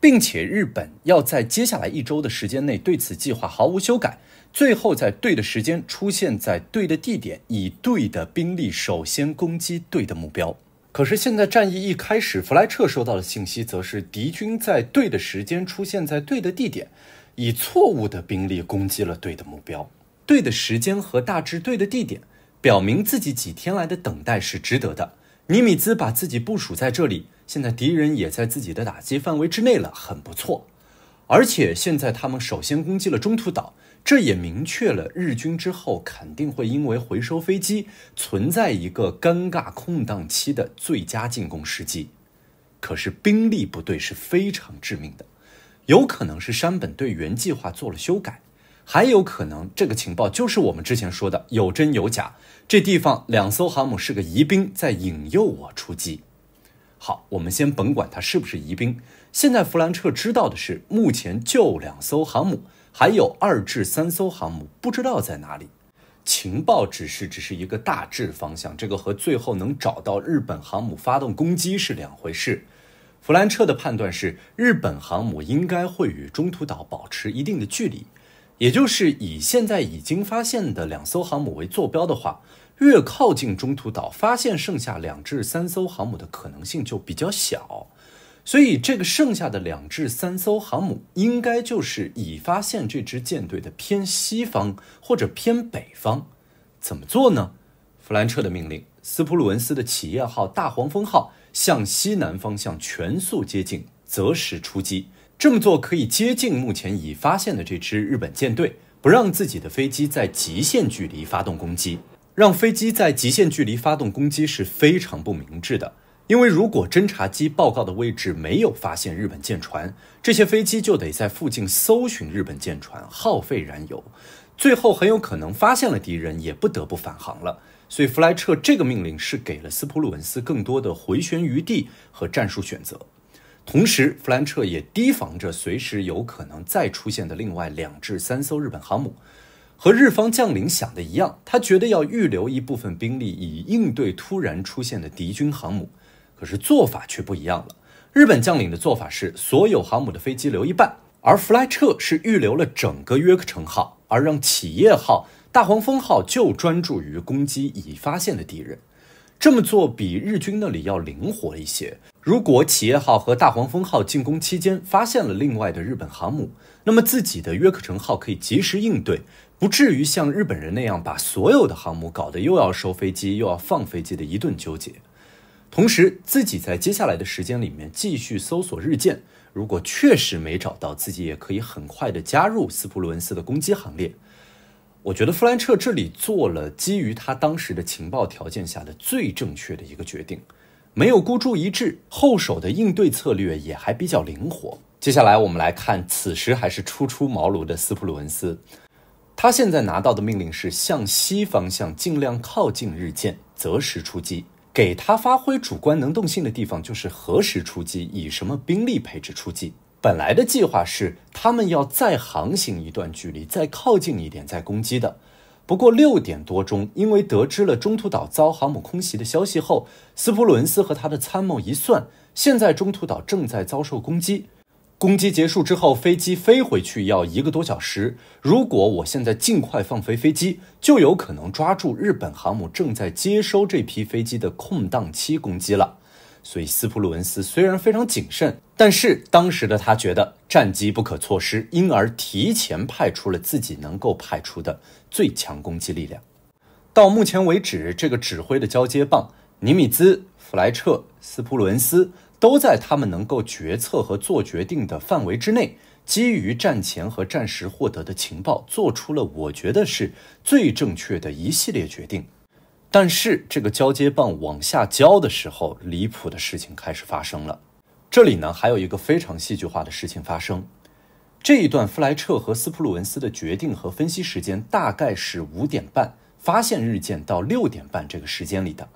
Speaker 1: 并且日本要在接下来一周的时间内对此计划毫无修改。最后，在对的时间出现在对的地点，以对的兵力首先攻击对的目标。可是现在战役一开始，弗莱彻收到的信息则是敌军在对的时间出现在对的地点，以错误的兵力攻击了对的目标。对的时间和大致对的地点，表明自己几天来的等待是值得的。尼米兹把自己部署在这里，现在敌人也在自己的打击范围之内了，很不错。而且现在他们首先攻击了中途岛。这也明确了日军之后肯定会因为回收飞机存在一个尴尬空档期的最佳进攻时机，可是兵力不对是非常致命的，有可能是山本对原计划做了修改，还有可能这个情报就是我们之前说的有真有假，这地方两艘航母是个疑兵在引诱我出击。好，我们先甭管它是不是疑兵，现在弗兰彻知道的是目前就两艘航母。还有二至三艘航母，不知道在哪里。情报只是只是一个大致方向，这个和最后能找到日本航母发动攻击是两回事。弗兰彻的判断是，日本航母应该会与中途岛保持一定的距离，也就是以现在已经发现的两艘航母为坐标的话，越靠近中途岛，发现剩下两至三艘航母的可能性就比较小。所以，这个剩下的两至三艘航母，应该就是已发现这支舰队的偏西方或者偏北方。怎么做呢？弗兰彻的命令：斯普鲁恩斯的“企业号”、“大黄蜂号”向西南方向全速接近，择时出击。这么做可以接近目前已发现的这支日本舰队，不让自己的飞机在极限距离发动攻击。让飞机在极限距离发动攻击是非常不明智的。因为如果侦察机报告的位置没有发现日本舰船，这些飞机就得在附近搜寻日本舰船，耗费燃油，最后很有可能发现了敌人，也不得不返航了。所以弗莱彻这个命令是给了斯普鲁恩斯更多的回旋余地和战术选择。同时，弗兰彻也提防着随时有可能再出现的另外两至三艘日本航母。和日方将领想的一样，他觉得要预留一部分兵力以应对突然出现的敌军航母。可是做法却不一样了。日本将领的做法是，所有航母的飞机留一半，而弗莱彻是预留了整个约克城号，而让企业号、大黄蜂号就专注于攻击已发现的敌人。这么做比日军那里要灵活一些。如果企业号和大黄蜂号进攻期间发现了另外的日本航母，那么自己的约克城号可以及时应对，不至于像日本人那样把所有的航母搞得又要收飞机又要放飞机的一顿纠结。同时，自己在接下来的时间里面继续搜索日舰。如果确实没找到，自己也可以很快的加入斯普鲁恩斯的攻击行列。我觉得富兰彻这里做了基于他当时的情报条件下的最正确的一个决定，没有孤注一掷，后手的应对策略也还比较灵活。接下来我们来看，此时还是初出茅庐的斯普鲁恩斯，他现在拿到的命令是向西方向尽量靠近日舰，择时出击。给他发挥主观能动性的地方，就是何时出击，以什么兵力配置出击。本来的计划是他们要再航行一段距离，再靠近一点，再攻击的。不过六点多钟，因为得知了中途岛遭航母空袭的消息后，斯普伦斯和他的参谋一算，现在中途岛正在遭受攻击。攻击结束之后，飞机飞回去要一个多小时。如果我现在尽快放飞飞机，就有可能抓住日本航母正在接收这批飞机的空档期攻击了。所以，斯普鲁恩斯虽然非常谨慎，但是当时的他觉得战机不可错失，因而提前派出了自己能够派出的最强攻击力量。到目前为止，这个指挥的交接棒：尼米兹、弗莱彻、斯普鲁恩斯。都在他们能够决策和做决定的范围之内，基于战前和战时获得的情报，做出了我觉得是最正确的一系列决定。但是这个交接棒往下交的时候，离谱的事情开始发生了。这里呢，还有一个非常戏剧化的事情发生。这一段弗莱彻和斯普鲁文斯的决定和分析时间大概是五点半发现日舰到六点半这个时间里的。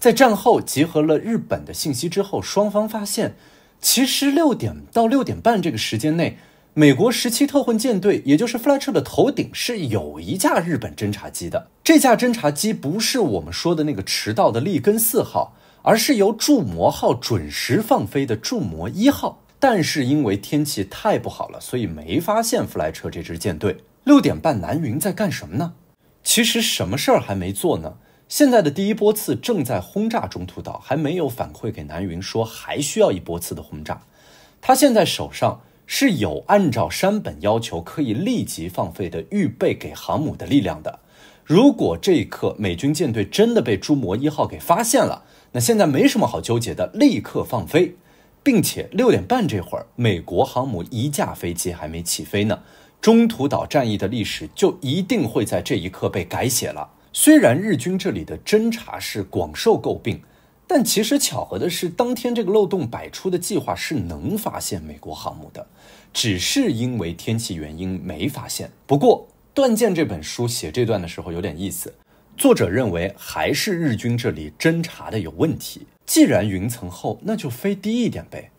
Speaker 1: 在战后集合了日本的信息之后，双方发现，其实六点到六点半这个时间内，美国十七特混舰队，也就是弗莱彻的头顶是有一架日本侦察机的。这架侦察机不是我们说的那个迟到的利根四号，而是由筑魔号准时放飞的筑摩一号。但是因为天气太不好了，所以没发现弗莱彻这支舰队。六点半，南云在干什么呢？其实什么事儿还没做呢。现在的第一波次正在轰炸中途岛，还没有反馈给南云说还需要一波次的轰炸。他现在手上是有按照山本要求可以立即放飞的预备给航母的力量的。如果这一刻美军舰队真的被朱魔一号给发现了，那现在没什么好纠结的，立刻放飞，并且六点半这会儿美国航母一架飞机还没起飞呢，中途岛战役的历史就一定会在这一刻被改写了。虽然日军这里的侦察是广受诟病，但其实巧合的是，当天这个漏洞百出的计划是能发现美国航母的，只是因为天气原因没发现。不过《断剑》这本书写这段的时候有点意思，作者认为还是日军这里侦察的有问题。既然云层厚，那就飞低一点呗。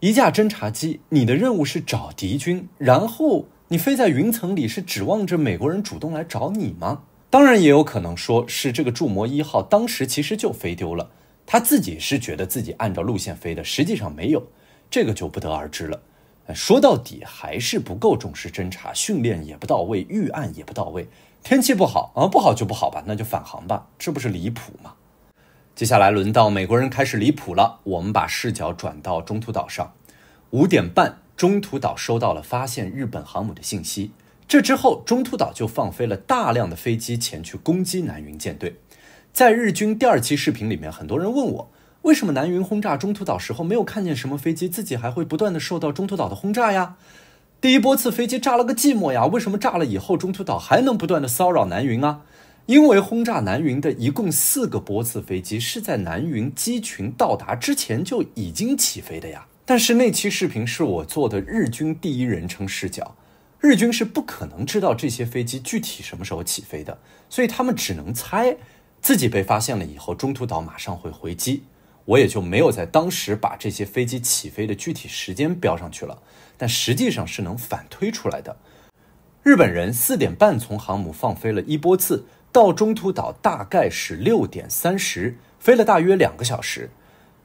Speaker 1: 一架侦察机，你的任务是找敌军，然后你飞在云层里，是指望着美国人主动来找你吗？当然也有可能说是这个“驻魔一号”当时其实就飞丢了，他自己是觉得自己按照路线飞的，实际上没有，这个就不得而知了。说到底还是不够重视侦查，训练也不到位，预案也不到位，天气不好啊，不好就不好吧，那就返航吧，这不是离谱吗？接下来轮到美国人开始离谱了，我们把视角转到中途岛上，五点半，中途岛收到了发现日本航母的信息。这之后，中途岛就放飞了大量的飞机前去攻击南云舰队。在日军第二期视频里面，很多人问我，为什么南云轰炸中途岛时候没有看见什么飞机，自己还会不断的受到中途岛的轰炸呀？第一波次飞机炸了个寂寞呀？为什么炸了以后中途岛还能不断的骚扰南云啊？因为轰炸南云的一共四个波次飞机是在南云机群到达之前就已经起飞的呀。但是那期视频是我做的日军第一人称视角。日军是不可能知道这些飞机具体什么时候起飞的，所以他们只能猜自己被发现了以后，中途岛马上会回击。我也就没有在当时把这些飞机起飞的具体时间标上去了，但实际上是能反推出来的。日本人四点半从航母放飞了一波次，到中途岛大概是六点三十，飞了大约两个小时。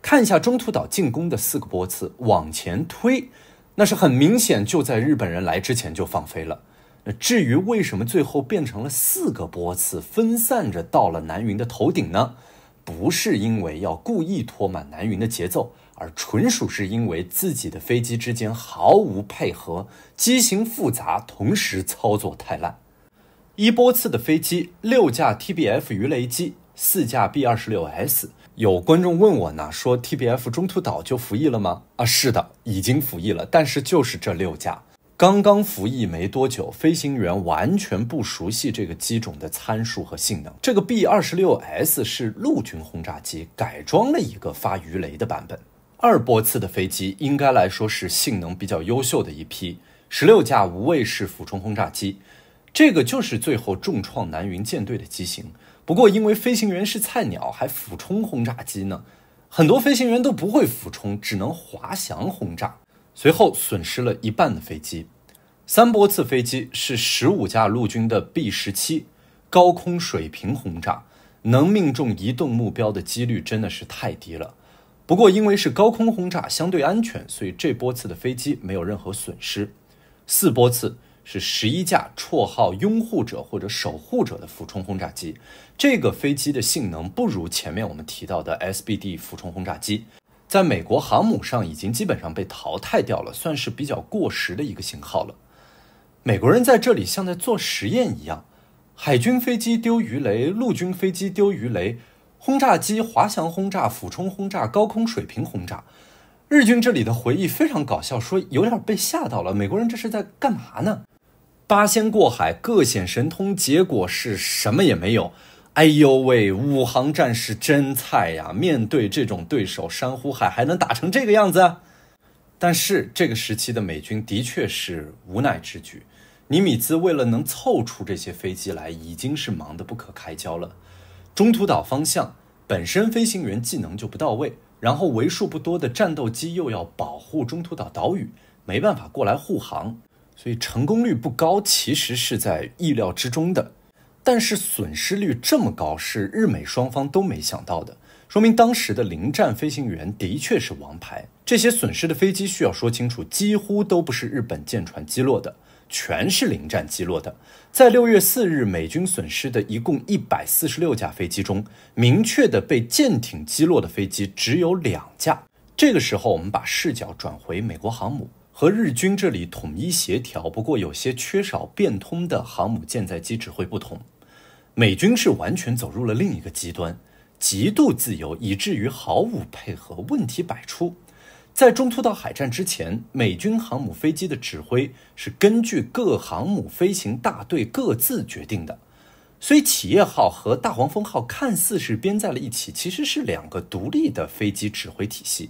Speaker 1: 看一下中途岛进攻的四个波次，往前推。那是很明显，就在日本人来之前就放飞了。那至于为什么最后变成了四个波次分散着到了南云的头顶呢？不是因为要故意拖慢南云的节奏，而纯属是因为自己的飞机之间毫无配合，机型复杂，同时操作太烂。一波次的飞机，六架 TBF 鱼雷机，四架 B26S。有观众问我呢，说 TBF 中途岛就服役了吗？啊，是的，已经服役了，但是就是这六架刚刚服役没多久，飞行员完全不熟悉这个机种的参数和性能。这个 B 二十六 S 是陆军轰炸机改装了一个发鱼雷的版本，二波次的飞机应该来说是性能比较优秀的一批，十六架无畏式俯冲轰炸机，这个就是最后重创南云舰队的机型。不过，因为飞行员是菜鸟，还俯冲轰炸机呢，很多飞行员都不会俯冲，只能滑翔轰炸。随后损失了一半的飞机。三波次飞机是十五架陆军的 B 十七，高空水平轰炸，能命中移动目标的几率真的是太低了。不过，因为是高空轰炸，相对安全，所以这波次的飞机没有任何损失。四波次。是十一架绰号“拥护者”或者“守护者”的俯冲轰炸机，这个飞机的性能不如前面我们提到的 SBD 俯冲轰炸机，在美国航母上已经基本上被淘汰掉了，算是比较过时的一个型号了。美国人在这里像在做实验一样，海军飞机丢鱼雷，陆军飞机丢鱼雷，轰炸机滑翔轰炸、俯冲轰炸、高空水平轰炸。日军这里的回忆非常搞笑，说有点被吓到了。美国人这是在干嘛呢？八仙过海，各显神通，结果是什么也没有。哎呦喂，五航战士真菜呀！面对这种对手，珊瑚海还能打成这个样子？但是这个时期的美军的确是无奈之举。尼米兹为了能凑出这些飞机来，已经是忙得不可开交了。中途岛方向本身飞行员技能就不到位，然后为数不多的战斗机又要保护中途岛岛屿，没办法过来护航。所以成功率不高，其实是在意料之中的，但是损失率这么高是日美双方都没想到的，说明当时的零战飞行员的确是王牌。这些损失的飞机需要说清楚，几乎都不是日本舰船击落的，全是零战击落的。在六月四日美军损失的一共一百四十六架飞机中，明确的被舰艇击落的飞机只有两架。这个时候，我们把视角转回美国航母。和日军这里统一协调，不过有些缺少变通的航母舰载机指挥不同，美军是完全走入了另一个极端，极度自由以至于毫无配合，问题百出。在中途岛海战之前，美军航母飞机的指挥是根据各航母飞行大队各自决定的，所以企业号和大黄蜂号看似是编在了一起，其实是两个独立的飞机指挥体系。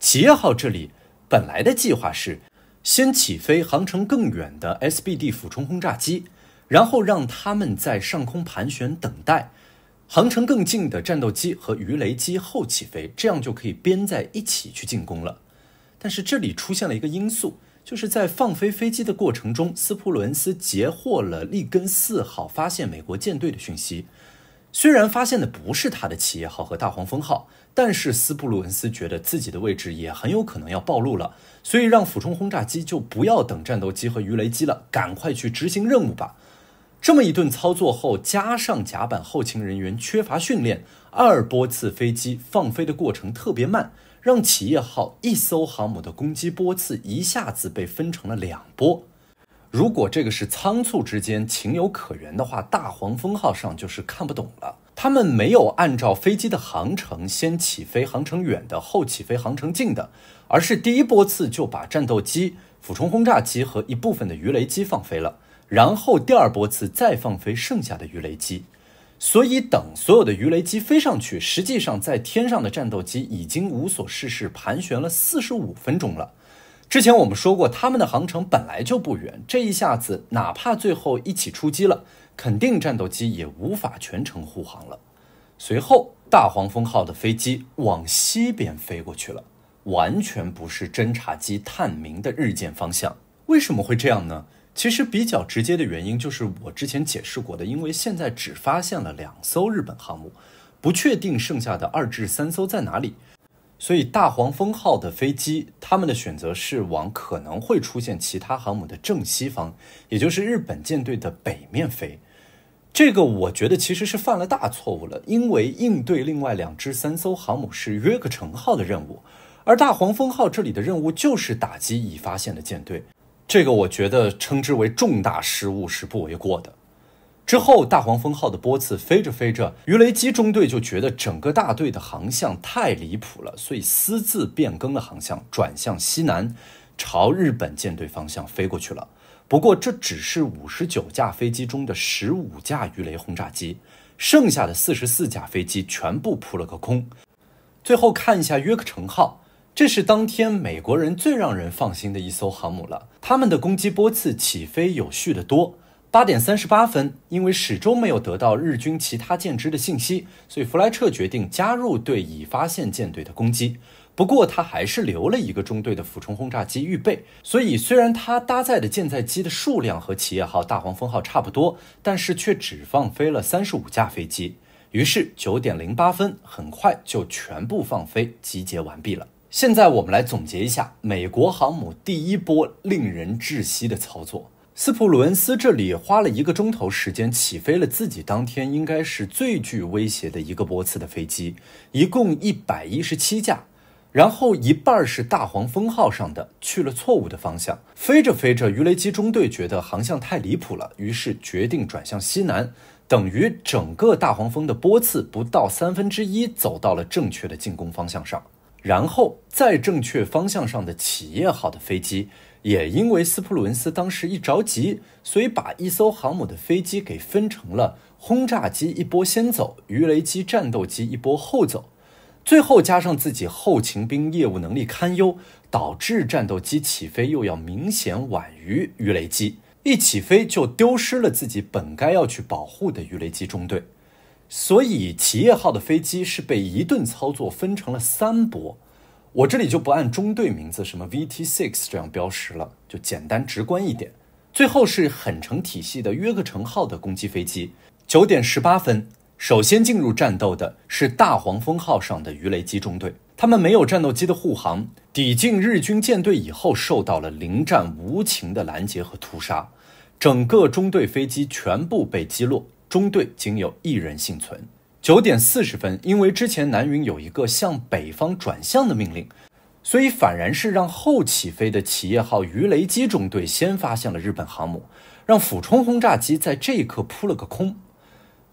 Speaker 1: 企业号这里。本来的计划是先起飞航程更远的 SBD 俯冲轰炸机，然后让他们在上空盘旋等待，航程更近的战斗机和鱼雷机后起飞，这样就可以编在一起去进攻了。但是这里出现了一个因素，就是在放飞飞机的过程中，斯普伦斯截获了利根四号发现美国舰队的讯息，虽然发现的不是他的企业号和大黄蜂号。但是斯布鲁恩斯觉得自己的位置也很有可能要暴露了，所以让俯冲轰炸机就不要等战斗机和鱼雷机了，赶快去执行任务吧。这么一顿操作后，加上甲板后勤人员缺乏训练，二波次飞机放飞的过程特别慢，让企业号一艘航母的攻击波次一下子被分成了两波。如果这个是仓促之间情有可原的话，大黄蜂号上就是看不懂了。他们没有按照飞机的航程先起飞，航程远的后起飞，航程近的，而是第一波次就把战斗机、俯冲轰炸机和一部分的鱼雷机放飞了，然后第二波次再放飞剩下的鱼雷机。所以等所有的鱼雷机飞上去，实际上在天上的战斗机已经无所事事盘旋了四十五分钟了。之前我们说过，他们的航程本来就不远，这一下子哪怕最后一起出击了。肯定战斗机也无法全程护航了。随后，大黄蜂号的飞机往西边飞过去了，完全不是侦察机探明的日舰方向。为什么会这样呢？其实比较直接的原因就是我之前解释过的，因为现在只发现了两艘日本航母，不确定剩下的二至三艘在哪里，所以大黄蜂号的飞机他们的选择是往可能会出现其他航母的正西方，也就是日本舰队的北面飞。这个我觉得其实是犯了大错误了，因为应对另外两支三艘航母是约克城号的任务，而大黄蜂号这里的任务就是打击已发现的舰队。这个我觉得称之为重大失误是不为过的。之后大黄蜂号的波次飞着飞着，鱼雷机中队就觉得整个大队的航向太离谱了，所以私自变更了航向，转向西南，朝日本舰队方向飞过去了。不过这只是五十九架飞机中的十五架鱼雷轰炸机，剩下的四十四架飞机全部扑了个空。最后看一下约克城号，这是当天美国人最让人放心的一艘航母了。他们的攻击波次起飞有序得多。八点三十八分，因为始终没有得到日军其他舰只的信息，所以弗莱彻决定加入对已发现舰队的攻击。不过他还是留了一个中队的俯冲轰炸机预备，所以虽然他搭载的舰载机的数量和企业号、大黄蜂号差不多，但是却只放飞了三十五架飞机。于是九点零八分，很快就全部放飞，集结完毕了。现在我们来总结一下美国航母第一波令人窒息的操作。斯普鲁恩斯这里花了一个钟头时间起飞了自己当天应该是最具威胁的一个波次的飞机，一共一百一十七架。然后一半是大黄蜂号上的去了错误的方向，飞着飞着，鱼雷机中队觉得航向太离谱了，于是决定转向西南，等于整个大黄蜂的波次不到三分之一走到了正确的进攻方向上。然后在正确方向上的企业号的飞机，也因为斯普鲁恩斯当时一着急，所以把一艘航母的飞机给分成了轰炸机一波先走，鱼雷机、战斗机一波后走。最后加上自己后勤兵业务能力堪忧，导致战斗机起飞又要明显晚于鱼雷机，一起飞就丢失了自己本该要去保护的鱼雷机中队，所以企业号的飞机是被一顿操作分成了三波，我这里就不按中队名字什么 VT Six 这样标识了，就简单直观一点。最后是很成体系的约克城号的攻击飞机，九点十八分。首先进入战斗的是大黄蜂号上的鱼雷机中队，他们没有战斗机的护航，抵近日军舰队以后，受到了零战无情的拦截和屠杀，整个中队飞机全部被击落，中队仅有一人幸存。九点四十分，因为之前南云有一个向北方转向的命令，所以反而是让后起飞的企业号鱼雷机中队先发现了日本航母，让俯冲轰炸机在这一刻扑了个空。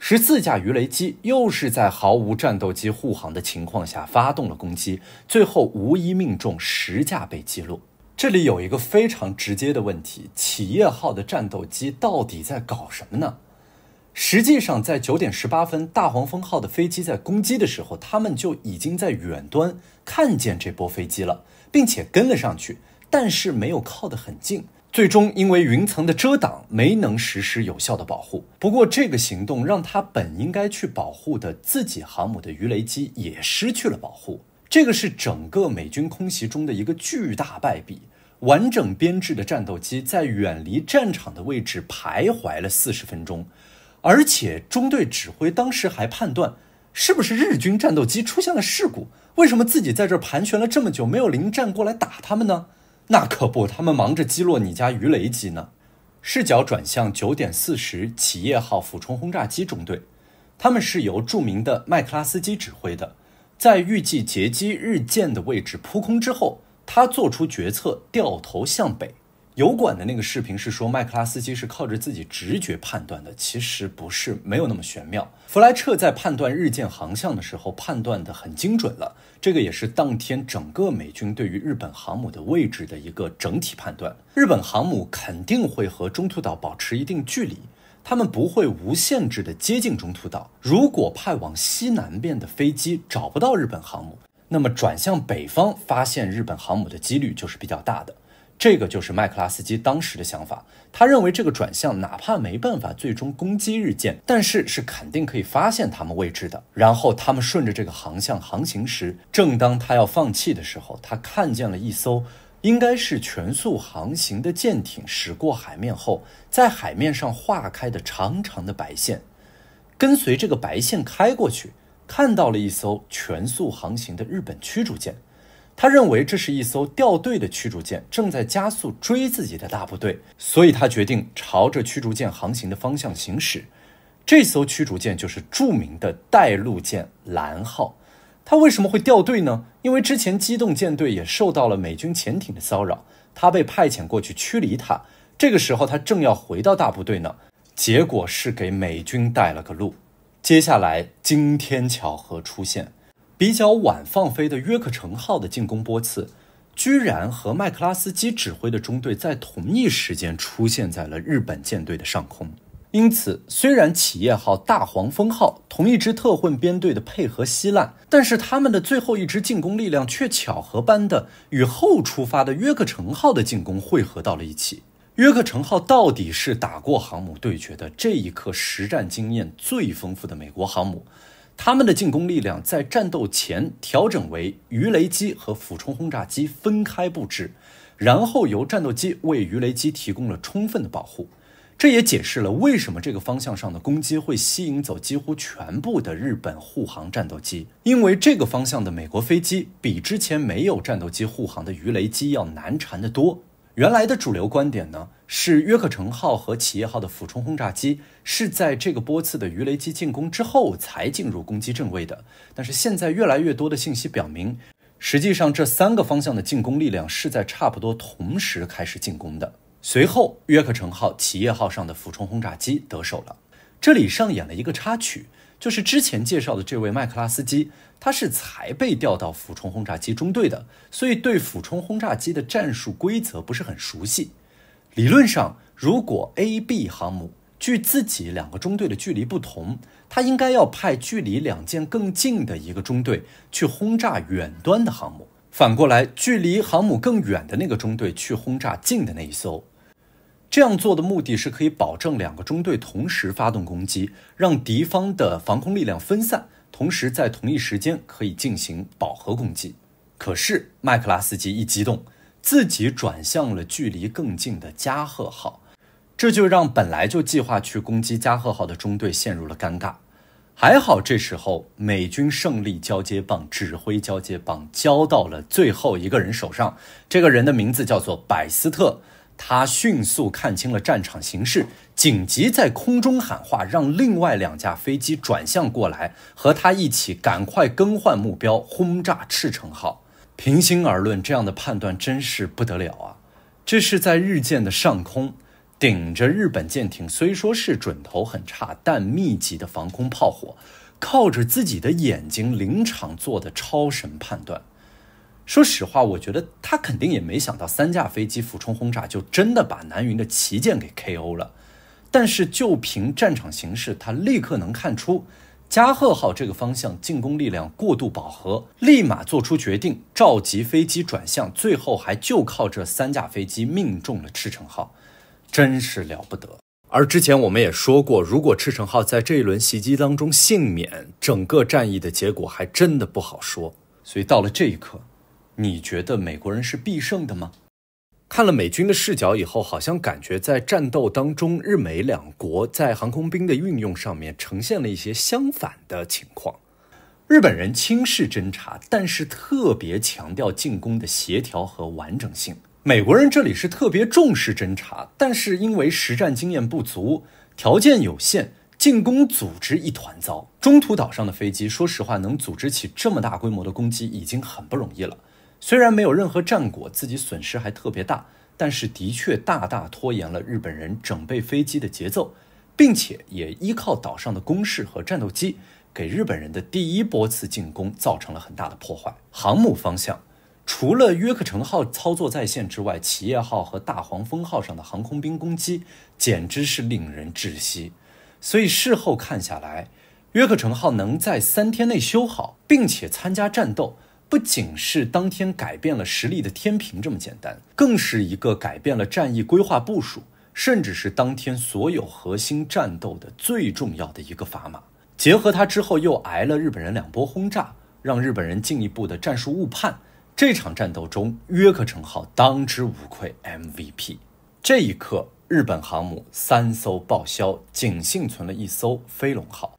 Speaker 1: 十四架鱼雷机又是在毫无战斗机护航的情况下发动了攻击，最后无一命中，十架被击落。这里有一个非常直接的问题：企业号的战斗机到底在搞什么呢？实际上，在九点十八分大黄蜂号的飞机在攻击的时候，他们就已经在远端看见这波飞机了，并且跟了上去，但是没有靠得很近。最终，因为云层的遮挡，没能实施有效的保护。不过，这个行动让他本应该去保护的自己航母的鱼雷机也失去了保护。这个是整个美军空袭中的一个巨大败笔。完整编制的战斗机在远离战场的位置徘徊了四十分钟，而且中队指挥当时还判断，是不是日军战斗机出现了事故？为什么自己在这儿盘旋了这么久，没有临战过来打他们呢？那可不，他们忙着击落你家鱼雷机呢。视角转向九点四十，企业号俯冲轰炸机中队，他们是由著名的麦克拉斯基指挥的。在预计截击日舰的位置扑空之后，他做出决策，掉头向北。油管的那个视频是说麦克拉斯基是靠着自己直觉判断的，其实不是没有那么玄妙。弗莱彻在判断日舰航向的时候判断的很精准了，这个也是当天整个美军对于日本航母的位置的一个整体判断。日本航母肯定会和中途岛保持一定距离，他们不会无限制的接近中途岛。如果派往西南边的飞机找不到日本航母，那么转向北方发现日本航母的几率就是比较大的。这个就是麦克拉斯基当时的想法，他认为这个转向哪怕没办法最终攻击日舰，但是是肯定可以发现他们位置的。然后他们顺着这个航向航行时，正当他要放弃的时候，他看见了一艘应该是全速航行的舰艇驶过海面后，在海面上划开的长长的白线，跟随这个白线开过去，看到了一艘全速航行的日本驱逐舰。他认为这是一艘掉队的驱逐舰，正在加速追自己的大部队，所以他决定朝着驱逐舰航行的方向行驶。这艘驱逐舰就是著名的带路舰“蓝号”。他为什么会掉队呢？因为之前机动舰队也受到了美军潜艇的骚扰，他被派遣过去驱离它。这个时候他正要回到大部队呢，结果是给美军带了个路。接下来惊天巧合出现。比较晚放飞的约克城号的进攻波次，居然和麦克拉斯基指挥的中队在同一时间出现在了日本舰队的上空。因此，虽然企业号、大黄蜂号同一支特混编队的配合稀烂，但是他们的最后一支进攻力量却巧合般的与后出发的约克城号的进攻汇合到了一起。约克城号到底是打过航母对决的这一刻实战经验最丰富的美国航母。他们的进攻力量在战斗前调整为鱼雷机和俯冲轰炸机分开布置，然后由战斗机为鱼雷机提供了充分的保护。这也解释了为什么这个方向上的攻击会吸引走几乎全部的日本护航战斗机，因为这个方向的美国飞机比之前没有战斗机护航的鱼雷机要难缠得多。原来的主流观点呢？是约克城号和企业号的俯冲轰炸机是在这个波次的鱼雷机进攻之后才进入攻击阵位的。但是现在越来越多的信息表明，实际上这三个方向的进攻力量是在差不多同时开始进攻的。随后，约克城号、企业号上的俯冲轰炸机得手了。这里上演了一个插曲，就是之前介绍的这位麦克拉斯基，他是才被调到俯冲轰炸机中队的，所以对俯冲轰炸机的战术规则不是很熟悉。理论上，如果 A、B 航母距自己两个中队的距离不同，它应该要派距离两舰更近的一个中队去轰炸远端的航母，反过来，距离航母更远的那个中队去轰炸近的那一艘。这样做的目的是可以保证两个中队同时发动攻击，让敌方的防空力量分散，同时在同一时间可以进行饱和攻击。可是麦克拉斯基一激动。自己转向了距离更近的加贺号，这就让本来就计划去攻击加贺号的中队陷入了尴尬。还好，这时候美军胜利交接棒，指挥交接棒交到了最后一个人手上，这个人的名字叫做百斯特。他迅速看清了战场形势，紧急在空中喊话，让另外两架飞机转向过来，和他一起赶快更换目标，轰炸赤城号。平心而论，这样的判断真是不得了啊！这是在日舰的上空，顶着日本舰艇，虽说是准头很差，但密集的防空炮火，靠着自己的眼睛临场做的超神判断。说实话，我觉得他肯定也没想到三架飞机俯冲轰炸就真的把南云的旗舰给 KO 了。但是就凭战场形势，他立刻能看出。加贺号这个方向进攻力量过度饱和，立马做出决定，召集飞机转向，最后还就靠这三架飞机命中了赤城号，真是了不得。而之前我们也说过，如果赤城号在这一轮袭击当中幸免，整个战役的结果还真的不好说。所以到了这一刻，你觉得美国人是必胜的吗？看了美军的视角以后，好像感觉在战斗当中，日美两国在航空兵的运用上面呈现了一些相反的情况。日本人轻视侦察，但是特别强调进攻的协调和完整性。美国人这里是特别重视侦察，但是因为实战经验不足，条件有限，进攻组织一团糟。中途岛上的飞机，说实话，能组织起这么大规模的攻击已经很不容易了。虽然没有任何战果，自己损失还特别大，但是的确大大拖延了日本人整备飞机的节奏，并且也依靠岛上的攻势和战斗机，给日本人的第一波次进攻造成了很大的破坏。航母方向，除了约克城号操作在线之外，企业号和大黄蜂号上的航空兵攻击简直是令人窒息。所以事后看下来，约克城号能在三天内修好，并且参加战斗。不仅是当天改变了实力的天平这么简单，更是一个改变了战役规划部署，甚至是当天所有核心战斗的最重要的一个砝码。结合他之后又挨了日本人两波轰炸，让日本人进一步的战术误判。这场战斗中，约克城号当之无愧 MVP。这一刻，日本航母三艘报销，仅幸存了一艘飞龙号。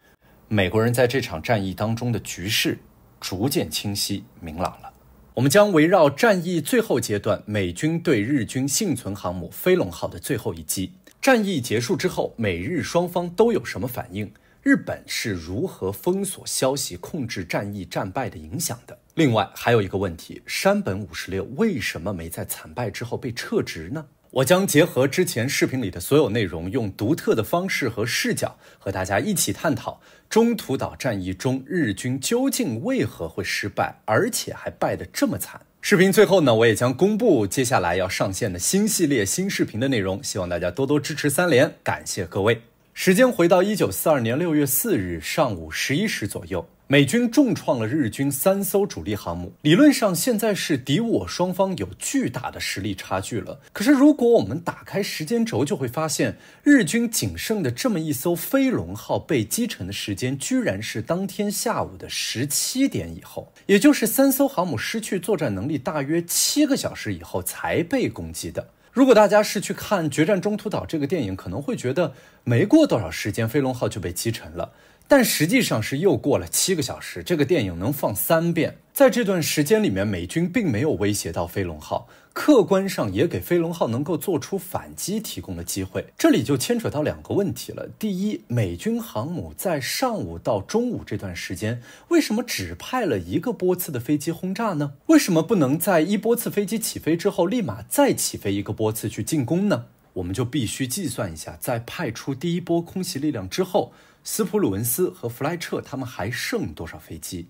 Speaker 1: 美国人在这场战役当中的局势。逐渐清晰明朗了。我们将围绕战役最后阶段美军对日军幸存航母“飞龙号”的最后一击，战役结束之后美日双方都有什么反应？日本是如何封锁消息、控制战役战败的影响的？另外还有一个问题：山本五十六为什么没在惨败之后被撤职呢？我将结合之前视频里的所有内容，用独特的方式和视角，和大家一起探讨中途岛战役中日军究竟为何会失败，而且还败得这么惨。视频最后呢，我也将公布接下来要上线的新系列新视频的内容，希望大家多多支持三连，感谢各位。时间回到一九四二年六月四日上午十一时左右。美军重创了日军三艘主力航母，理论上现在是敌我双方有巨大的实力差距了。可是，如果我们打开时间轴，就会发现日军仅剩的这么一艘飞龙号被击沉的时间，居然是当天下午的十七点以后，也就是三艘航母失去作战能力大约七个小时以后才被攻击的。如果大家是去看《决战中途岛》这个电影，可能会觉得没过多少时间，飞龙号就被击沉了。但实际上是又过了七个小时，这个电影能放三遍。在这段时间里面，美军并没有威胁到飞龙号，客观上也给飞龙号能够做出反击提供了机会。这里就牵扯到两个问题了：第一，美军航母在上午到中午这段时间，为什么只派了一个波次的飞机轰炸呢？为什么不能在一波次飞机起飞之后，立马再起飞一个波次去进攻呢？我们就必须计算一下，在派出第一波空袭力量之后。斯普鲁恩斯和弗莱彻他们还剩多少飞机？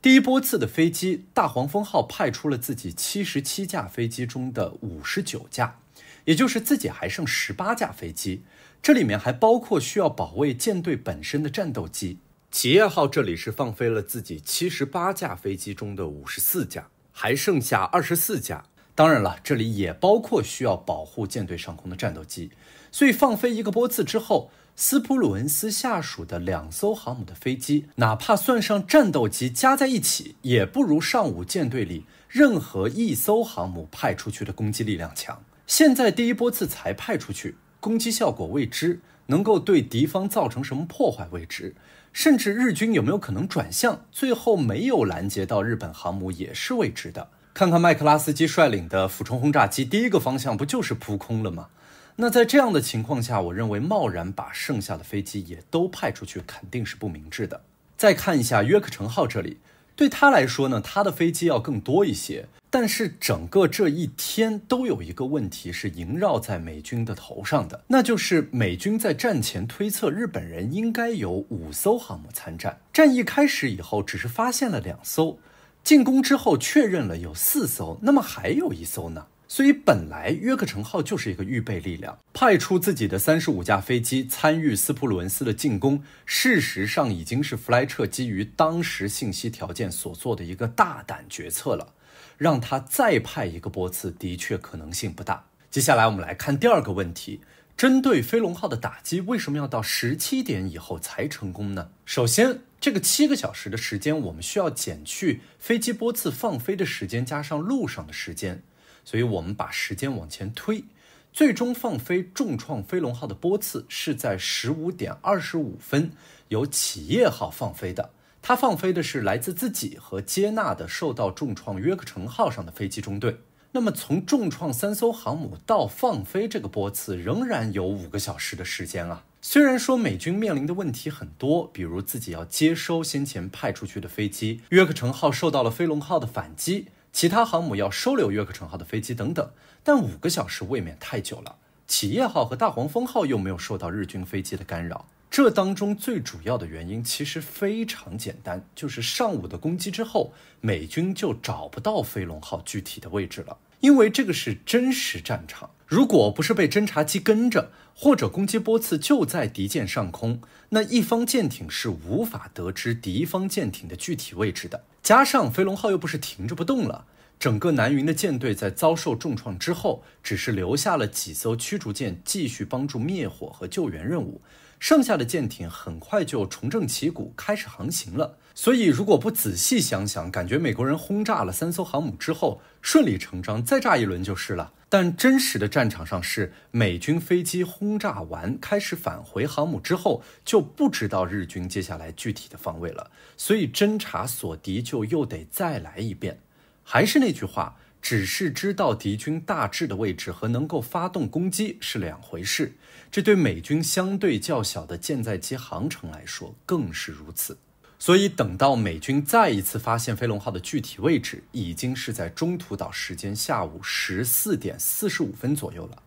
Speaker 1: 第一波次的飞机，大黄蜂号派出了自己七十七架飞机中的五十九架，也就是自己还剩十八架飞机，这里面还包括需要保卫舰队本身的战斗机。企业号这里是放飞了自己七十八架飞机中的五十四架，还剩下二十四架。当然了，这里也包括需要保护舰队上空的战斗机。所以放飞一个波次之后。斯普鲁恩斯下属的两艘航母的飞机，哪怕算上战斗机加在一起，也不如上午舰队里任何一艘航母派出去的攻击力量强。现在第一波次才派出去，攻击效果未知，能够对敌方造成什么破坏未知，甚至日军有没有可能转向，最后没有拦截到日本航母也是未知的。看看麦克拉斯基率领的俯冲轰炸机，第一个方向不就是扑空了吗？那在这样的情况下，我认为贸然把剩下的飞机也都派出去，肯定是不明智的。再看一下约克城号这里，对他来说呢，他的飞机要更多一些。但是整个这一天都有一个问题是萦绕在美军的头上的，那就是美军在战前推测日本人应该有五艘航母参战，战役开始以后只是发现了两艘，进攻之后确认了有四艘，那么还有一艘呢？所以本来约克城号就是一个预备力量，派出自己的三十五架飞机参与斯普鲁恩斯的进攻，事实上已经是弗莱彻基于当时信息条件所做的一个大胆决策了。让他再派一个波次，的确可能性不大。接下来我们来看第二个问题：针对飞龙号的打击，为什么要到十七点以后才成功呢？首先，这个七个小时的时间，我们需要减去飞机波次放飞的时间，加上路上的时间。所以我们把时间往前推，最终放飞重创飞龙号的波次是在十五点二十五分，由企业号放飞的。它放飞的是来自自己和接纳的受到重创约克城号上的飞机中队。那么从重创三艘航母到放飞这个波次，仍然有五个小时的时间啊。虽然说美军面临的问题很多，比如自己要接收先前派出去的飞机，约克城号受到了飞龙号的反击。其他航母要收留约克城号的飞机等等，但五个小时未免太久了。企业号和大黄蜂号又没有受到日军飞机的干扰，这当中最主要的原因其实非常简单，就是上午的攻击之后，美军就找不到飞龙号具体的位置了。因为这个是真实战场，如果不是被侦察机跟着，或者攻击波次就在敌舰上空，那一方舰艇是无法得知敌方舰艇的具体位置的。加上飞龙号又不是停着不动了，整个南云的舰队在遭受重创之后，只是留下了几艘驱逐舰继续帮助灭火和救援任务，剩下的舰艇很快就重振旗鼓，开始航行了。所以，如果不仔细想想，感觉美国人轰炸了三艘航母之后，顺理成章再炸一轮就是了。但真实的战场上是美军飞机轰炸完开始返回航母之后，就不知道日军接下来具体的方位了，所以侦察所敌就又得再来一遍。还是那句话，只是知道敌军大致的位置和能够发动攻击是两回事，这对美军相对较小的舰载机航程来说更是如此。所以，等到美军再一次发现飞龙号的具体位置，已经是在中途岛时间下午十四点四十五分左右了。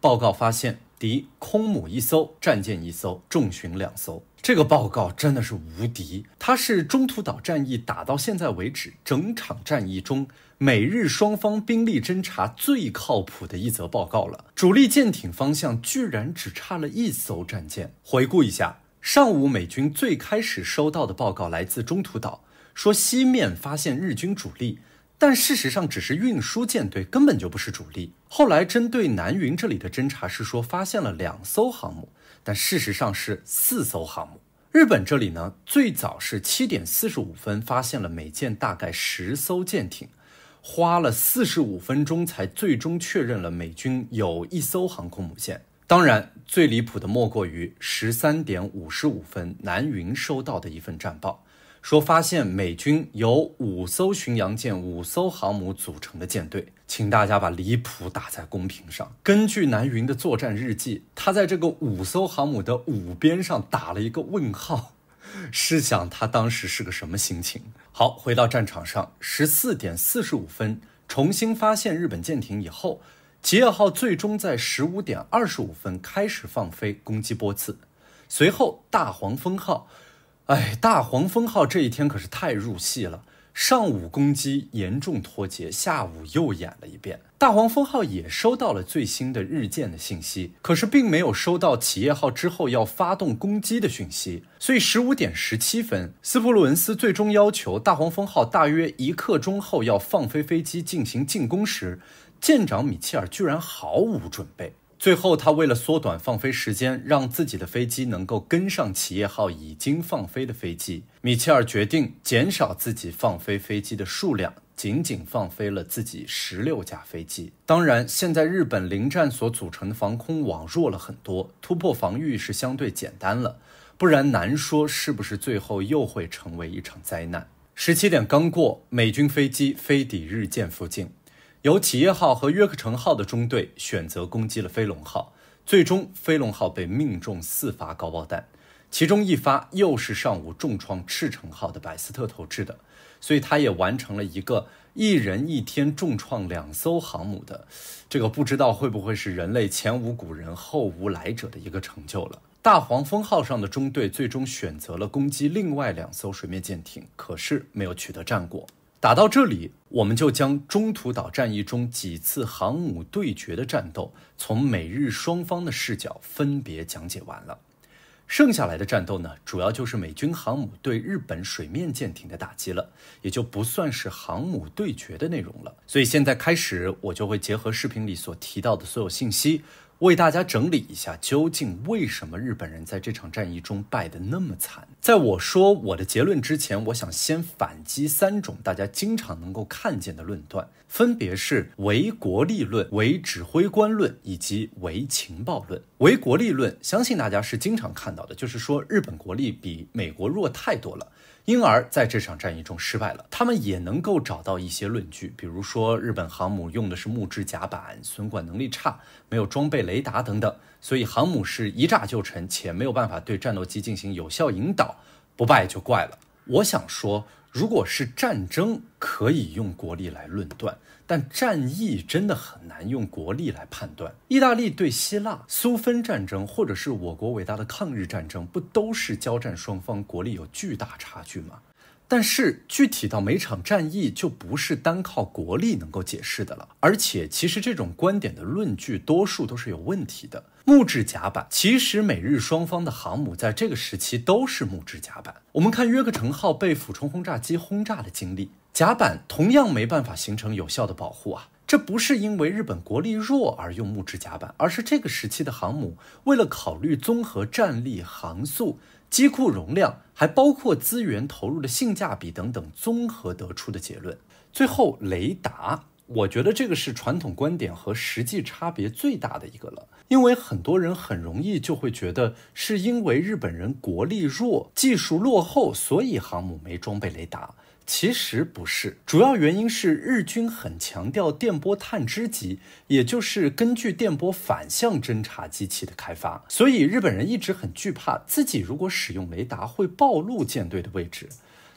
Speaker 1: 报告发现敌空母一艘，战舰一艘，重巡两艘。这个报告真的是无敌，它是中途岛战役打到现在为止，整场战役中美日双方兵力侦察最靠谱的一则报告了。主力舰艇方向居然只差了一艘战舰。回顾一下。上午，美军最开始收到的报告来自中途岛，说西面发现日军主力，但事实上只是运输舰队，根本就不是主力。后来针对南云这里的侦察是说发现了两艘航母，但事实上是四艘航母。日本这里呢，最早是七点四十五分发现了美舰大概十艘舰艇，花了四十五分钟才最终确认了美军有一艘航空母舰。当然。最离谱的莫过于十三点五十五分，南云收到的一份战报，说发现美军由五艘巡洋舰、五艘航母组成的舰队，请大家把离谱打在公屏上。根据南云的作战日记，他在这个五艘航母的五边上打了一个问号，试想他当时是个什么心情？好，回到战场上，十四点四十五分重新发现日本舰艇以后。企业号最终在十五点二十五分开始放飞攻击波次，随后大黄蜂号，哎，大黄蜂号这一天可是太入戏了。上午攻击严重脱节，下午又演了一遍。大黄蜂号也收到了最新的日舰的信息，可是并没有收到企业号之后要发动攻击的讯息。所以十五点十七分，斯普鲁恩斯最终要求大黄蜂号大约一刻钟后要放飞飞机进行进攻时。舰长米切尔居然毫无准备。最后，他为了缩短放飞时间，让自己的飞机能够跟上企业号已经放飞的飞机，米切尔决定减少自己放飞飞机的数量，仅仅放飞了自己十六架飞机。当然，现在日本零战所组成的防空网弱了很多，突破防御是相对简单了，不然难说是不是最后又会成为一场灾难。十七点刚过，美军飞机飞抵日舰附近。由企业号和约克城号的中队选择攻击了飞龙号，最终飞龙号被命中四发高爆弹，其中一发又是上午重创赤城号的百斯特投掷的，所以他也完成了一个一人一天重创两艘航母的，这个不知道会不会是人类前无古人后无来者的一个成就了。大黄蜂号上的中队最终选择了攻击另外两艘水面舰艇，可是没有取得战果。打到这里，我们就将中途岛战役中几次航母对决的战斗，从美日双方的视角分别讲解完了。剩下来的战斗呢，主要就是美军航母对日本水面舰艇的打击了，也就不算是航母对决的内容了。所以现在开始，我就会结合视频里所提到的所有信息。为大家整理一下，究竟为什么日本人在这场战役中败得那么惨？在我说我的结论之前，我想先反击三种大家经常能够看见的论断，分别是为国力论、为指挥官论以及为情报论。为国力论，相信大家是经常看到的，就是说日本国力比美国弱太多了。因而在这场战役中失败了。他们也能够找到一些论据，比如说日本航母用的是木质甲板，损管能力差，没有装备雷达等等，所以航母是一炸就沉，且没有办法对战斗机进行有效引导，不败就怪了。我想说，如果是战争，可以用国力来论断。但战役真的很难用国力来判断。意大利对希腊、苏芬战争，或者是我国伟大的抗日战争，不都是交战双方国力有巨大差距吗？但是具体到每场战役，就不是单靠国力能够解释的了。而且，其实这种观点的论据多数都是有问题的。木质甲板，其实美日双方的航母在这个时期都是木质甲板。我们看约克城号被俯冲轰炸机轰炸的经历。甲板同样没办法形成有效的保护啊！这不是因为日本国力弱而用木质甲板，而是这个时期的航母为了考虑综合战力、航速、机库容量，还包括资源投入的性价比等等，综合得出的结论。最后，雷达，我觉得这个是传统观点和实际差别最大的一个了，因为很多人很容易就会觉得是因为日本人国力弱、技术落后，所以航母没装备雷达。其实不是，主要原因是日军很强调电波探知机，也就是根据电波反向侦察机器的开发，所以日本人一直很惧怕自己如果使用雷达会暴露舰队的位置。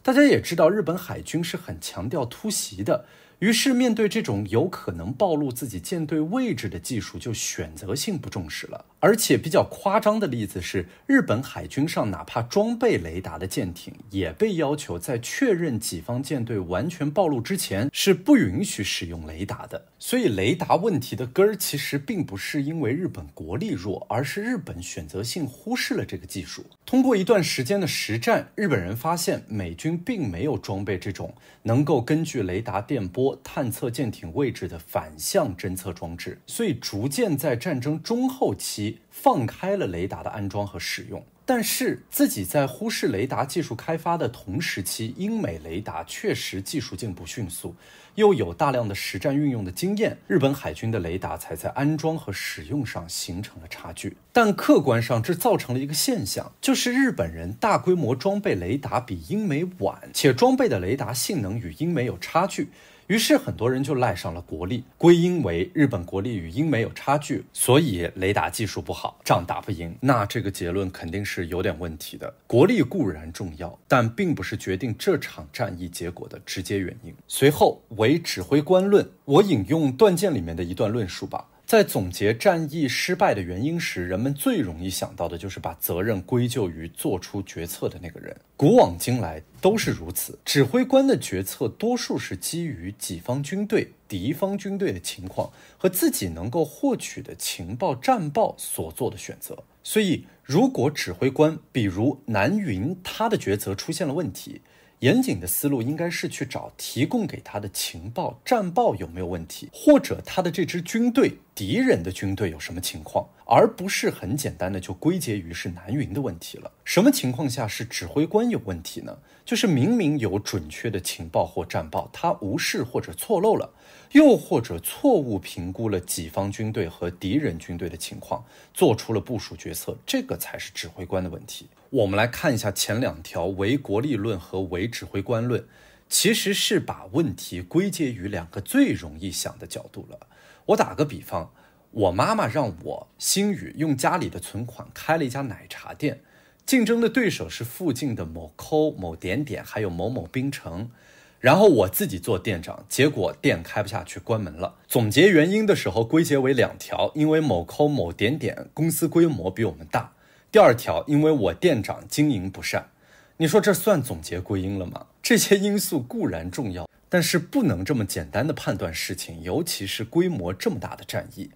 Speaker 1: 大家也知道，日本海军是很强调突袭的。于是，面对这种有可能暴露自己舰队位置的技术，就选择性不重视了。而且，比较夸张的例子是，日本海军上哪怕装备雷达的舰艇，也被要求在确认己方舰队完全暴露之前，是不允许使用雷达的。所以雷达问题的根儿其实并不是因为日本国力弱，而是日本选择性忽视了这个技术。通过一段时间的实战，日本人发现美军并没有装备这种能够根据雷达电波探测舰艇位置的反向侦测装置，所以逐渐在战争中后期放开了雷达的安装和使用。但是自己在忽视雷达技术开发的同时期，英美雷达确实技术进步迅速。又有大量的实战运用的经验，日本海军的雷达才在安装和使用上形成了差距。但客观上，这造成了一个现象，就是日本人大规模装备雷达比英美晚，且装备的雷达性能与英美有差距。于是很多人就赖上了国力，归因为日本国力与英美有差距，所以雷达技术不好，仗打不赢。那这个结论肯定是有点问题的。国力固然重要，但并不是决定这场战役结果的直接原因。随后为指挥官论，我引用《断剑》里面的一段论述吧。在总结战役失败的原因时，人们最容易想到的就是把责任归咎于做出决策的那个人。古往今来都是如此。指挥官的决策多数是基于己方军队、敌方军队的情况和自己能够获取的情报、战报所做的选择。所以，如果指挥官，比如南云，他的决策出现了问题，严谨的思路应该是去找提供给他的情报战报有没有问题，或者他的这支军队敌人的军队有什么情况，而不是很简单的就归结于是南云的问题了。什么情况下是指挥官有问题呢？就是明明有准确的情报或战报，他无视或者错漏了，又或者错误评估了己方军队和敌人军队的情况，做出了部署决策，这个才是指挥官的问题。我们来看一下前两条“唯国力论”和“唯指挥官论”，其实是把问题归结于两个最容易想的角度了。我打个比方，我妈妈让我星宇用家里的存款开了一家奶茶店，竞争的对手是附近的某抠某点点，还有某某冰城，然后我自己做店长，结果店开不下去，关门了。总结原因的时候，归结为两条：因为某抠某点点公司规模比我们大。第二条，因为我店长经营不善，你说这算总结归因了吗？这些因素固然重要，但是不能这么简单的判断事情，尤其是规模这么大的战役。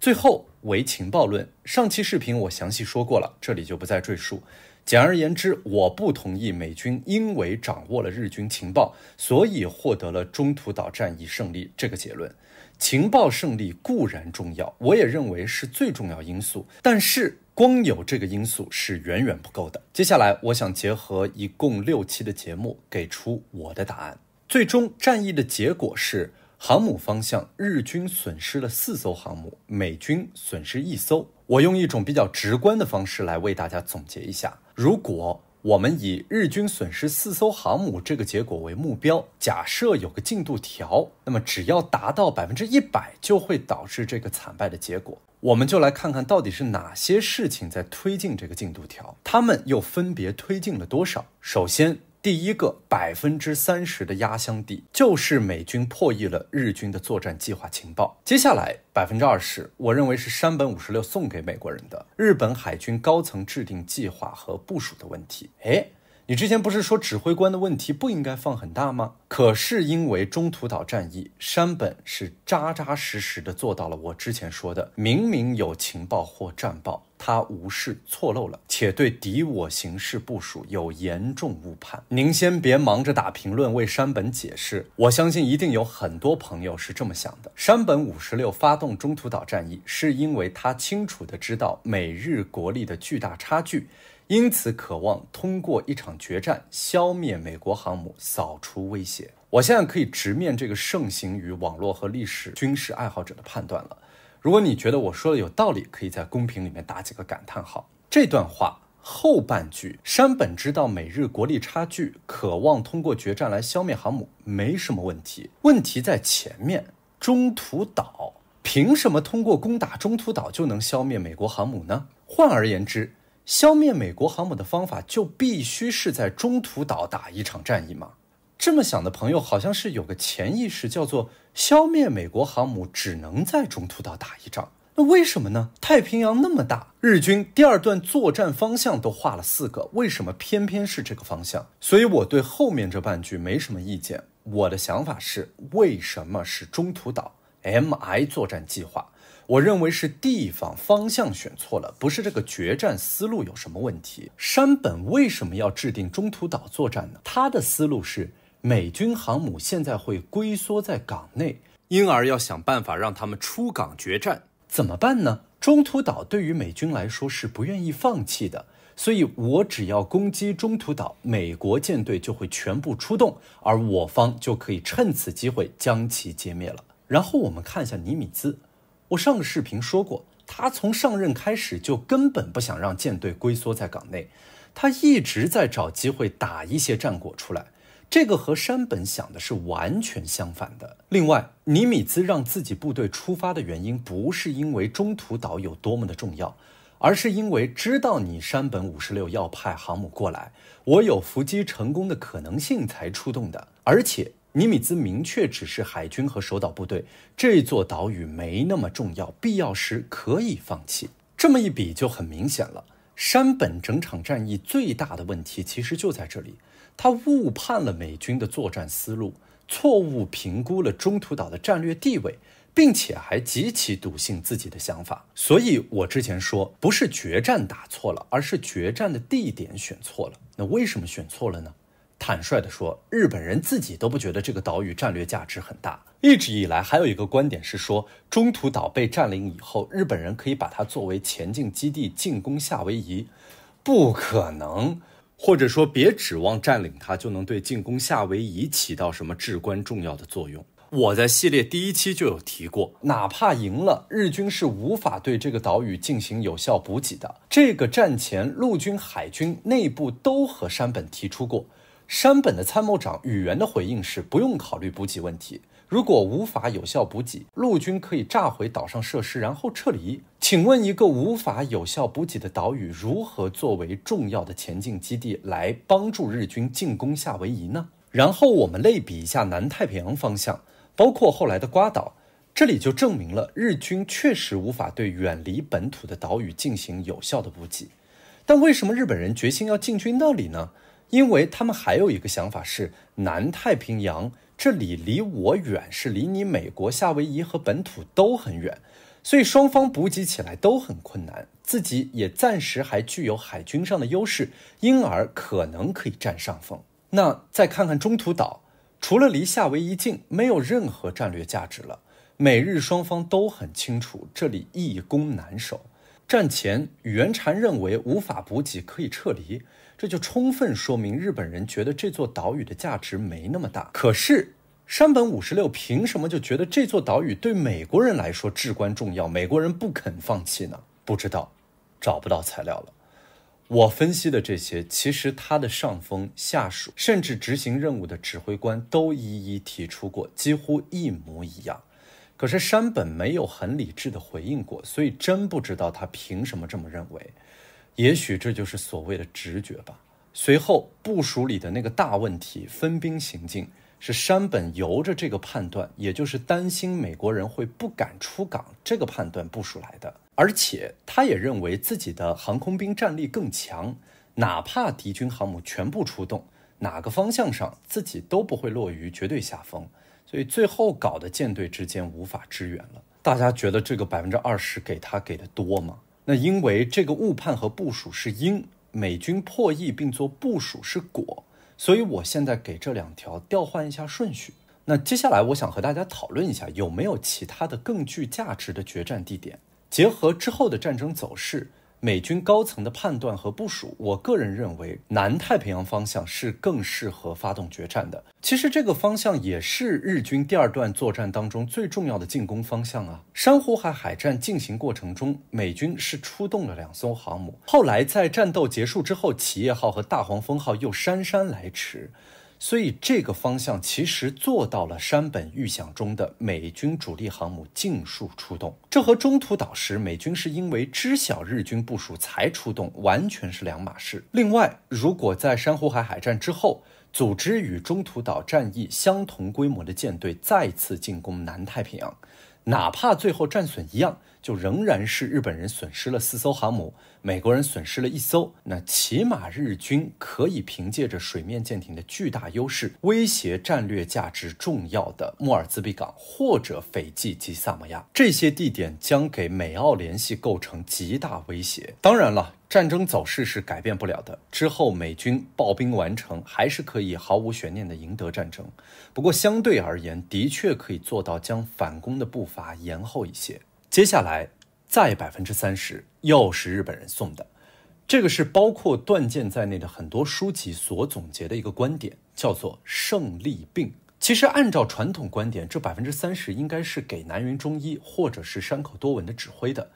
Speaker 1: 最后为情报论，上期视频我详细说过了，这里就不再赘述。简而言之，我不同意美军因为掌握了日军情报，所以获得了中途岛战役胜利这个结论。情报胜利固然重要，我也认为是最重要因素，但是。光有这个因素是远远不够的。接下来，我想结合一共六期的节目，给出我的答案。最终战役的结果是，航母方向日军损失了四艘航母，美军损失一艘。我用一种比较直观的方式来为大家总结一下：如果我们以日军损失四艘航母这个结果为目标，假设有个进度条，那么只要达到百分之一百，就会导致这个惨败的结果。我们就来看看到底是哪些事情在推进这个进度条，他们又分别推进了多少？首先，第一个百分之三十的压箱底，就是美军破译了日军的作战计划情报。接下来百分之二十，我认为是山本五十六送给美国人的日本海军高层制定计划和部署的问题。哎。你之前不是说指挥官的问题不应该放很大吗？可是因为中途岛战役，山本是扎扎实实的做到了我之前说的，明明有情报或战报，他无视错漏了，且对敌我形势部署有严重误判。您先别忙着打评论为山本解释，我相信一定有很多朋友是这么想的。山本五十六发动中途岛战役，是因为他清楚的知道美日国力的巨大差距。因此，渴望通过一场决战消灭美国航母，扫除威胁。我现在可以直面这个盛行于网络和历史军事爱好者的判断了。如果你觉得我说的有道理，可以在公屏里面打几个感叹号。这段话后半句，山本知道美日国力差距，渴望通过决战来消灭航母，没什么问题。问题在前面，中途岛凭什么通过攻打中途岛就能消灭美国航母呢？换而言之。消灭美国航母的方法就必须是在中途岛打一场战役吗？这么想的朋友好像是有个潜意识，叫做消灭美国航母只能在中途岛打一仗。那为什么呢？太平洋那么大，日军第二段作战方向都画了四个，为什么偏偏是这个方向？所以我对后面这半句没什么意见。我的想法是，为什么是中途岛？M I 作战计划。我认为是地方方向选错了，不是这个决战思路有什么问题？山本为什么要制定中途岛作战呢？他的思路是，美军航母现在会龟缩在港内，因而要想办法让他们出港决战，怎么办呢？中途岛对于美军来说是不愿意放弃的，所以我只要攻击中途岛，美国舰队就会全部出动，而我方就可以趁此机会将其歼灭了。然后我们看一下尼米兹。我上个视频说过，他从上任开始就根本不想让舰队龟缩在港内，他一直在找机会打一些战果出来。这个和山本想的是完全相反的。另外，尼米兹让自己部队出发的原因不是因为中途岛有多么的重要，而是因为知道你山本五十六要派航母过来，我有伏击成功的可能性才出动的。而且。尼米兹明确指示海军和守岛部队，这座岛屿没那么重要，必要时可以放弃。这么一比就很明显了。山本整场战役最大的问题其实就在这里，他误判了美军的作战思路，错误评估了中途岛的战略地位，并且还极其笃信自己的想法。所以，我之前说不是决战打错了，而是决战的地点选错了。那为什么选错了呢？坦率地说，日本人自己都不觉得这个岛屿战略价值很大。一直以来，还有一个观点是说，中途岛被占领以后，日本人可以把它作为前进基地进攻夏威夷，不可能，或者说别指望占领它就能对进攻夏威夷起到什么至关重要的作用。我在系列第一期就有提过，哪怕赢了，日军是无法对这个岛屿进行有效补给的。这个战前陆军海军内部都和山本提出过。山本的参谋长宇原的回应是：不用考虑补给问题。如果无法有效补给，陆军可以炸毁岛上设施，然后撤离。请问，一个无法有效补给的岛屿，如何作为重要的前进基地来帮助日军进攻夏威夷呢？然后我们类比一下南太平洋方向，包括后来的瓜岛，这里就证明了日军确实无法对远离本土的岛屿进行有效的补给。但为什么日本人决心要进军那里呢？因为他们还有一个想法是，南太平洋这里离我远，是离你美国夏威夷和本土都很远，所以双方补给起来都很困难，自己也暂时还具有海军上的优势，因而可能可以占上风。那再看看中途岛，除了离夏威夷近，没有任何战略价值了。美日双方都很清楚，这里易攻难守。战前原蝉认为无法补给，可以撤离。这就充分说明日本人觉得这座岛屿的价值没那么大。可是山本五十六凭什么就觉得这座岛屿对美国人来说至关重要？美国人不肯放弃呢？不知道，找不到材料了。我分析的这些，其实他的上峰、下属，甚至执行任务的指挥官都一一提出过，几乎一模一样。可是山本没有很理智的回应过，所以真不知道他凭什么这么认为。也许这就是所谓的直觉吧。随后部署里的那个大问题——分兵行进，是山本由着这个判断，也就是担心美国人会不敢出港这个判断部署来的。而且他也认为自己的航空兵战力更强，哪怕敌军航母全部出动，哪个方向上自己都不会落于绝对下风。所以最后搞的舰队之间无法支援了。大家觉得这个百分之二十给他给的多吗？那因为这个误判和部署是因，美军破译并做部署是果，所以我现在给这两条调换一下顺序。那接下来我想和大家讨论一下，有没有其他的更具价值的决战地点？结合之后的战争走势。美军高层的判断和部署，我个人认为南太平洋方向是更适合发动决战的。其实这个方向也是日军第二段作战当中最重要的进攻方向啊。珊瑚海海战进行过程中，美军是出动了两艘航母，后来在战斗结束之后，企业号和大黄蜂号又姗姗来迟。所以这个方向其实做到了山本预想中的美军主力航母尽数出动，这和中途岛时美军是因为知晓日军部署才出动完全是两码事。另外，如果在珊瑚海海战之后，组织与中途岛战役相同规模的舰队再次进攻南太平洋。哪怕最后战损一样，就仍然是日本人损失了四艘航母，美国人损失了一艘。那起码日军可以凭借着水面舰艇的巨大优势，威胁战略价值重要的莫尔兹比港或者斐济及萨摩亚这些地点，将给美澳联系构成极大威胁。当然了。战争走势是改变不了的。之后美军暴兵完成，还是可以毫无悬念的赢得战争。不过相对而言，的确可以做到将反攻的步伐延后一些。接下来再百分之三十，又是日本人送的。这个是包括断剑在内的很多书籍所总结的一个观点，叫做胜利病。其实按照传统观点，这百分之三十应该是给南云忠一或者是山口多闻的指挥的。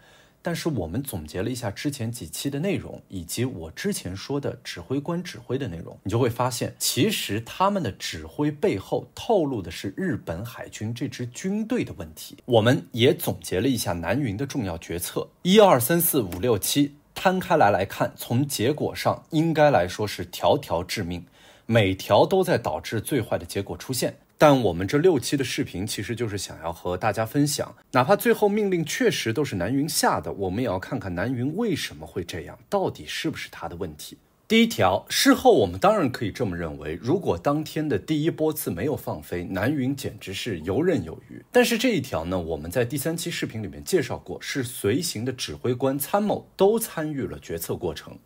Speaker 1: 但是我们总结了一下之前几期的内容，以及我之前说的指挥官指挥的内容，你就会发现，其实他们的指挥背后透露的是日本海军这支军队的问题。我们也总结了一下南云的重要决策，一二三四五六七，摊开来来看，从结果上应该来说是条条致命，每条都在导致最坏的结果出现。但我们这六期的视频，其实就是想要和大家分享，哪怕最后命令确实都是南云下的，我们也要看看南云为什么会这样，到底是不是他的问题。第一条，事后我们当然可以这么认为，如果当天的第一波次没有放飞，南云简直是游刃有余。但是这一条呢，我们在第三期视频里面介绍过，是随行的指挥官、参谋都参与了决策过程，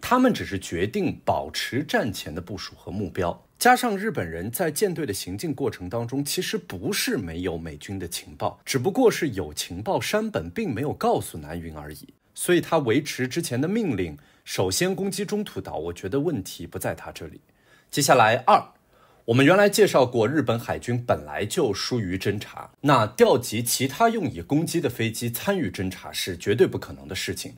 Speaker 1: 他们只是决定保持战前的部署和目标。加上日本人在舰队的行进过程当中，其实不是没有美军的情报，只不过是有情报，山本并没有告诉南云而已，所以他维持之前的命令。首先攻击中途岛，我觉得问题不在他这里。接下来二，我们原来介绍过，日本海军本来就疏于侦查，那调集其他用以攻击的飞机参与侦查是绝对不可能的事情。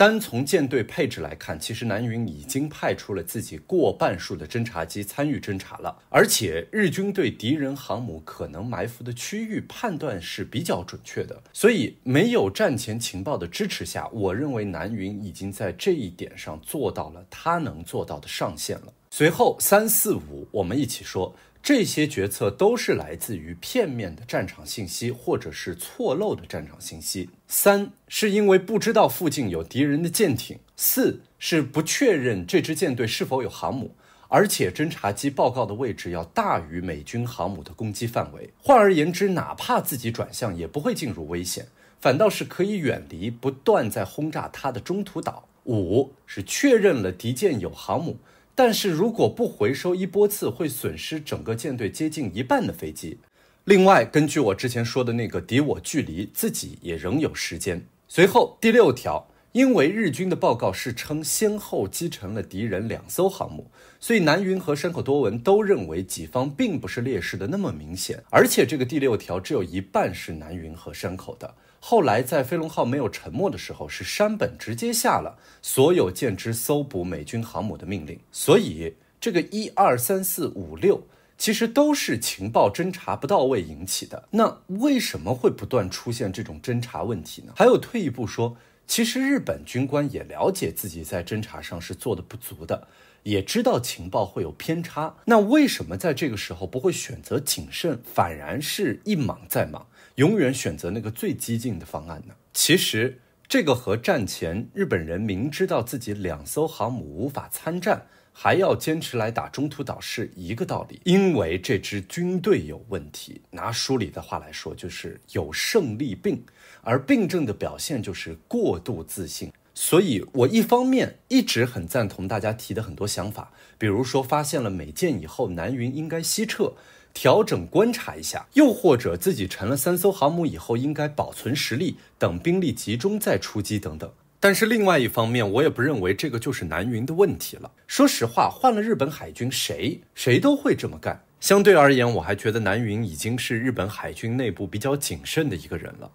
Speaker 1: 单从舰队配置来看，其实南云已经派出了自己过半数的侦察机参与侦察了，而且日军对敌人航母可能埋伏的区域判断是比较准确的，所以没有战前情报的支持下，我认为南云已经在这一点上做到了他能做到的上限了。随后三四五，我们一起说，这些决策都是来自于片面的战场信息或者是错漏的战场信息。三是因为不知道附近有敌人的舰艇，四是不确认这支舰队是否有航母，而且侦察机报告的位置要大于美军航母的攻击范围。换而言之，哪怕自己转向也不会进入危险，反倒是可以远离不断在轰炸它的中途岛。五是确认了敌舰有航母，但是如果不回收一波次，会损失整个舰队接近一半的飞机。另外，根据我之前说的那个敌我距离，自己也仍有时间。随后第六条，因为日军的报告是称先后击沉了敌人两艘航母，所以南云和山口多文都认为己方并不是劣势的那么明显。而且这个第六条只有一半是南云和山口的。后来在飞龙号没有沉没的时候，是山本直接下了所有舰只搜捕美军航母的命令。所以这个一二三四五六。其实都是情报侦查不到位引起的。那为什么会不断出现这种侦查问题呢？还有退一步说，其实日本军官也了解自己在侦查上是做的不足的，也知道情报会有偏差。那为什么在这个时候不会选择谨慎，反而是一莽再莽，永远选择那个最激进的方案呢？其实这个和战前日本人明知道自己两艘航母无法参战。还要坚持来打中途岛是一个道理，因为这支军队有问题。拿书里的话来说，就是有胜利病，而病症的表现就是过度自信。所以，我一方面一直很赞同大家提的很多想法，比如说发现了美舰以后，南云应该西撤，调整观察一下；又或者自己沉了三艘航母以后，应该保存实力，等兵力集中再出击等等。但是另外一方面，我也不认为这个就是南云的问题了。说实话，换了日本海军，谁谁都会这么干。相对而言，我还觉得南云已经是日本海军内部比较谨慎的一个人了。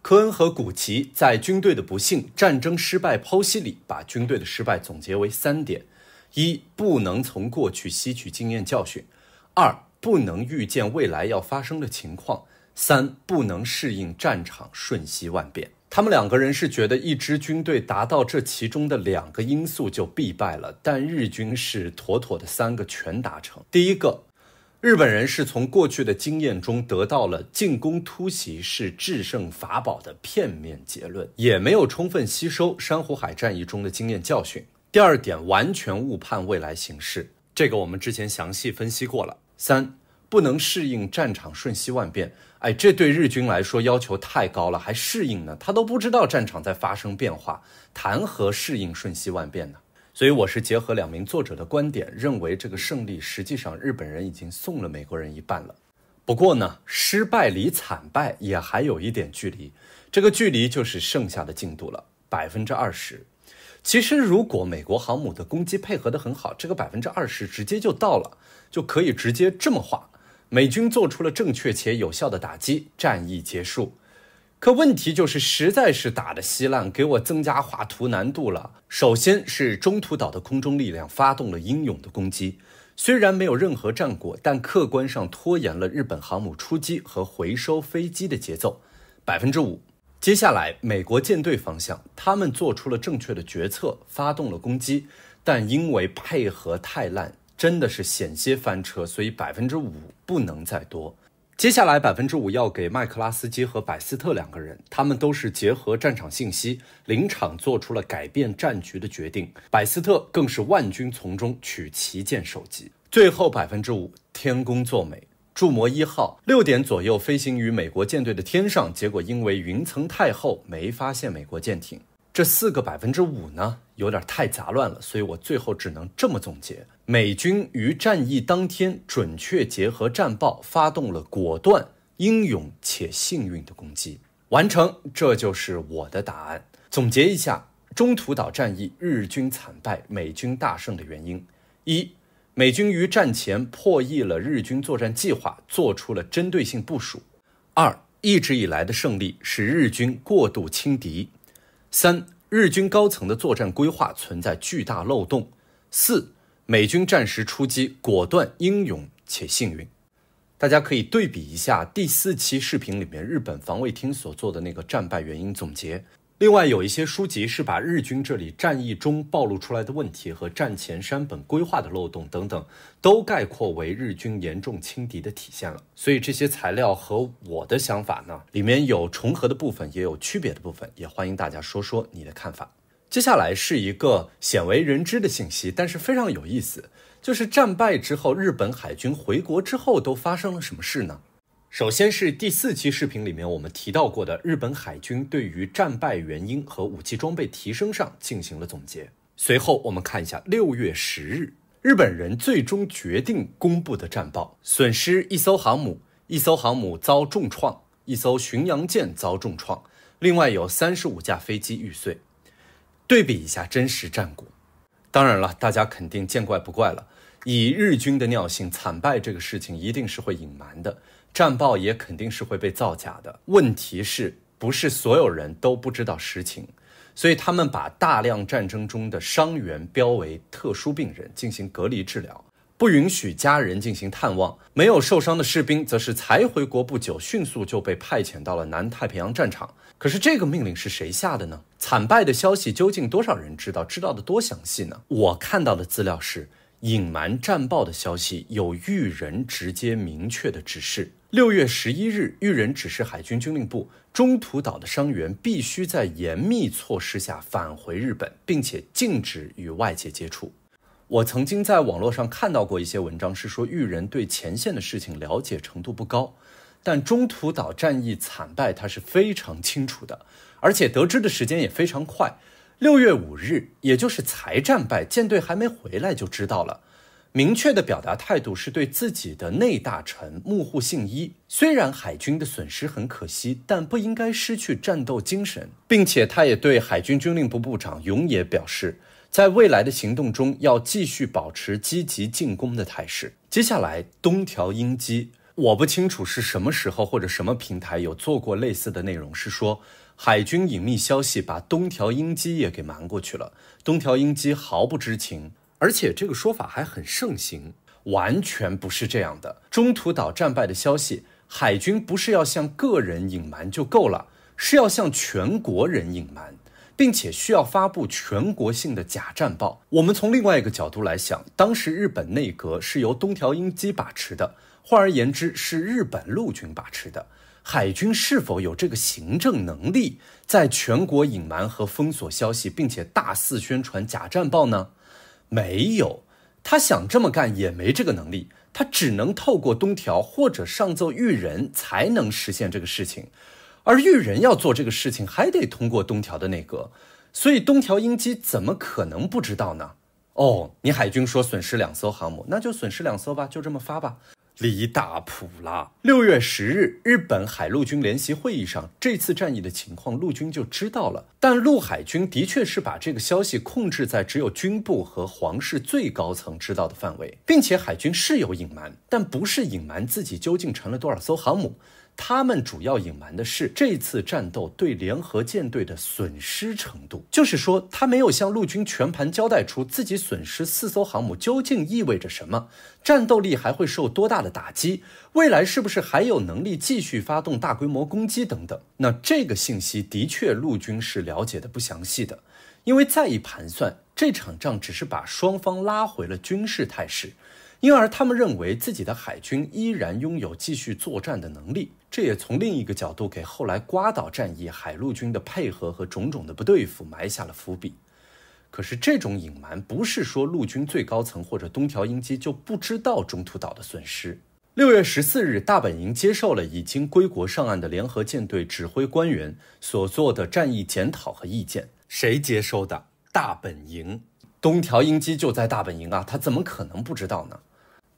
Speaker 1: 科恩和古奇在《军队的不幸战争失败剖析》里，把军队的失败总结为三点：一、不能从过去吸取经验教训；二、不能预见未来要发生的情况；三、不能适应战场瞬息万变。他们两个人是觉得一支军队达到这其中的两个因素就必败了，但日军是妥妥的三个全达成。第一个，日本人是从过去的经验中得到了进攻突袭是制胜法宝的片面结论，也没有充分吸收珊瑚海战役中的经验教训。第二点，完全误判未来形势，这个我们之前详细分析过了。三，不能适应战场瞬息万变。哎，这对日军来说要求太高了，还适应呢？他都不知道战场在发生变化，谈何适应瞬息万变呢？所以我是结合两名作者的观点，认为这个胜利实际上日本人已经送了美国人一半了。不过呢，失败离惨败也还有一点距离，这个距离就是剩下的进度了，百分之二十。其实如果美国航母的攻击配合得很好，这个百分之二十直接就到了，就可以直接这么画。美军做出了正确且有效的打击，战役结束。可问题就是实在是打得稀烂，给我增加画图难度了。首先是中途岛的空中力量发动了英勇的攻击，虽然没有任何战果，但客观上拖延了日本航母出击和回收飞机的节奏，百分之五。接下来美国舰队方向，他们做出了正确的决策，发动了攻击，但因为配合太烂。真的是险些翻车，所以百分之五不能再多。接下来百分之五要给麦克拉斯基和百斯特两个人，他们都是结合战场信息，临场做出了改变战局的决定。百斯特更是万军从中取旗舰首级。最后百分之五，天公作美，驻魔一号六点左右飞行于美国舰队的天上，结果因为云层太厚，没发现美国舰艇。这四个百分之五呢，有点太杂乱了，所以我最后只能这么总结：美军于战役当天准确结合战报，发动了果断、英勇且幸运的攻击，完成。这就是我的答案。总结一下中途岛战役日军惨败、美军大胜的原因：一、美军于战前破译了日军作战计划，做出了针对性部署；二、一直以来的胜利使日军过度轻敌。三日军高层的作战规划存在巨大漏洞。四美军战时出击果断、英勇且幸运，大家可以对比一下第四期视频里面日本防卫厅所做的那个战败原因总结。另外有一些书籍是把日军这里战役中暴露出来的问题和战前山本规划的漏洞等等，都概括为日军严重轻敌的体现了。所以这些材料和我的想法呢，里面有重合的部分，也有区别的部分，也欢迎大家说说你的看法。接下来是一个鲜为人知的信息，但是非常有意思，就是战败之后，日本海军回国之后都发生了什么事呢？首先是第四期视频里面我们提到过的日本海军对于战败原因和武器装备提升上进行了总结。随后我们看一下六月十日日本人最终决定公布的战报：损失一艘航母，一艘航母遭重创，一艘巡洋舰遭重创，另外有三十五架飞机遇碎。对比一下真实战果，当然了，大家肯定见怪不怪了。以日军的尿性，惨败这个事情一定是会隐瞒的。战报也肯定是会被造假的。问题是不是所有人都不知道实情？所以他们把大量战争中的伤员标为特殊病人进行隔离治疗，不允许家人进行探望。没有受伤的士兵则是才回国不久，迅速就被派遣到了南太平洋战场。可是这个命令是谁下的呢？惨败的消息究竟多少人知道？知道的多详细呢？我看到的资料是隐瞒战报的消息有育人直接明确的指示。六月十一日，裕仁指示海军军令部，中途岛的伤员必须在严密措施下返回日本，并且禁止与外界接触。我曾经在网络上看到过一些文章，是说裕仁对前线的事情了解程度不高，但中途岛战役惨败，他是非常清楚的，而且得知的时间也非常快。六月五日，也就是才战败，舰队还没回来就知道了。明确的表达态度是对自己的内大臣木户信一，虽然海军的损失很可惜，但不应该失去战斗精神，并且他也对海军军令部部长永野表示，在未来的行动中要继续保持积极进攻的态势。接下来，东条英机，我不清楚是什么时候或者什么平台有做过类似的内容，是说海军隐秘消息把东条英机也给瞒过去了，东条英机毫不知情。而且这个说法还很盛行，完全不是这样的。中途岛战败的消息，海军不是要向个人隐瞒就够了，是要向全国人隐瞒，并且需要发布全国性的假战报。我们从另外一个角度来想，当时日本内阁是由东条英机把持的，换而言之是日本陆军把持的。海军是否有这个行政能力，在全国隐瞒和封锁消息，并且大肆宣传假战报呢？没有，他想这么干也没这个能力，他只能透过东条或者上奏裕仁才能实现这个事情，而裕仁要做这个事情还得通过东条的内阁，所以东条英机怎么可能不知道呢？哦，你海军说损失两艘航母，那就损失两艘吧，就这么发吧。离大普拉。六月十日，日本海陆军联席会议上，这次战役的情况陆军就知道了。但陆海军的确是把这个消息控制在只有军部和皇室最高层知道的范围，并且海军是有隐瞒，但不是隐瞒自己究竟沉了多少艘航母。他们主要隐瞒的是这次战斗对联合舰队的损失程度，就是说，他没有向陆军全盘交代出自己损失四艘航母究竟意味着什么，战斗力还会受多大的打击，未来是不是还有能力继续发动大规模攻击等等。那这个信息的确陆军是了解的不详细的，因为再一盘算，这场仗只是把双方拉回了军事态势。因而他们认为自己的海军依然拥有继续作战的能力，这也从另一个角度给后来瓜岛战役海陆军的配合和种种的不对付埋下了伏笔。可是这种隐瞒不是说陆军最高层或者东条英机就不知道中途岛的损失。六月十四日，大本营接受了已经归国上岸的联合舰队指挥官员所做的战役检讨和意见。谁接收的大本营？东条英机就在大本营啊，他怎么可能不知道呢？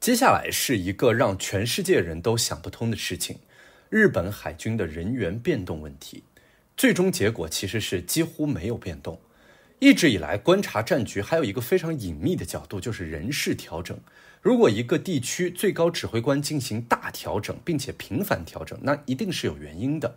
Speaker 1: 接下来是一个让全世界人都想不通的事情，日本海军的人员变动问题，最终结果其实是几乎没有变动。一直以来观察战局，还有一个非常隐秘的角度，就是人事调整。如果一个地区最高指挥官进行大调整，并且频繁调整，那一定是有原因的。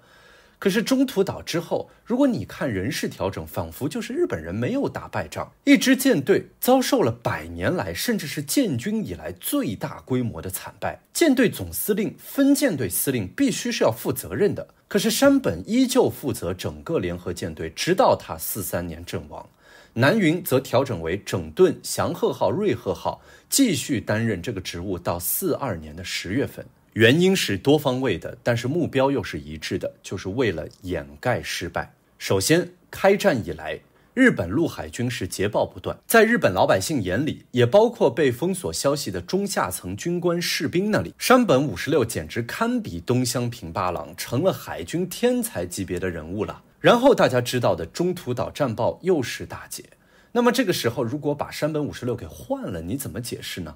Speaker 1: 可是中途岛之后，如果你看人事调整，仿佛就是日本人没有打败仗。一支舰队遭受了百年来，甚至是建军以来最大规模的惨败。舰队总司令、分舰队司令必须是要负责任的。可是山本依旧负责整个联合舰队，直到他四三年阵亡。南云则调整为整顿祥鹤号、瑞鹤号，继续担任这个职务到四二年的十月份。原因是多方位的，但是目标又是一致的，就是为了掩盖失败。首先，开战以来，日本陆海军是捷报不断，在日本老百姓眼里，也包括被封锁消息的中下层军官士兵那里，山本五十六简直堪比东乡平八郎，成了海军天才级别的人物了。然后大家知道的中途岛战报又是大捷，那么这个时候如果把山本五十六给换了，你怎么解释呢？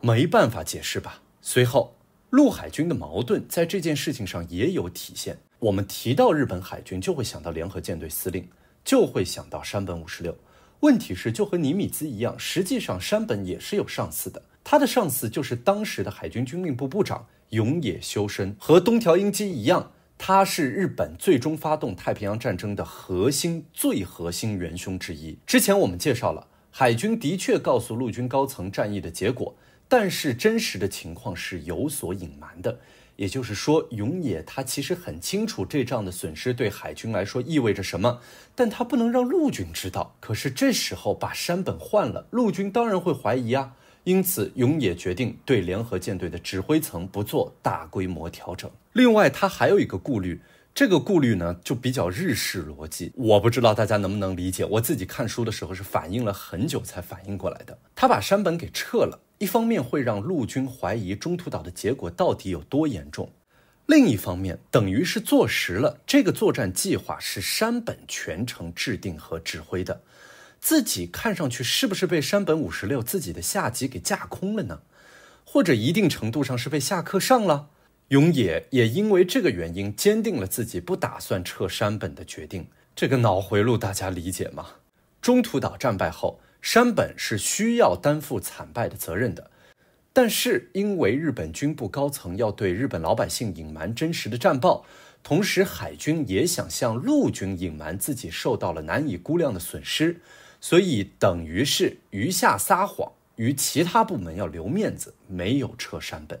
Speaker 1: 没办法解释吧。随后。陆海军的矛盾在这件事情上也有体现。我们提到日本海军，就会想到联合舰队司令，就会想到山本五十六。问题是，就和尼米兹一样，实际上山本也是有上司的。他的上司就是当时的海军军令部部长永野修身，和东条英机一样，他是日本最终发动太平洋战争的核心、最核心元凶之一。之前我们介绍了，海军的确告诉陆军高层战役的结果。但是真实的情况是有所隐瞒的，也就是说，永野他其实很清楚这仗的损失对海军来说意味着什么，但他不能让陆军知道。可是这时候把山本换了，陆军当然会怀疑啊。因此，永野决定对联合舰队的指挥层不做大规模调整。另外，他还有一个顾虑，这个顾虑呢就比较日式逻辑，我不知道大家能不能理解。我自己看书的时候是反应了很久才反应过来的。他把山本给撤了。一方面会让陆军怀疑中途岛的结果到底有多严重，另一方面等于是坐实了这个作战计划是山本全程制定和指挥的，自己看上去是不是被山本五十六自己的下级给架空了呢？或者一定程度上是被下课上了？永野也因为这个原因坚定了自己不打算撤山本的决定，这个脑回路大家理解吗？中途岛战败后。山本是需要担负惨败的责任的，但是因为日本军部高层要对日本老百姓隐瞒真实的战报，同时海军也想向陆军隐瞒自己受到了难以估量的损失，所以等于是余下撒谎，与其他部门要留面子，没有撤山本，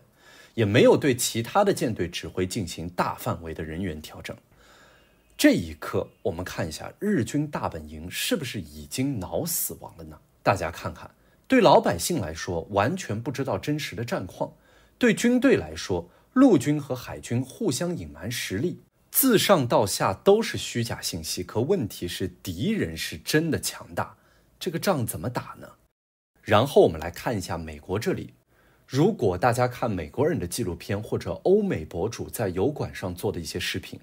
Speaker 1: 也没有对其他的舰队指挥进行大范围的人员调整。这一刻，我们看一下日军大本营是不是已经脑死亡了呢？大家看看，对老百姓来说完全不知道真实的战况；对军队来说，陆军和海军互相隐瞒实力，自上到下都是虚假信息。可问题是，敌人是真的强大，这个仗怎么打呢？然后我们来看一下美国这里，如果大家看美国人的纪录片或者欧美博主在油管上做的一些视频。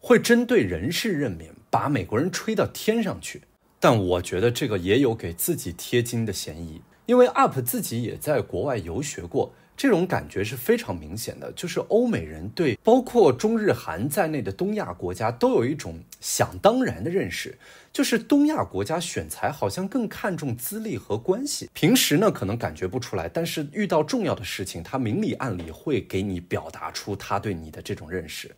Speaker 1: 会针对人事任免把美国人吹到天上去，但我觉得这个也有给自己贴金的嫌疑，因为 UP 自己也在国外游学过，这种感觉是非常明显的。就是欧美人对包括中日韩在内的东亚国家都有一种想当然的认识，就是东亚国家选材好像更看重资历和关系。平时呢可能感觉不出来，但是遇到重要的事情，他明里暗里会给你表达出他对你的这种认识。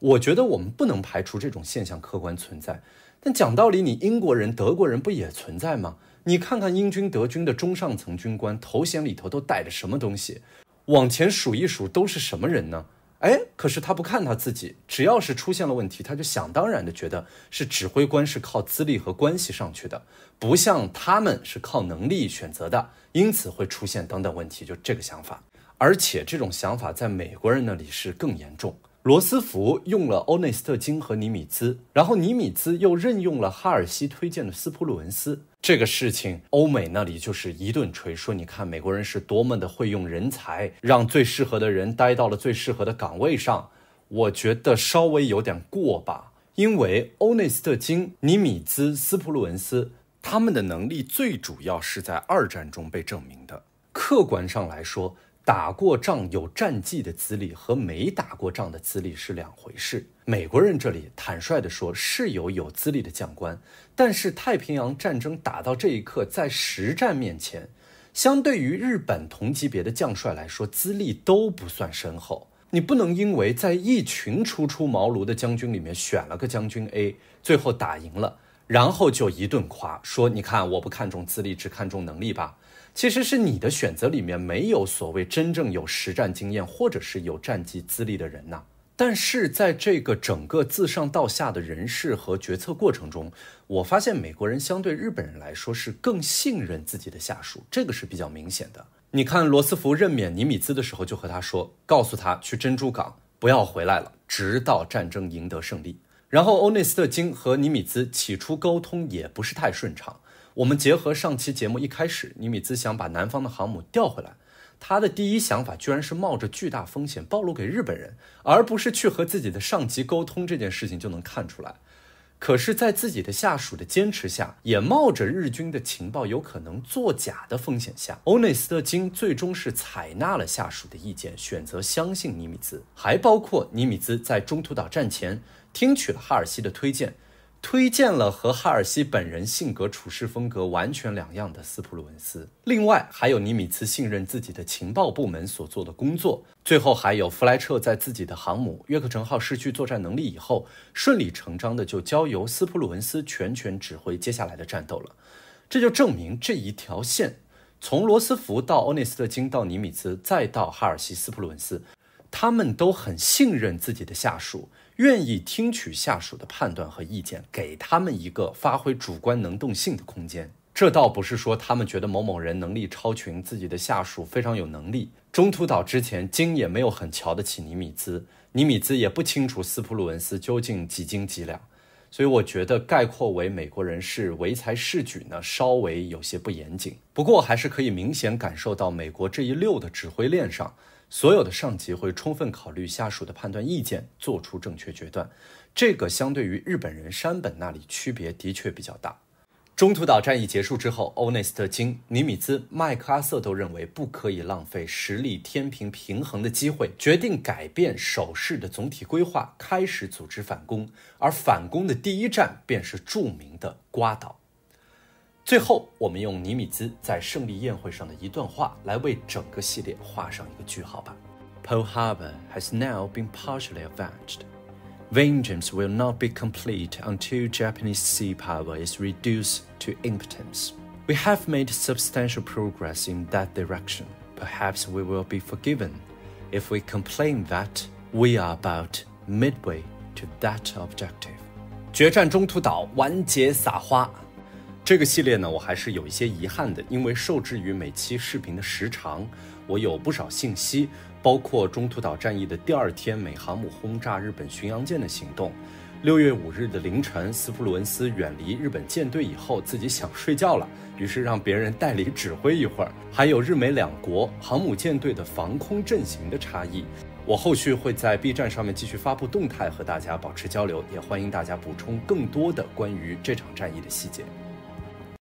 Speaker 1: 我觉得我们不能排除这种现象客观存在，但讲道理，你英国人、德国人不也存在吗？你看看英军、德军的中上层军官头衔里头都带着什么东西，往前数一数都是什么人呢？哎，可是他不看他自己，只要是出现了问题，他就想当然的觉得是指挥官是靠资历和关系上去的，不像他们是靠能力选择的，因此会出现等等问题，就这个想法。而且这种想法在美国人那里是更严重。罗斯福用了欧内斯特·金和尼米兹，然后尼米兹又任用了哈尔西推荐的斯普鲁恩斯。这个事情，欧美那里就是一顿吹，说你看美国人是多么的会用人才，让最适合的人待到了最适合的岗位上。我觉得稍微有点过吧，因为欧内斯特·金、尼米兹、斯普鲁恩斯他们的能力最主要是在二战中被证明的。客观上来说。打过仗有战绩的资历和没打过仗的资历是两回事。美国人这里坦率地说是有有资历的将官，但是太平洋战争打到这一刻，在实战面前，相对于日本同级别的将帅来说，资历都不算深厚。你不能因为在一群初出茅庐的将军里面选了个将军 A，最后打赢了，然后就一顿夸，说你看我不看重资历，只看重能力吧。其实是你的选择里面没有所谓真正有实战经验或者是有战绩资历的人呐。但是在这个整个自上到下的人事和决策过程中，我发现美国人相对日本人来说是更信任自己的下属，这个是比较明显的。你看罗斯福任免尼米兹的时候就和他说，告诉他去珍珠港，不要回来了，直到战争赢得胜利。然后欧内斯特·金和尼米兹起初沟通也不是太顺畅。我们结合上期节目一开始，尼米兹想把南方的航母调回来，他的第一想法居然是冒着巨大风险暴露给日本人，而不是去和自己的上级沟通这件事情就能看出来。可是，在自己的下属的坚持下，也冒着日军的情报有可能作假的风险下，欧内斯特·金最终是采纳了下属的意见，选择相信尼米兹。还包括尼米兹在中途岛战前听取了哈尔西的推荐。推荐了和哈尔西本人性格、处事风格完全两样的斯普鲁文斯。另外，还有尼米兹信任自己的情报部门所做的工作。最后，还有弗莱彻在自己的航母约克城号失去作战能力以后，顺理成章的就交由斯普鲁文斯全权指挥接下来的战斗了。这就证明这一条线，从罗斯福到欧内斯特·金到尼米兹再到哈尔西、斯普鲁文斯，他们都很信任自己的下属。愿意听取下属的判断和意见，给他们一个发挥主观能动性的空间。这倒不是说他们觉得某某人能力超群，自己的下属非常有能力。中途岛之前，金也没有很瞧得起尼米兹，尼米兹也不清楚斯普鲁恩斯究竟几斤几两，所以我觉得概括为美国人是唯才是举呢，稍微有些不严谨。不过还是可以明显感受到美国这一溜的指挥链上。所有的上级会充分考虑下属的判断意见，做出正确决断。这个相对于日本人山本那里区别的确比较大。中途岛战役结束之后，欧内斯特·金、尼米兹、麦克阿瑟都认为不可以浪费实力天平平衡的机会，决定改变守势的总体规划，开始组织反攻。而反攻的第一站便是著名的瓜岛。最后，我们用尼米兹在胜利宴会上的一段话来为整个系列画上一个句号吧。Pearl Harbor has now been partially avenged. Vengeance will not be complete until Japanese sea power is reduced to impotence. We have made substantial progress in that direction. Perhaps we will be forgiven if we complain that we are about midway to that objective. 决战中途岛完结撒花。这个系列呢，我还是有一些遗憾的，因为受制于每期视频的时长，我有不少信息，包括中途岛战役的第二天，美航母轰炸日本巡洋舰的行动；六月五日的凌晨，斯普鲁恩斯远离日本舰队以后，自己想睡觉了，于是让别人代理指挥一会儿；还有日美两国航母舰队的防空阵型的差异。我后续会在 B 站上面继续发布动态，和大家保持交流，也欢迎大家补充更多的关于这场战役的细节。